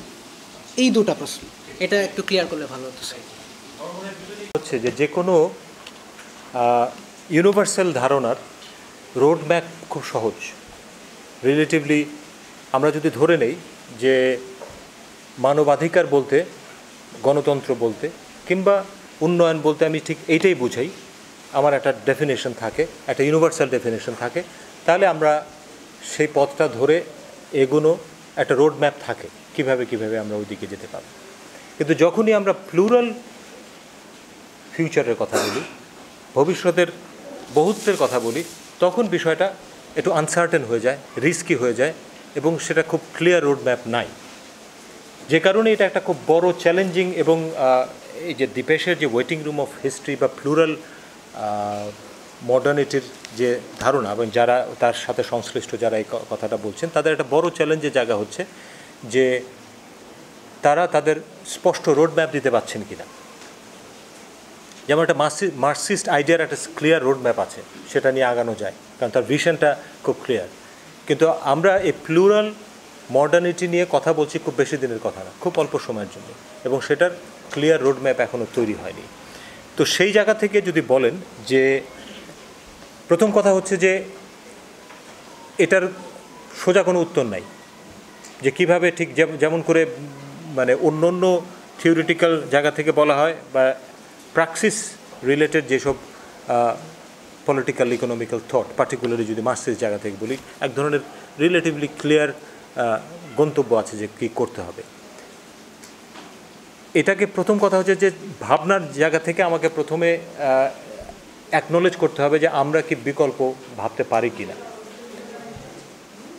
এই দুটা প্রশ্ন এটা একটু ক্লিয়ার করলে ভালো হতো হচ্ছে যে যে কোনো ইউনিভার্সাল ধারণার রোড ম্যাপ খুব সহজ রিলেটিভলি আমরা যদি ধরে নেই যে মানবাধিকার বলতে গণতন্ত্র বলতে কিংবা উন্নয়ন বলতে আমি ঠিক এইটাই বুঝাই আমার একটা ডেফিনেশন থাকে একটা ইউনিভার্সাল ডেফিনেশন থাকে তাহলে আমরা সেই পথটা ধরে এগোনো একটা রোড ম্যাপ থাকে কিভাবে কিভাবে আমরা ওই দিকে যেতে পারব কিন্তু যখনই আমরা প্লুরাল ফিউচারের কথা বলি ভবিষ্যতের বহুত্বের কথা বলি তখন বিষয়টা একটু আনসার্টেন হয়ে যায় রিস্কি হয়ে যায় এবং সেটা খুব ক্লিয়ার রোড ম্যাপ নাই যে কারণে এটা একটা খুব বড় চ্যালেঞ্জিং এবং এই যে দীপেশের যে ওয়েটিং রুম অফ হিস্ট্রি বা প্লুরাল মডার্নিটির যে ধারণা এবং যারা তার সাথে সংশ্লিষ্ট যারা এই কথাটা বলছেন তাদের একটা বড় চ্যালেঞ্জের জায়গা হচ্ছে যে তারা তাদের স্পষ্ট রোড ম্যাপ দিতে পারছেন কিনা যেমন একটা মার্সিস্ট আইডিয়ার একটা ক্লিয়ার রোড ম্যাপ আছে সেটা নিয়ে আগানো যায় কারণ তার ভিশনটা খুব ক্লিয়ার কিন্তু আমরা এই প্লুরাল মডার্নিটি নিয়ে কথা বলছি খুব বেশি দিনের কথা না খুব অল্প সময়ের জন্য এবং সেটার ক্লিয়ার রোড ম্যাপ এখনও তৈরি হয়নি তো সেই জায়গা থেকে যদি বলেন যে প্রথম কথা হচ্ছে যে এটার সোজা কোনো উত্তর নাই যে কিভাবে ঠিক যেমন করে মানে অন্য অন্য থিওরিটিক্যাল জায়গা থেকে বলা হয় বা প্র্যাকসিস রিলেটেড যেসব পলিটিক্যাল ইকোনমিক্যাল থট পার্টিকুলারলি যদি মার্সের জায়গা থেকে বলি এক ধরনের রিলেটিভলি ক্লিয়ার গন্তব্য আছে যে কী করতে হবে এটাকে প্রথম কথা হচ্ছে যে ভাবনার জায়গা থেকে আমাকে প্রথমে অ্যাকনোলেজ করতে হবে যে আমরা কি বিকল্প ভাবতে পারি কি না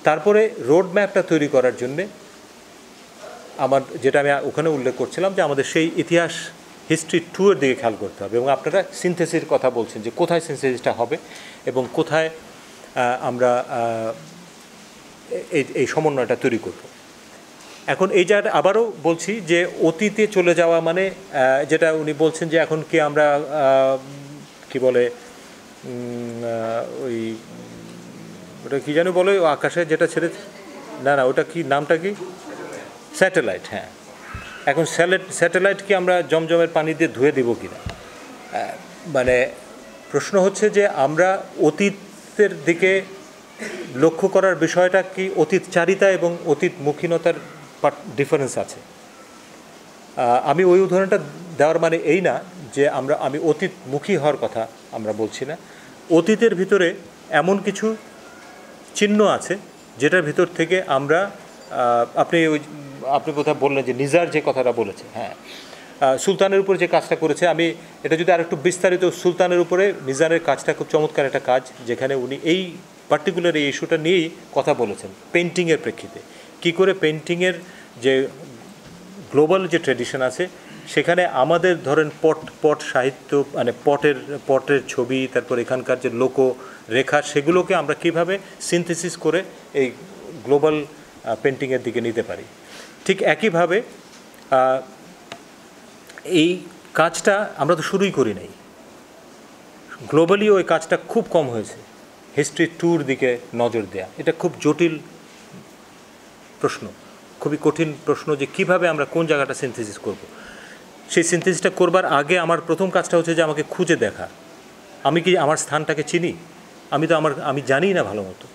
তারপরে রোড ম্যাপটা তৈরি করার জন্যে আমার যেটা আমি ওখানে উল্লেখ করছিলাম যে আমাদের সেই ইতিহাস হিস্ট্রি টুয়ের দিকে খেয়াল করতে হবে এবং আপনারা সিনথেসির কথা বলছেন যে কোথায় সিনথেসিসটা হবে এবং কোথায় আমরা এই সমন্বয়টা তৈরি করব এখন এই জায়গাটা আবারও বলছি যে অতীতে চলে যাওয়া মানে যেটা উনি বলছেন যে এখন কি আমরা কি বলে ওই ওটা কী জানি বলে আকাশে যেটা ছেড়ে না না ওটা কি নামটা কি স্যাটেলাইট হ্যাঁ এখন স্যালেট স্যাটেলাইট কি আমরা জমজমের পানি দিয়ে ধুয়ে দেবো কি না মানে প্রশ্ন হচ্ছে যে আমরা অতীতের দিকে লক্ষ্য করার বিষয়টা কি চারিতা এবং অতীত মুখীনতার ডিফারেন্স আছে আমি ওই উদাহরণটা দেওয়ার মানে এই না যে আমরা আমি অতীতমুখী হওয়ার কথা আমরা বলছি না অতীতের ভিতরে এমন কিছু চিহ্ন আছে যেটার ভিতর থেকে আমরা আপনি ওই আপনি কোথাও বললেন যে নিজার যে কথাটা বলেছে হ্যাঁ সুলতানের উপরে যে কাজটা করেছে আমি এটা যদি আরেকটু বিস্তারিত সুলতানের উপরে নিজারের কাজটা খুব চমৎকার একটা কাজ যেখানে উনি এই পার্টিকুলার এই ইস্যুটা নিয়েই কথা বলেছেন পেন্টিংয়ের প্রেক্ষিতে কি করে পেন্টিংয়ের যে গ্লোবাল যে ট্রেডিশন আছে সেখানে আমাদের ধরেন পট পট সাহিত্য মানে পটের পটের ছবি তারপর এখানকার যে লোক রেখা সেগুলোকে আমরা কিভাবে সিনথেসিস করে এই গ্লোবাল পেন্টিংয়ের দিকে নিতে পারি ঠিক একইভাবে এই কাজটা আমরা তো শুরুই করি নাই গ্লোবালিও এই কাজটা খুব কম হয়েছে হিস্ট্রি ট্যুর দিকে নজর দেয়া এটা খুব জটিল প্রশ্ন খুবই কঠিন প্রশ্ন যে কিভাবে আমরা কোন জায়গাটা সিনথেসিস করব। সেই সিনথেসিসটা করবার আগে আমার প্রথম কাজটা হচ্ছে যে আমাকে খুঁজে দেখা আমি কি আমার স্থানটাকে চিনি আমি তো আমার আমি জানি না ভালো মতো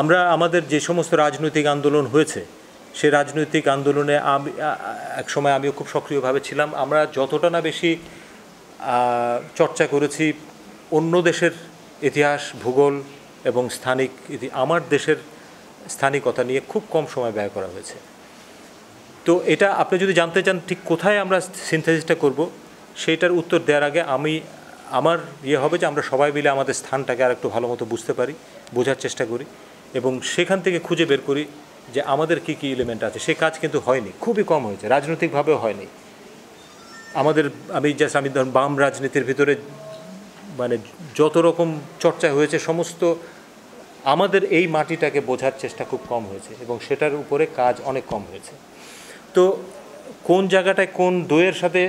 আমরা আমাদের যে সমস্ত রাজনৈতিক আন্দোলন হয়েছে সে রাজনৈতিক আন্দোলনে আমি এক সময় আমিও খুব সক্রিয়ভাবে ছিলাম আমরা যতটা না বেশি চর্চা করেছি অন্য দেশের ইতিহাস ভূগোল এবং স্থানিক আমার দেশের স্থানিকতা নিয়ে খুব কম সময় ব্যয় করা হয়েছে তো এটা আপনি যদি জানতে চান ঠিক কোথায় আমরা সিনথেসিসটা করব সেইটার উত্তর দেওয়ার আগে আমি আমার ইয়ে হবে যে আমরা সবাই মিলে আমাদের স্থানটাকে আর একটু ভালো মতো বুঝতে পারি বোঝার চেষ্টা করি এবং সেখান থেকে খুঁজে বের করি যে আমাদের কি কি এলিমেন্ট আছে সে কাজ কিন্তু হয়নি খুবই কম হয়েছে রাজনৈতিকভাবেও হয়নি আমাদের আমি জাস্ট আমি ধরুন বাম রাজনীতির ভিতরে মানে যত রকম চর্চা হয়েছে সমস্ত আমাদের এই মাটিটাকে বোঝার চেষ্টা খুব কম হয়েছে এবং সেটার উপরে কাজ অনেক কম হয়েছে তো কোন জায়গাটায় কোন দইয়ের সাথে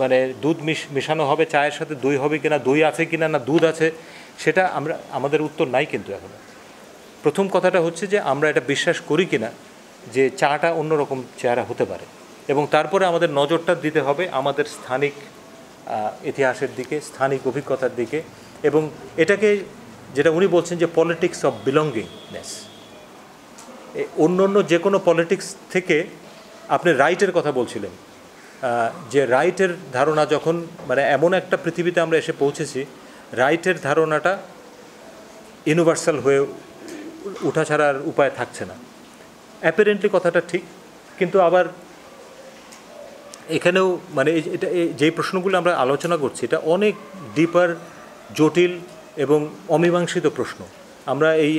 মানে দুধ মেশানো হবে চায়ের সাথে দই হবে কিনা দই আছে কিনা না দুধ আছে সেটা আমরা আমাদের উত্তর নাই কিন্তু এখন প্রথম কথাটা হচ্ছে যে আমরা এটা বিশ্বাস করি কিনা যে চাটা অন্যরকম চেহারা হতে পারে এবং তারপরে আমাদের নজরটা দিতে হবে আমাদের স্থানিক ইতিহাসের দিকে স্থানিক অভিজ্ঞতার দিকে এবং এটাকে যেটা উনি বলছেন যে পলিটিক্স অফ বিলঙ্গিংনেস অন্য অন্য যে কোনো পলিটিক্স থেকে আপনি রাইটের কথা বলছিলেন যে রাইটের ধারণা যখন মানে এমন একটা পৃথিবীতে আমরা এসে পৌঁছেছি রাইটের ধারণাটা ইউনিভার্সাল হয়ে উঠা ছাড়ার উপায় থাকছে না অ্যাপারেন্টলি কথাটা ঠিক কিন্তু আবার এখানেও মানে এটা যেই প্রশ্নগুলো আমরা আলোচনা করছি এটা অনেক ডিপার জটিল এবং অমীমাংসিত প্রশ্ন আমরা এই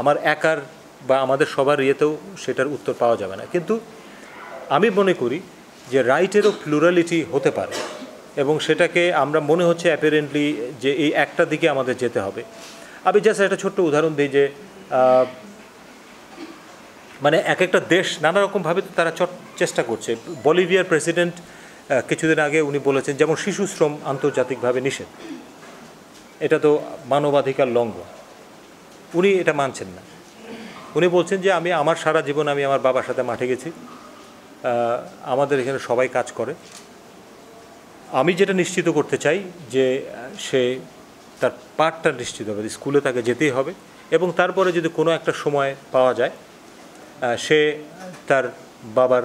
আমার একার বা আমাদের সবার ইয়েতেও সেটার উত্তর পাওয়া যাবে না কিন্তু আমি মনে করি যে রাইটেরও প্লুরালিটি হতে পারে এবং সেটাকে আমরা মনে হচ্ছে অ্যাপারেন্টলি যে এই একটা দিকে আমাদের যেতে হবে আমি জাস্ট একটা ছোট্ট উদাহরণ দিই যে মানে এক একটা দেশ নানা রকমভাবে তারা চেষ্টা করছে বলিভিয়ার প্রেসিডেন্ট কিছুদিন আগে উনি বলেছেন যেমন শিশু শ্রম আন্তর্জাতিকভাবে নিষেধ এটা তো মানবাধিকার লঙ্ঘন উনি এটা মানছেন না উনি বলছেন যে আমি আমার সারা জীবন আমি আমার বাবার সাথে মাঠে গেছি আমাদের এখানে সবাই কাজ করে আমি যেটা নিশ্চিত করতে চাই যে সে তার পাঠটা নিশ্চিত হবে স্কুলে তাকে যেতেই হবে এবং তারপরে যদি কোনো একটা সময় পাওয়া যায় সে তার বাবার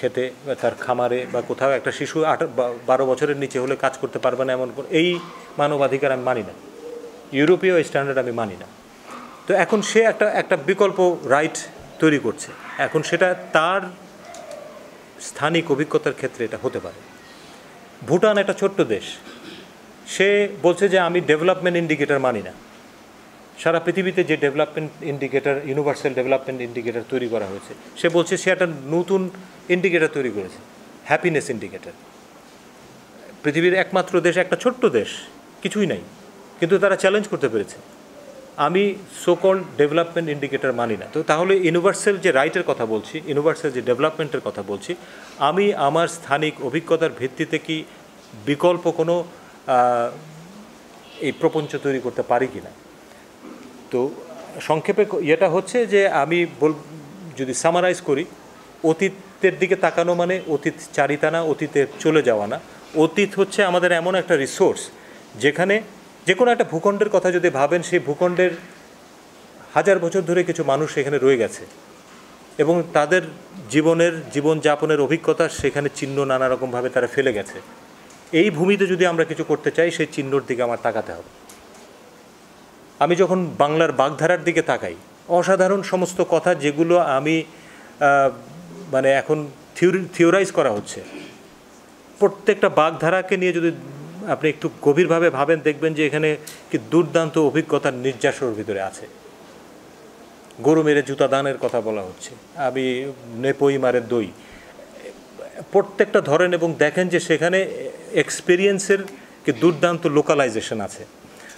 খেতে বা তার খামারে বা কোথাও একটা শিশু আট বারো বছরের নিচে হলে কাজ করতে পারবে না এমন এই মানবাধিকার আমি মানি না ইউরোপীয় স্ট্যান্ডার্ড আমি মানি না তো এখন সে একটা একটা বিকল্প রাইট তৈরি করছে এখন সেটা তার স্থানিক অভিজ্ঞতার ক্ষেত্রে এটা হতে পারে ভুটান একটা ছোট্ট দেশ সে বলছে যে আমি ডেভেলপমেন্ট ইন্ডিকেটর মানি না সারা পৃথিবীতে যে development indicator universal development indicator তৈরি করা হয়েছে সে বলছে সে একটা নতুন ইন্ডিকেটার তৈরি করেছে হ্যাপিনেস ইন্ডিকেটার পৃথিবীর একমাত্র দেশ একটা ছোট্ট দেশ কিছুই নাই কিন্তু তারা চ্যালেঞ্জ করতে পেরেছে আমি সোকল ডেভেলপমেন্ট ইন্ডিকেটার মানি না তো তাহলে ইউনিভার্সাল যে রাইটের কথা বলছি ইউনিভার্সাল যে ডেভেলপমেন্টের কথা বলছি আমি আমার স্থানিক অভিজ্ঞতার ভিত্তিতে কি বিকল্প কোনো এই প্রপঞ্চ তৈরি করতে পারি কি না তো সংক্ষেপে ইয়েটা হচ্ছে যে আমি বল যদি সামারাইজ করি অতীতের দিকে তাকানো মানে অতীত চারিতা না অতীতে চলে যাওয়া না অতীত হচ্ছে আমাদের এমন একটা রিসোর্স যেখানে যে কোনো একটা ভূখণ্ডের কথা যদি ভাবেন সেই ভূখণ্ডের হাজার বছর ধরে কিছু মানুষ সেখানে রয়ে গেছে এবং তাদের জীবনের জীবনযাপনের অভিজ্ঞতা সেখানে চিহ্ন নানা রকমভাবে তারা ফেলে গেছে এই ভূমিতে যদি আমরা কিছু করতে চাই সেই চিহ্নর দিকে আমার তাকাতে হবে আমি যখন বাংলার বাগধারার দিকে তাকাই অসাধারণ সমস্ত কথা যেগুলো আমি মানে এখন থিওরাইজ করা হচ্ছে প্রত্যেকটা বাগধারাকে নিয়ে যদি আপনি একটু গভীরভাবে ভাবেন দেখবেন যে এখানে কি দুর্দান্ত অভিজ্ঞতার নির্যাসর ভিতরে আছে গরু মেরে জুতা দানের কথা বলা হচ্ছে আমি নেপই মারে দই প্রত্যেকটা ধরেন এবং দেখেন যে সেখানে এক্সপিরিয়েন্সের কি দুর্দান্ত লোকালাইজেশন আছে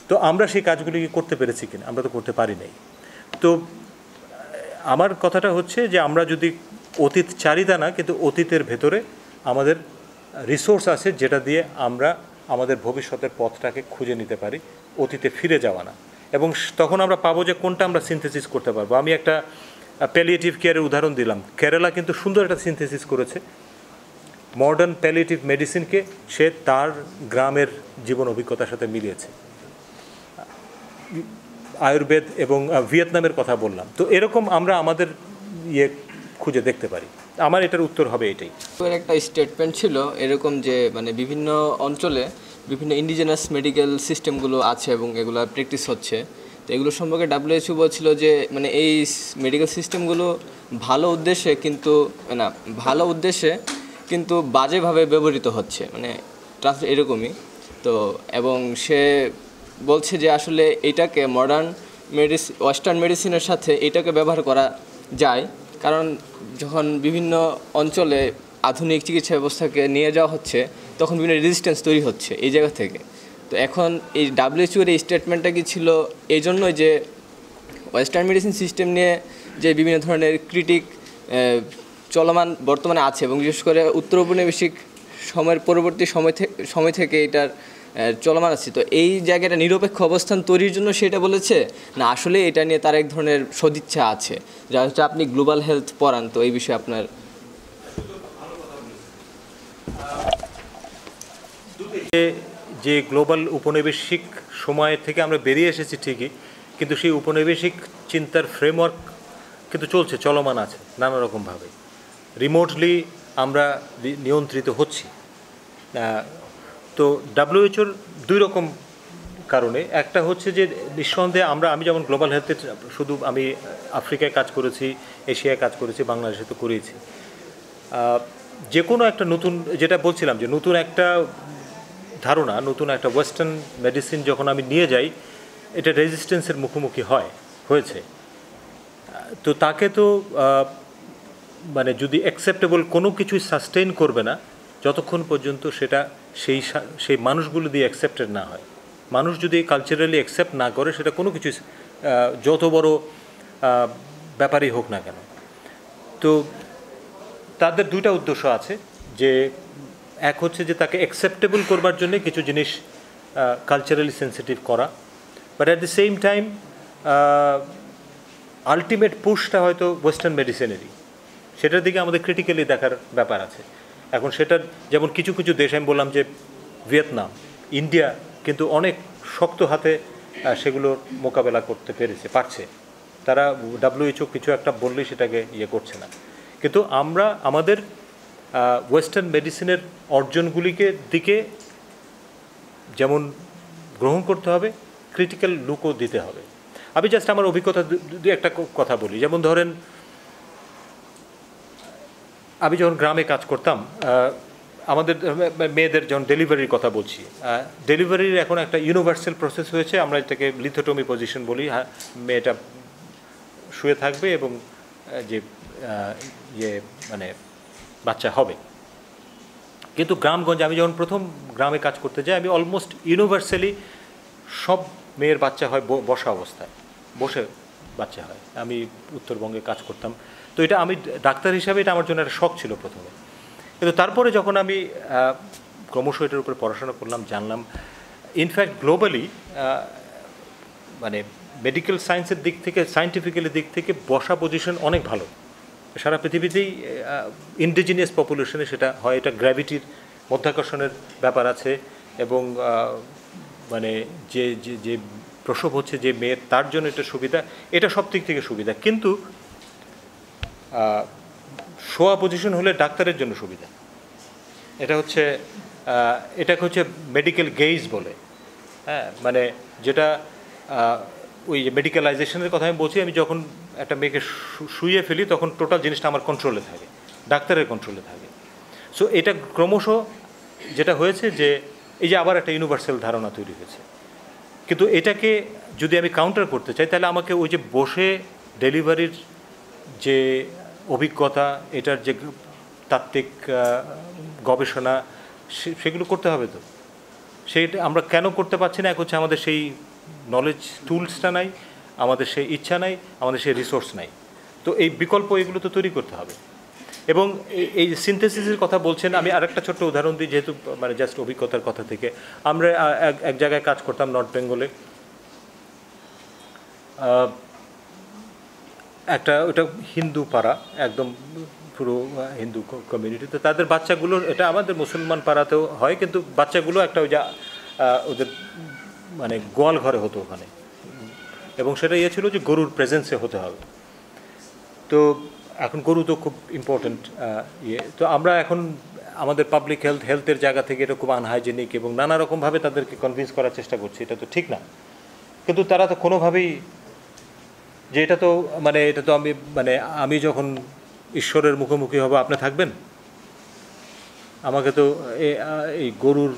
তো আমরা সেই কাজগুলি করতে পেরেছি কিনা আমরা তো করতে পারি নাই তো আমার কথাটা হচ্ছে যে আমরা যদি অতীত চারিদা না কিন্তু অতীতের ভেতরে আমাদের রিসোর্স আছে যেটা দিয়ে আমরা আমাদের ভবিষ্যতের পথটাকে খুঁজে নিতে পারি অতীতে ফিরে যাওয়া না এবং তখন আমরা পাবো যে কোনটা আমরা সিনথেসিস করতে পারবো আমি একটা প্যালিয়েটিভ কেয়ারের উদাহরণ দিলাম কেরালা কিন্তু সুন্দর একটা সিনথেসিস করেছে মডার্ন প্যালিয়েটিভ মেডিসিনকে সে তার গ্রামের জীবন অভিজ্ঞতার সাথে মিলিয়েছে আয়ুর্বেদ এবং ভিয়েতনামের কথা বললাম তো এরকম আমরা আমাদের ইয়ে খুঁজে দেখতে পারি আমার এটার উত্তর হবে এটাই একটা স্টেটমেন্ট ছিল এরকম যে মানে বিভিন্ন অঞ্চলে বিভিন্ন ইন্ডিজেনাস মেডিকেল সিস্টেমগুলো আছে এবং এগুলো প্র্যাকটিস হচ্ছে তো এগুলো সম্পর্কে ডাব্লিউএইচও বলছিল যে মানে এই মেডিকেল সিস্টেমগুলো ভালো উদ্দেশ্যে কিন্তু না ভালো উদ্দেশ্যে কিন্তু বাজেভাবে ব্যবহৃত হচ্ছে মানে এরকমই তো এবং সে বলছে যে আসলে এটাকে মডার্ন মেডিসিন ওয়েস্টার্ন মেডিসিনের সাথে এটাকে ব্যবহার করা যায় কারণ যখন বিভিন্ন অঞ্চলে আধুনিক চিকিৎসা ব্যবস্থাকে নিয়ে যাওয়া হচ্ছে তখন বিভিন্ন রেজিস্ট্যান্স তৈরি হচ্ছে এই জায়গা থেকে তো এখন এই ডাব্লিউএচওর এই স্টেটমেন্টটা কি ছিল এই জন্যই যে ওয়েস্টার্ন মেডিসিন সিস্টেম নিয়ে যে বিভিন্ন ধরনের ক্রিটিক চলমান বর্তমানে আছে এবং বিশেষ করে উত্তর উপনিবেশিক সময়ের পরবর্তী সময় থেকে সময় থেকে এটার চলমান আছি তো এই জায়গাটা নিরপেক্ষ অবস্থান তৈরির জন্য সেটা বলেছে না আসলে এটা নিয়ে তার এক ধরনের সদিচ্ছা আছে যা হচ্ছে আপনি গ্লোবাল হেলথ পড়ান তো এই বিষয়ে আপনার যে গ্লোবাল উপনিবেশিক সময় থেকে আমরা বেরিয়ে এসেছি ঠিকই কিন্তু সেই উপনিবেশিক চিন্তার ফ্রেমওয়ার্ক কিন্তু চলছে চলমান আছে নানা রকমভাবে রিমোটলি আমরা নিয়ন্ত্রিত হচ্ছি তো ডাব্লিউএইচওর দুই রকম কারণে একটা হচ্ছে যে নিঃসন্দেহে আমরা আমি যেমন গ্লোবাল হেলথে শুধু আমি আফ্রিকায় কাজ করেছি এশিয়ায় কাজ করেছি বাংলাদেশে তো করেছি যে কোনো একটা নতুন যেটা বলছিলাম যে নতুন একটা ধারণা নতুন একটা ওয়েস্টার্ন মেডিসিন যখন আমি নিয়ে যাই এটা রেজিস্ট্যান্সের মুখোমুখি হয় হয়েছে তো তাকে তো মানে যদি অ্যাকসেপ্টেবল কোনো কিছুই সাস্টেইন করবে না যতক্ষণ পর্যন্ত সেটা সেই সেই মানুষগুলো দিয়ে অ্যাকসেপ্টেড না হয় মানুষ যদি কালচারালি অ্যাকসেপ্ট না করে সেটা কোনো কিছু যত বড় ব্যাপারই হোক না কেন তো তাদের দুইটা উদ্দেশ্য আছে যে এক হচ্ছে যে তাকে অ্যাকসেপ্টেবল করবার জন্য কিছু জিনিস কালচারালি সেন্সিটিভ করা but at the same time ultimate পুশটা হয়তো ওয়েস্টার্ন মেডিসিনেরই সেটার দিকে আমাদের ক্রিটিক্যালি দেখার ব্যাপার আছে এখন সেটা যেমন কিছু কিছু দেশ আমি বললাম যে ভিয়েতনাম ইন্ডিয়া কিন্তু অনেক শক্ত হাতে সেগুলোর মোকাবেলা করতে পেরেছে পারছে তারা ডাব্লিউএইচও কিছু একটা বললে সেটাকে ইয়ে করছে না কিন্তু আমরা আমাদের ওয়েস্টার্ন মেডিসিনের অর্জনগুলিকে দিকে যেমন গ্রহণ করতে হবে ক্রিটিক্যাল লুকও দিতে হবে আমি জাস্ট আমার অভিজ্ঞতা একটা কথা বলি যেমন ধরেন আমি যখন গ্রামে কাজ করতাম আমাদের মেয়েদের যখন ডেলিভারির কথা বলছি ডেলিভারির এখন একটা ইউনিভার্সাল প্রসেস হয়েছে আমরা এটাকে লিথোটমি পজিশন বলি হ্যাঁ, মেয়েটা শুয়ে থাকবে এবং যে ইয়ে মানে বাচ্চা হবে কিন্তু গ্রামগঞ্জে আমি যখন প্রথম গ্রামে কাজ করতে যাই আমি অলমোস্ট ইউনিভার্সালি সব মেয়ের বাচ্চা হয় বসা অবস্থায় বসে বাচ্চা হয় আমি উত্তরবঙ্গে কাজ করতাম তো এটা আমি ডাক্তার হিসাবে এটা আমার জন্য একটা শখ ছিল প্রথমে কিন্তু তারপরে যখন আমি ক্রমশ এটার উপরে পড়াশোনা করলাম জানলাম ইনফ্যাক্ট গ্লোবালি মানে মেডিকেল সায়েন্সের দিক থেকে সায়েন্টিফিক্যালি দিক থেকে বসা পজিশন অনেক ভালো সারা পৃথিবীতেই ইন্ডিজিনিয়াস পপুলেশনে সেটা হয় এটা গ্র্যাভিটির মধ্যাকর্ষণের ব্যাপার আছে এবং মানে যে যে প্রসব হচ্ছে যে মেয়ের তার জন্য এটা সুবিধা এটা সব দিক থেকে সুবিধা কিন্তু শোয়া পজিশন হলে ডাক্তারের জন্য সুবিধা এটা হচ্ছে এটাকে হচ্ছে মেডিকেল গেইজ বলে হ্যাঁ মানে যেটা ওই যে মেডিকেলাইজেশনের কথা আমি বলছি আমি যখন একটা মেয়েকে শুয়ে ফেলি তখন টোটাল জিনিসটা আমার কন্ট্রোলে থাকে ডাক্তারের কন্ট্রোলে থাকে সো এটা ক্রমশ যেটা হয়েছে যে এই যে আবার একটা ইউনিভার্সাল ধারণা তৈরি হয়েছে কিন্তু এটাকে যদি আমি কাউন্টার করতে চাই তাহলে আমাকে ওই যে বসে ডেলিভারির যে অভিজ্ঞতা এটার যে তাত্ত্বিক গবেষণা সেগুলো করতে হবে তো সেইটা আমরা কেন করতে পারছি না এক হচ্ছে আমাদের সেই নলেজ টুলসটা নাই আমাদের সেই ইচ্ছা নাই আমাদের সেই রিসোর্স নাই তো এই বিকল্প এগুলো তো তৈরি করতে হবে এবং এই সিনথেসিসের কথা বলছেন আমি আরেকটা ছোট্ট উদাহরণ দিই যেহেতু মানে জাস্ট অভিজ্ঞতার কথা থেকে আমরা এক জায়গায় কাজ করতাম নর্থ বেঙ্গলে একটা ওটা হিন্দু পাড়া একদম পুরো হিন্দু কমিউনিটি তো তাদের বাচ্চাগুলোর এটা আমাদের মুসলমান পাড়াতেও হয় কিন্তু বাচ্চাগুলো একটা ওই যা ওদের মানে গোয়াল ঘরে হতো ওখানে এবং সেটা ইয়ে ছিল যে গরুর প্রেজেন্সে হতে হবে তো এখন গরু তো খুব ইম্পর্ট্যান্ট ইয়ে তো আমরা এখন আমাদের পাবলিক হেলথ হেলথের জায়গা থেকে এটা খুব আনহাইজেনিক এবং নানা রকমভাবে তাদেরকে কনভিন্স করার চেষ্টা করছি এটা তো ঠিক না কিন্তু তারা তো কোনোভাবেই যে এটা তো মানে এটা তো আমি মানে আমি যখন ঈশ্বরের মুখোমুখি হব আপনি থাকবেন আমাকে তো এই গরুর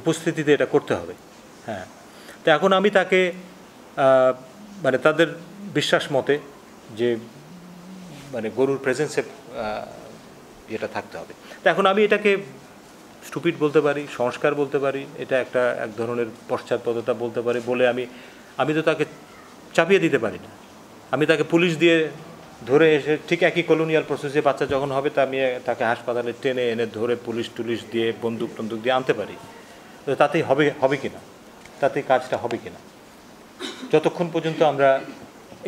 উপস্থিতিতে এটা করতে হবে হ্যাঁ তো এখন আমি তাকে মানে তাদের বিশ্বাস মতে যে মানে গরুর প্রেজেন্সে যেটা থাকতে হবে তো এখন আমি এটাকে স্টুপিড বলতে পারি সংস্কার বলতে পারি এটা একটা এক ধরনের পশ্চাৎপদতা বলতে পারি বলে আমি আমি তো তাকে চাপিয়ে দিতে পারি না আমি তাকে পুলিশ দিয়ে ধরে এসে ঠিক একই কলোনিয়াল প্রসেসে বাচ্চা যখন হবে তা আমি তাকে হাসপাতালে টেনে এনে ধরে পুলিশ টুলিশ দিয়ে বন্দুক টন্দুক দিয়ে আনতে পারি তো তাতেই হবে হবে কি না তাতে কাজটা হবে কি না যতক্ষণ পর্যন্ত আমরা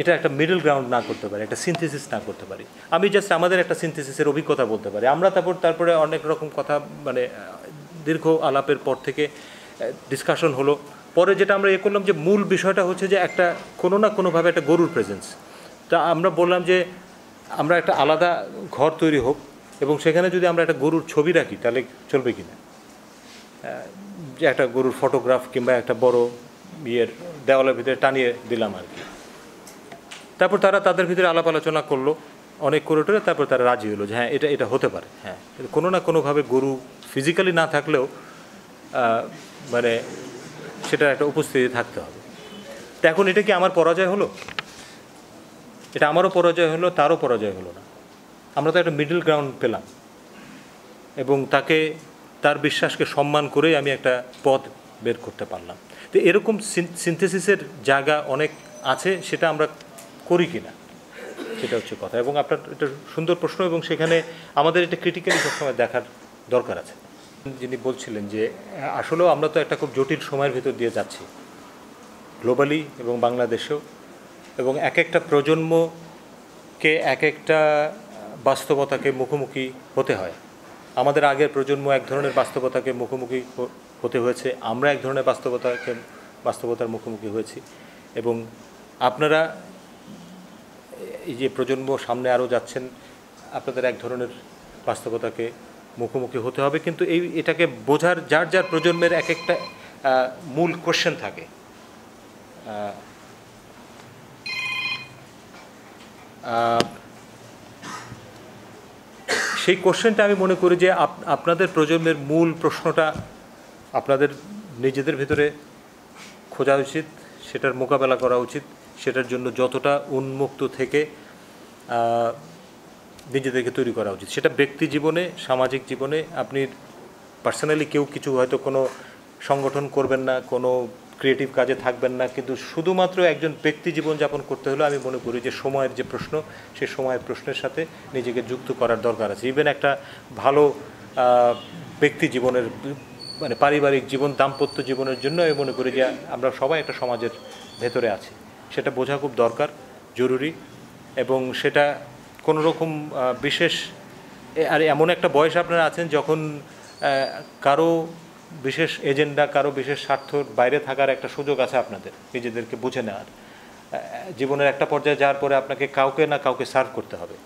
এটা একটা মিডল গ্রাউন্ড না করতে পারি একটা সিনথেসিস না করতে পারি আমি জাস্ট আমাদের একটা সিনথেসিসের অভিজ্ঞতা বলতে পারি আমরা তারপর তারপরে অনেক রকম কথা মানে দীর্ঘ আলাপের পর থেকে ডিসকাশন হলো পরে যেটা আমরা এ করলাম যে মূল বিষয়টা হচ্ছে যে একটা কোনো না কোনোভাবে একটা গরুর প্রেজেন্স তা আমরা বললাম যে আমরা একটা আলাদা ঘর তৈরি হোক এবং সেখানে যদি আমরা একটা গরুর ছবি রাখি তাহলে চলবে কি না একটা গরুর ফটোগ্রাফ কিংবা একটা বড় ইয়ের দেওয়ালের ভিতরে টানিয়ে দিলাম আর কি তারপর তারা তাদের ভিতরে আলাপ আলোচনা করলো অনেক করে টোরে তারপর তারা রাজি হলো যে হ্যাঁ এটা এটা হতে পারে হ্যাঁ কোনো না কোনোভাবে গরু ফিজিক্যালি না থাকলেও মানে সেটার একটা উপস্থিতি থাকতে হবে তো এখন এটা কি আমার পরাজয় হলো এটা আমারও পরাজয় হলো তারও পরাজয় হলো না আমরা তো একটা মিডল গ্রাউন্ড পেলাম এবং তাকে তার বিশ্বাসকে সম্মান করে আমি একটা পদ বের করতে পারলাম তো এরকম সিনথেসিসের জায়গা অনেক আছে সেটা আমরা করি কি না সেটা হচ্ছে কথা এবং আপনার এটা সুন্দর প্রশ্ন এবং সেখানে আমাদের এটা ক্রিটিক্যালি সবসময় দেখার দরকার আছে যিনি বলছিলেন যে আসলেও আমরা তো একটা খুব জটিল সময়ের ভেতর দিয়ে যাচ্ছি গ্লোবালি এবং বাংলাদেশেও এবং এক একটা প্রজন্মকে এক একটা বাস্তবতাকে মুখোমুখি হতে হয় আমাদের আগের প্রজন্ম এক ধরনের বাস্তবতাকে মুখোমুখি হতে হয়েছে আমরা এক ধরনের বাস্তবতাকে বাস্তবতার মুখোমুখি হয়েছি এবং আপনারা এই যে প্রজন্ম সামনে আরও যাচ্ছেন আপনাদের এক ধরনের বাস্তবতাকে মুখোমুখি হতে হবে কিন্তু এই এটাকে বোঝার যার যার প্রজন্মের এক একটা মূল কোশ্চেন থাকে সেই কোশ্চেনটা আমি মনে করি যে আপনাদের প্রজন্মের মূল প্রশ্নটা আপনাদের নিজেদের ভেতরে খোঁজা উচিত সেটার মোকাবেলা করা উচিত সেটার জন্য যতটা উন্মুক্ত থেকে নিজেদেরকে তৈরি করা উচিত সেটা ব্যক্তি জীবনে সামাজিক জীবনে আপনি পার্সোনালি কেউ কিছু হয়তো কোনো সংগঠন করবেন না কোনো ক্রিয়েটিভ কাজে থাকবেন না কিন্তু শুধুমাত্র একজন ব্যক্তি জীবন যাপন করতে হলে আমি মনে করি যে সময়ের যে প্রশ্ন সেই সময়ের প্রশ্নের সাথে নিজেকে যুক্ত করার দরকার আছে ইভেন একটা ভালো ব্যক্তি জীবনের মানে পারিবারিক জীবন দাম্পত্য জীবনের জন্য আমি মনে করি যে আমরা সবাই একটা সমাজের ভেতরে আছি সেটা বোঝা খুব দরকার জরুরি এবং সেটা কোনো রকম বিশেষ আর এমন একটা বয়স আপনারা আছেন যখন কারো বিশেষ এজেন্ডা কারো বিশেষ স্বার্থর বাইরে থাকার একটা সুযোগ আছে আপনাদের নিজেদেরকে বুঝে নেওয়ার জীবনের একটা পর্যায়ে যাওয়ার পরে আপনাকে কাউকে না কাউকে সার্ভ করতে হবে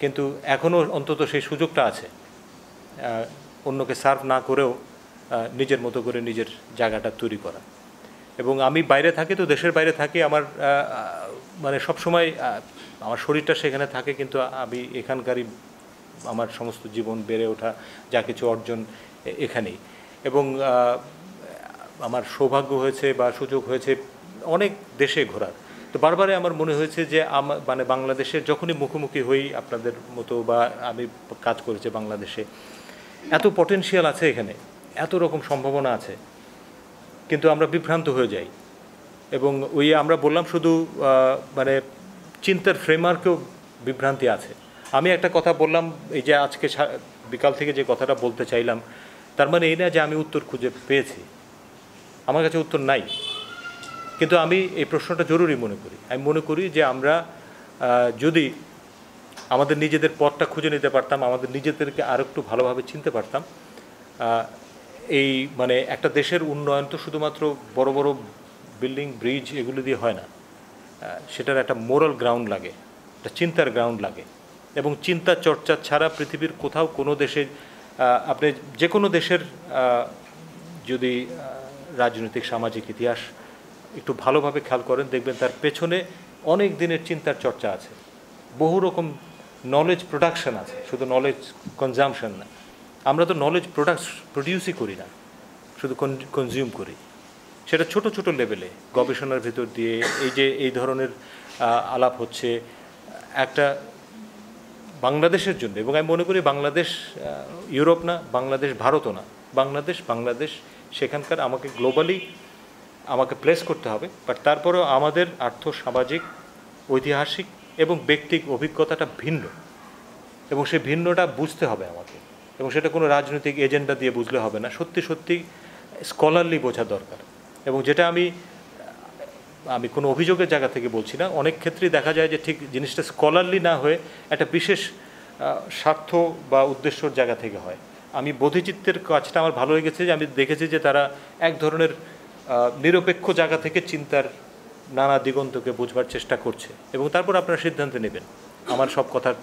কিন্তু এখনও অন্তত সেই সুযোগটা আছে অন্যকে সার্ভ না করেও নিজের মতো করে নিজের জায়গাটা তৈরি করা এবং আমি বাইরে থাকি তো দেশের বাইরে থাকি আমার মানে সবসময় আমার শরীরটা সেখানে থাকে কিন্তু আমি এখানকারই আমার সমস্ত জীবন বেড়ে ওঠা যা কিছু অর্জন এখানেই এবং আমার সৌভাগ্য হয়েছে বা সুযোগ হয়েছে অনেক দেশে ঘোরার তো বারবারই আমার মনে হয়েছে যে মানে বাংলাদেশের যখনই মুখোমুখি হই আপনাদের মতো বা আমি কাজ করেছি বাংলাদেশে এত পটেনশিয়াল আছে এখানে এত রকম সম্ভাবনা আছে কিন্তু আমরা বিভ্রান্ত হয়ে যাই এবং ওই আমরা বললাম শুধু মানে চিন্তার ফ্রেমওয়ার্কেও বিভ্রান্তি আছে আমি একটা কথা বললাম এই যে আজকে বিকাল থেকে যে কথাটা বলতে চাইলাম তার মানে এই না যে আমি উত্তর খুঁজে পেয়েছি আমার কাছে উত্তর নাই কিন্তু আমি এই প্রশ্নটা জরুরি মনে করি আমি মনে করি যে আমরা যদি আমাদের নিজেদের পথটা খুঁজে নিতে পারতাম আমাদের নিজেদেরকে আর একটু ভালোভাবে চিনতে পারতাম এই মানে একটা দেশের উন্নয়ন তো শুধুমাত্র বড় বড় বিল্ডিং ব্রিজ এগুলো দিয়ে হয় না সেটার একটা মোরাল গ্রাউন্ড লাগে একটা চিন্তার গ্রাউন্ড লাগে এবং চিন্তা চর্চা ছাড়া পৃথিবীর কোথাও কোনো দেশে আপনি যে কোনো দেশের যদি রাজনৈতিক সামাজিক ইতিহাস একটু ভালোভাবে খেয়াল করেন দেখবেন তার পেছনে অনেক দিনের চিন্তার চর্চা আছে বহু রকম নলেজ প্রোডাকশন আছে শুধু নলেজ কনজামশন না আমরা তো নলেজ প্রোডাক্ট প্রডিউসই করি না শুধু কনজিউম করি সেটা ছোট ছোট লেভেলে গবেষণার ভেতর দিয়ে এই যে এই ধরনের আলাপ হচ্ছে একটা বাংলাদেশের জন্য এবং আমি মনে করি বাংলাদেশ ইউরোপ না বাংলাদেশ ভারতও না বাংলাদেশ বাংলাদেশ সেখানকার আমাকে গ্লোবালি আমাকে প্লেস করতে হবে বাট তারপরেও আমাদের আর্থ সামাজিক ঐতিহাসিক এবং ব্যক্তিক অভিজ্ঞতাটা ভিন্ন এবং সেই ভিন্নটা বুঝতে হবে আমাকে এবং সেটা কোনো রাজনৈতিক এজেন্ডা দিয়ে বুঝলে হবে না সত্যি সত্যি স্কলারলি বোঝা দরকার এবং যেটা আমি আমি কোনো অভিযোগের জায়গা থেকে বলছি না অনেক ক্ষেত্রেই দেখা যায় যে ঠিক জিনিসটা স্কলারলি না হয়ে একটা বিশেষ স্বার্থ বা উদ্দেশ্যর জায়গা থেকে হয় আমি বোধিচিত্তের কাজটা আমার ভালো হয়ে গেছে যে আমি দেখেছি যে তারা এক ধরনের নিরপেক্ষ জায়গা থেকে চিন্তার নানা দিগন্তকে বুঝবার চেষ্টা করছে এবং তারপর আপনারা সিদ্ধান্ত নেবেন আমার সব কথার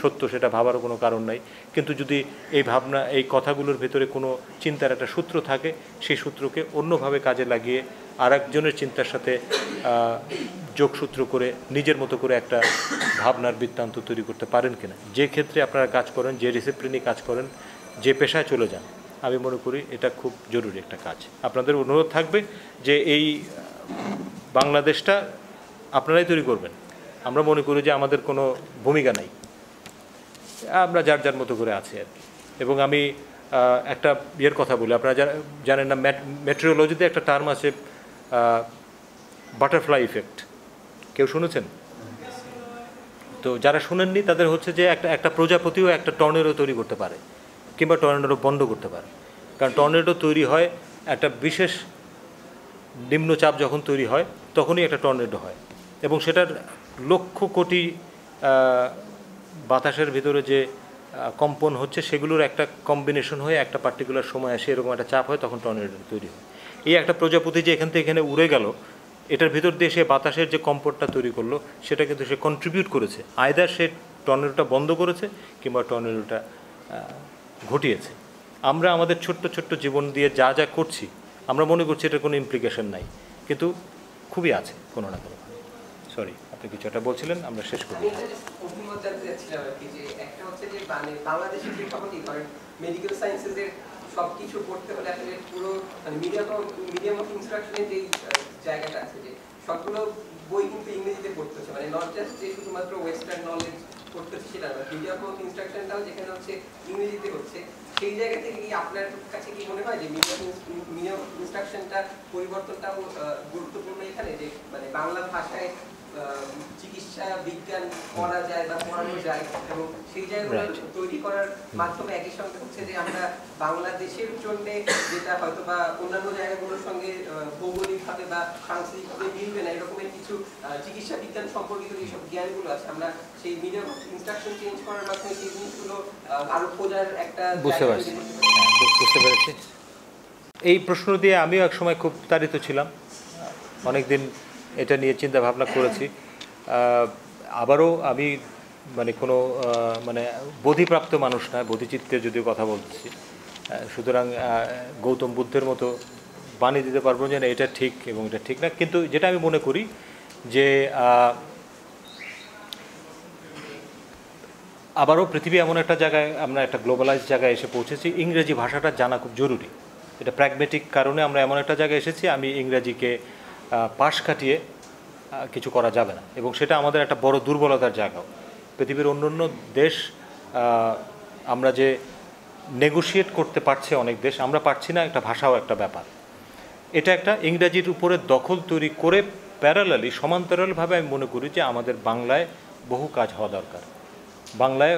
সত্য সেটা ভাবারও কোনো কারণ নাই কিন্তু যদি এই ভাবনা এই কথাগুলোর ভেতরে কোনো চিন্তার একটা সূত্র থাকে সেই সূত্রকে অন্যভাবে কাজে লাগিয়ে আর একজনের চিন্তার সাথে যোগসূত্র করে নিজের মতো করে একটা ভাবনার বৃত্তান্ত তৈরি করতে পারেন কিনা যে ক্ষেত্রে আপনারা কাজ করেন যে ডিসিপ্লিনে কাজ করেন যে পেশায় চলে যান আমি মনে করি এটা খুব জরুরি একটা কাজ আপনাদের অনুরোধ থাকবে যে এই বাংলাদেশটা আপনারাই তৈরি করবেন আমরা মনে করি যে আমাদের কোনো ভূমিকা নাই আমরা যার যার মতো করে আছি আর কি এবং আমি একটা ইয়ের কথা বলি আপনারা জানেন না মেট্রিওলজিতে একটা টার্ম আছে বাটারফ্লাই ইফেক্ট কেউ শুনেছেন তো যারা শুনেননি তাদের হচ্ছে যে একটা একটা প্রজাপতিও একটা টর্নেডো তৈরি করতে পারে কিংবা টর্নেডো বন্ধ করতে পারে কারণ টর্নেডো তৈরি হয় একটা বিশেষ নিম্নচাপ যখন তৈরি হয় তখনই একটা টর্নেডো হয় এবং সেটার লক্ষ কোটি বাতাসের ভিতরে যে কম্পন হচ্ছে সেগুলোর একটা কম্বিনেশন হয়ে একটা পার্টিকুলার সময় আসে এরকম একটা চাপ হয় তখন টর্নেডো তৈরি হয় এই একটা প্রজাপতি যে এখান থেকে এখানে উড়ে গেল এটার ভিতর দিয়ে সে বাতাসের যে কম্পটটা তৈরি করলো সেটা কিন্তু সে কন্ট্রিবিউট করেছে আয়দা সে টর্নেডোটা বন্ধ করেছে কিংবা টর্নেডোটা ঘটিয়েছে আমরা আমাদের ছোট্ট ছোট্ট জীবন দিয়ে যা যা করছি আমরা মনে করছি এটার কোনো ইমপ্লিকেশন নাই কিন্তু খুবই আছে কোনো না কোনো সরি আপনি কিছু একটা বলছিলেন আমরা শেষ করি মানে মানে মানে শুধুমাত্র ওয়েস্টার্ন নলেজ মিডিয়াম অফ যেখানে হচ্ছে ইংরেজিতে হচ্ছে সেই জায়গা থেকে কি আপনার কাছে কি মনে হয় যে মিডিয়াম পরিবর্তনটাও গুরুত্বপূর্ণ এখানে যে মানে বাংলা ভাষায় চিকিৎসা বিজ্ঞান পড়া যায় বা পড়ানো যায় এবং সেই জায়গাগুলো তৈরি করার মাধ্যমে একই সঙ্গে হচ্ছে যে আমরা বাংলাদেশের জন্যে যেটা হয়তো বা অন্যান্য জায়গাগুলোর সঙ্গে ভৌগোলিকভাবে বা সাংস্কৃতিকভাবে মিলবে না এরকমের কিছু চিকিৎসা বিজ্ঞান সম্পর্কিত যেসব জ্ঞানগুলো আছে আমরা সেই মিডিয়াম ইনস্ট্রাকশন চেঞ্জ করার মাধ্যমে সেই জিনিসগুলো আরো খোঁজার একটা বুঝতে পারছি হ্যাঁ, বুঝতে পেরেছি এই প্রশ্ন দিয়ে আমিও এক সময় খুব তাড়িত ছিলাম অনেকদিন এটা নিয়ে চিন্তা ভাবনা করেছি আবারও আমি মানে কোনো মানে বোধিপ্রাপ্ত মানুষ না বোধিচিত্তে যদিও কথা বলছি সুতরাং গৌতম বুদ্ধের মতো বানিয়ে দিতে পারবো যে না এটা ঠিক এবং এটা ঠিক না কিন্তু যেটা আমি মনে করি যে আবারও পৃথিবী এমন একটা জায়গায় আমরা একটা গ্লোবালাইজ জায়গায় এসে পৌঁছেছি ইংরেজি ভাষাটা জানা খুব জরুরি এটা প্র্যাগমেটিক কারণে আমরা এমন একটা জায়গায় এসেছি আমি ইংরেজিকে পাশ কাটিয়ে কিছু করা যাবে না এবং সেটা আমাদের একটা বড় দুর্বলতার জায়গাও পৃথিবীর অন্য অন্য দেশ আমরা যে নেগোশিয়েট করতে পারছে অনেক দেশ আমরা পারছি না একটা ভাষাও একটা ব্যাপার এটা একটা ইংরাজির উপরে দখল তৈরি করে প্যারালালি সমান্তরালভাবে আমি মনে করি যে আমাদের বাংলায় বহু কাজ হওয়া দরকার বাংলায়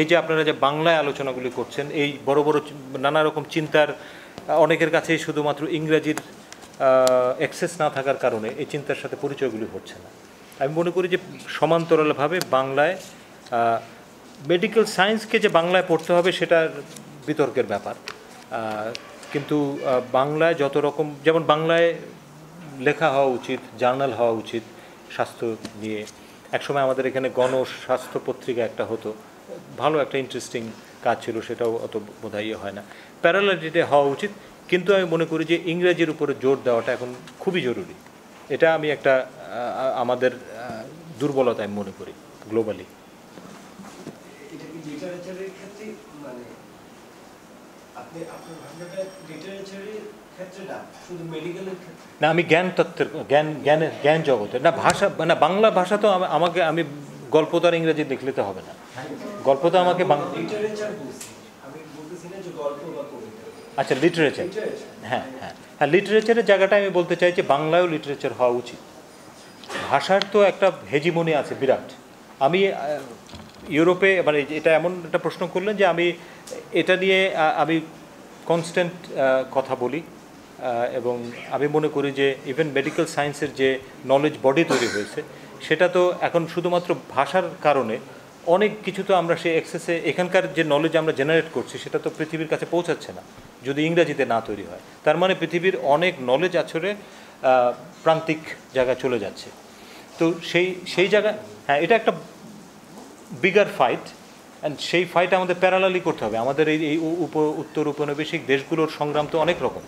এই যে আপনারা যে বাংলায় আলোচনাগুলি করছেন এই বড় বড় নানা রকম চিন্তার অনেকের কাছেই শুধুমাত্র ইংরাজির অ্যাক্সেস না থাকার কারণে এই চিন্তার সাথে পরিচয়গুলি হচ্ছে না আমি মনে করি যে সমান্তরালভাবে বাংলায় মেডিকেল সায়েন্সকে যে বাংলায় পড়তে হবে সেটা বিতর্কের ব্যাপার কিন্তু বাংলায় যত রকম যেমন বাংলায় লেখা হওয়া উচিত জার্নাল হওয়া উচিত স্বাস্থ্য নিয়ে একসময় আমাদের এখানে গণ স্বাস্থ্য পত্রিকা একটা হতো ভালো একটা ইন্টারেস্টিং কাজ ছিল সেটাও অত বোধহয় ইয়ে হয় না প্যারালাল হওয়া উচিত কিন্তু আমি মনে করি যে ইংরেজির উপরে জোর দেওয়াটা এখন খুবই জরুরি এটা আমি একটা আমাদের দুর্বলতা আমি মনে করি গ্লোবালি মানে, না আমি জ্ঞান তত্ত্বের জ্ঞান জ্ঞানের জ্ঞান জগতের না ভাষা মানে বাংলা ভাষা তো আমাকে আমি গল্প তো আর ইংরেজি লিখলে তো হবে না হ্যাঁ। গল্প তো আমাকে বাংলা আচ্ছা লিটারেচার হ্যাঁ হ্যাঁ হ্যাঁ লিটারেচারের জায়গাটা আমি বলতে চাই যে বাংলায়ও লিটারেচার হওয়া উচিত ভাষার তো একটা হেজিমনি আছে বিরাট আমি ইউরোপে মানে এটা এমন একটা প্রশ্ন করলেন যে আমি এটা নিয়ে আমি কনস্ট্যান্ট কথা বলি এবং আমি মনে করি যে ইভেন মেডিকেল সায়েন্সের যে নলেজ বডি তৈরি হয়েছে সেটা তো এখন শুধুমাত্র ভাষার কারণে অনেক কিছু তো আমরা সেই অ্যাক্সেসে এখানকার যে নলেজ আমরা জেনারেট করছি সেটা তো পৃথিবীর কাছে পৌঁছাচ্ছে না যদি ইংরাজিতে না তৈরি হয় তার মানে পৃথিবীর অনেক নলেজ আছরে প্রান্তিক জায়গায় চলে যাচ্ছে তো সেই সেই জায়গা হ্যাঁ এটা একটা বিগার ফাইট অ্যান্ড সেই ফাইট আমাদের প্যারালালি করতে হবে আমাদের এই এই উপ উত্তর উপনিবেশিক দেশগুলোর সংগ্রাম তো অনেক রকম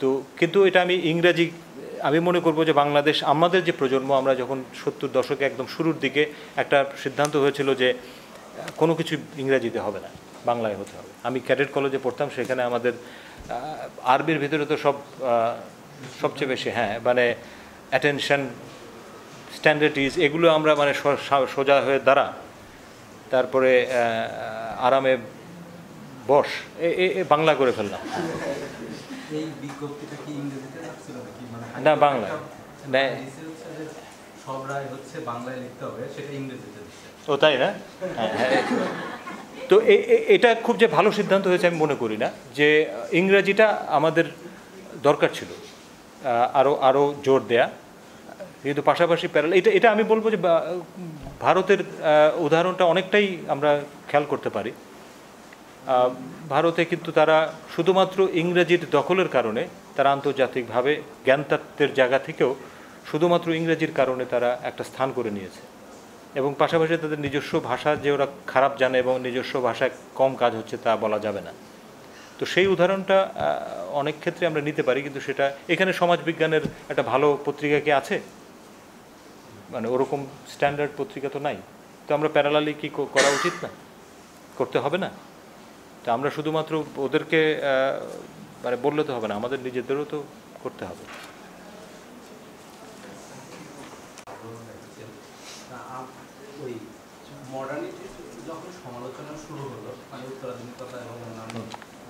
তো কিন্তু এটা আমি ইংরাজি আমি মনে করব যে বাংলাদেশ আমাদের যে প্রজন্ম আমরা যখন সত্তর দশকে একদম শুরুর দিকে একটা সিদ্ধান্ত হয়েছিল যে কোনো কিছু ইংরাজিতে হবে না বাংলায় হতে হবে আমি ক্যাডেট কলেজে পড়তাম সেখানে আমাদের আরবির ভিতরে তো সব সবচেয়ে বেশি হ্যাঁ মানে অ্যাটেনশন ইজ এগুলো আমরা মানে সোজা হয়ে দাঁড়া তারপরে আরামে বস এ বাংলা করে ফেললাম না বাংলা ও তাই না হ্যাঁ, হ্যাঁ। তো এটা খুব যে ভালো সিদ্ধান্ত হয়েছে আমি মনে করি না যে ইংরাজিটা আমাদের দরকার ছিল আরও আরও জোর দেয়া কিন্তু পাশাপাশি প্যারাল এটা এটা আমি বলবো যে ভারতের উদাহরণটা অনেকটাই আমরা খেয়াল করতে পারি ভারতে কিন্তু তারা শুধুমাত্র ইংরেজির দখলের কারণে তারা আন্তর্জাতিকভাবে জ্ঞানতত্ত্বের জায়গা থেকেও শুধুমাত্র ইংরেজির কারণে তারা একটা স্থান করে নিয়েছে এবং পাশাপাশি তাদের নিজস্ব ভাষা যে ওরা খারাপ জানে এবং নিজস্ব ভাষায় কম কাজ হচ্ছে তা বলা যাবে না তো সেই উদাহরণটা অনেক ক্ষেত্রে আমরা নিতে পারি কিন্তু সেটা এখানে সমাজবিজ্ঞানের একটা ভালো পত্রিকা কি আছে মানে ওরকম স্ট্যান্ডার্ড পত্রিকা তো নাই তো আমরা প্যারালালি কি করা উচিত না করতে হবে না তো আমরা শুধুমাত্র ওদেরকে মানে বললে তো হবে না আমাদের নিজেদেরও তো করতে হবে যখন সমালোচনা শুরু হলো মানে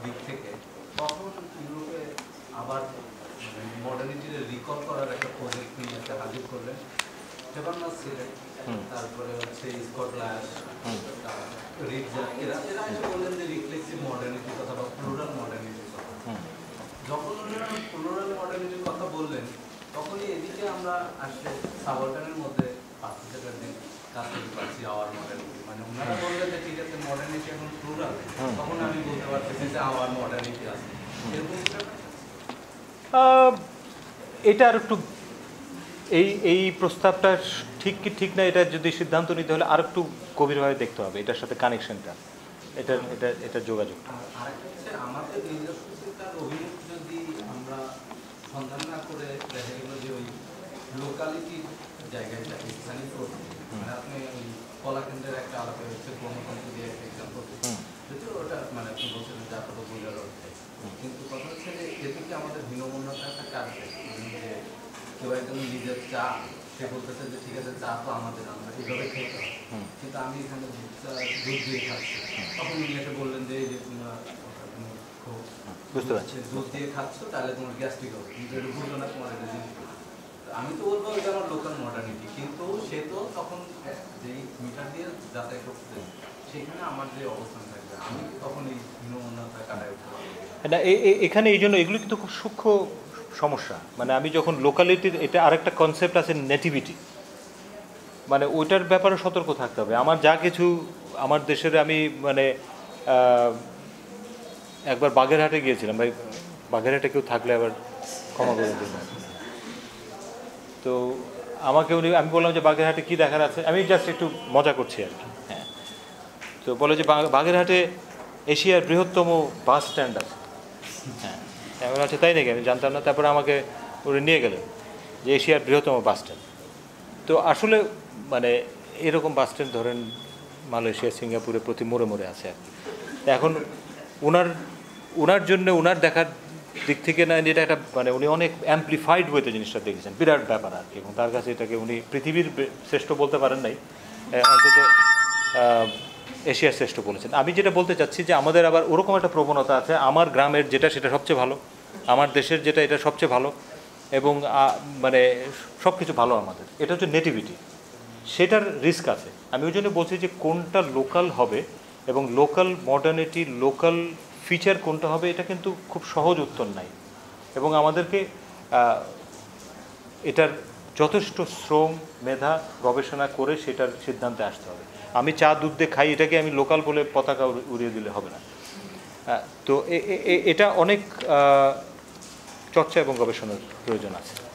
দিক থেকে তখন ইউরোপে আবার করার একটা নিয়ে তারপরে হচ্ছে এরা বললেন যে কথা বা যখন মডেলের কথা বললেন তখনই এদিকে আমরা আসলে সাবলটানের মধ্যে মানে এটা আর একটু এই এই প্রস্তাবটা ঠিক কি ঠিক না এটা যদি সিদ্ধান্ত নিতে হলে আর একটু গভীরভাবে দেখতে হবে এটার সাথে কানেকশনটা এটা এটা এটা যোগাযোগ আমাদের সন্ধান না করে দেখা গেল যে ওই লোকালিটির জায়গায় থাকে স্থানীয় মানে আপনি ওই কলাকেন্দ্রের একটা আলাপে হচ্ছে গণতন্ত্র দিয়ে একটা এক্সাম্পল যদিও ওটা মানে আপনি বলছেন যে আপাতত বোঝার অর্থে কিন্তু কথা হচ্ছে যে এতে কি আমাদের হীনমন্যতা একটা কাজ যে কেউ একদম নিজের চা সে বলতেছে যে ঠিক আছে চা তো আমাদের আমরা এইভাবে খেতে কিন্তু আমি এখানে দুধ দিয়ে খাচ্ছি তখন উনি এসে বললেন যে বুঝতে পারছি আচ্ছা, দুধ দিয়ে তাহলে তোমার গ্যাস্ট্রিক হবে কিন্তু এটা না তোমার এটা আমি তো বলবো এটা আমার লোকাল মডার্নিটি কিন্তু সে তো তখন হ্যাঁ, যেই মিটার দিয়ে করতে সেখানে আমার যে অবস্থান থাকবে আমি তখন এই কাটাই উঠতে না এখানে এই জন্য এগুলো কিন্তু খুব সূক্ষ্ম সমস্যা মানে আমি যখন লোকালিটি এটা আরেকটা কনসেপ্ট আছে নেটিভিটি মানে ওইটার ব্যাপারে সতর্ক থাকতে হবে আমার যা কিছু আমার দেশের আমি মানে একবার বাগেরহাটে গিয়েছিলাম ভাই বাগেরহাটে কেউ থাকলে আবার ক্ষমা করে দিল তো আমাকে উনি আমি বললাম যে বাগেরহাটে কী দেখার আছে আমি জাস্ট একটু মজা করছি আর কি হ্যাঁ তো বলে যে বাগেরহাটে এশিয়ার বৃহত্তম বাস স্ট্যান্ড আছে হ্যাঁ আছে আচ্ছা, তাই নাকি আমি জানতাম না তারপরে আমাকে উনি নিয়ে গেলেন যে এশিয়ার বৃহত্তম বাস স্ট্যান্ড তো আসলে মানে এরকম বাস স্ট্যান্ড ধরেন মালয়েশিয়া সিঙ্গাপুরে প্রতি মোড়ে মোড়ে আছে আর এখন ওনার ওনার জন্য ওনার দেখার দিক থেকে না এটা একটা মানে উনি অনেক অ্যাম্প্লিফাইড ওয়েতে জিনিসটা দেখেছেন বিরাট ব্যাপার আর কি এবং তার কাছে এটাকে উনি পৃথিবীর শ্রেষ্ঠ বলতে পারেন নাই অন্তত এশিয়ার শ্রেষ্ঠ বলেছেন আমি যেটা বলতে চাচ্ছি যে আমাদের আবার ওরকম একটা প্রবণতা আছে আমার গ্রামের যেটা সেটা সবচেয়ে ভালো আমার দেশের যেটা এটা সবচেয়ে ভালো এবং মানে সব কিছু ভালো আমাদের এটা হচ্ছে নেটিভিটি সেটার রিস্ক আছে আমি ওই জন্য বলছি যে কোনটা লোকাল হবে এবং লোকাল মডার্নিটি লোকাল ফিচার কোনটা হবে এটা কিন্তু খুব সহজ উত্তর নাই এবং আমাদেরকে এটার যথেষ্ট শ্রম মেধা গবেষণা করে সেটার সিদ্ধান্তে আসতে হবে আমি চা দুধ দিয়ে খাই এটাকে আমি লোকাল বলে পতাকা উড়িয়ে দিলে হবে না তো এটা অনেক চর্চা এবং গবেষণার প্রয়োজন আছে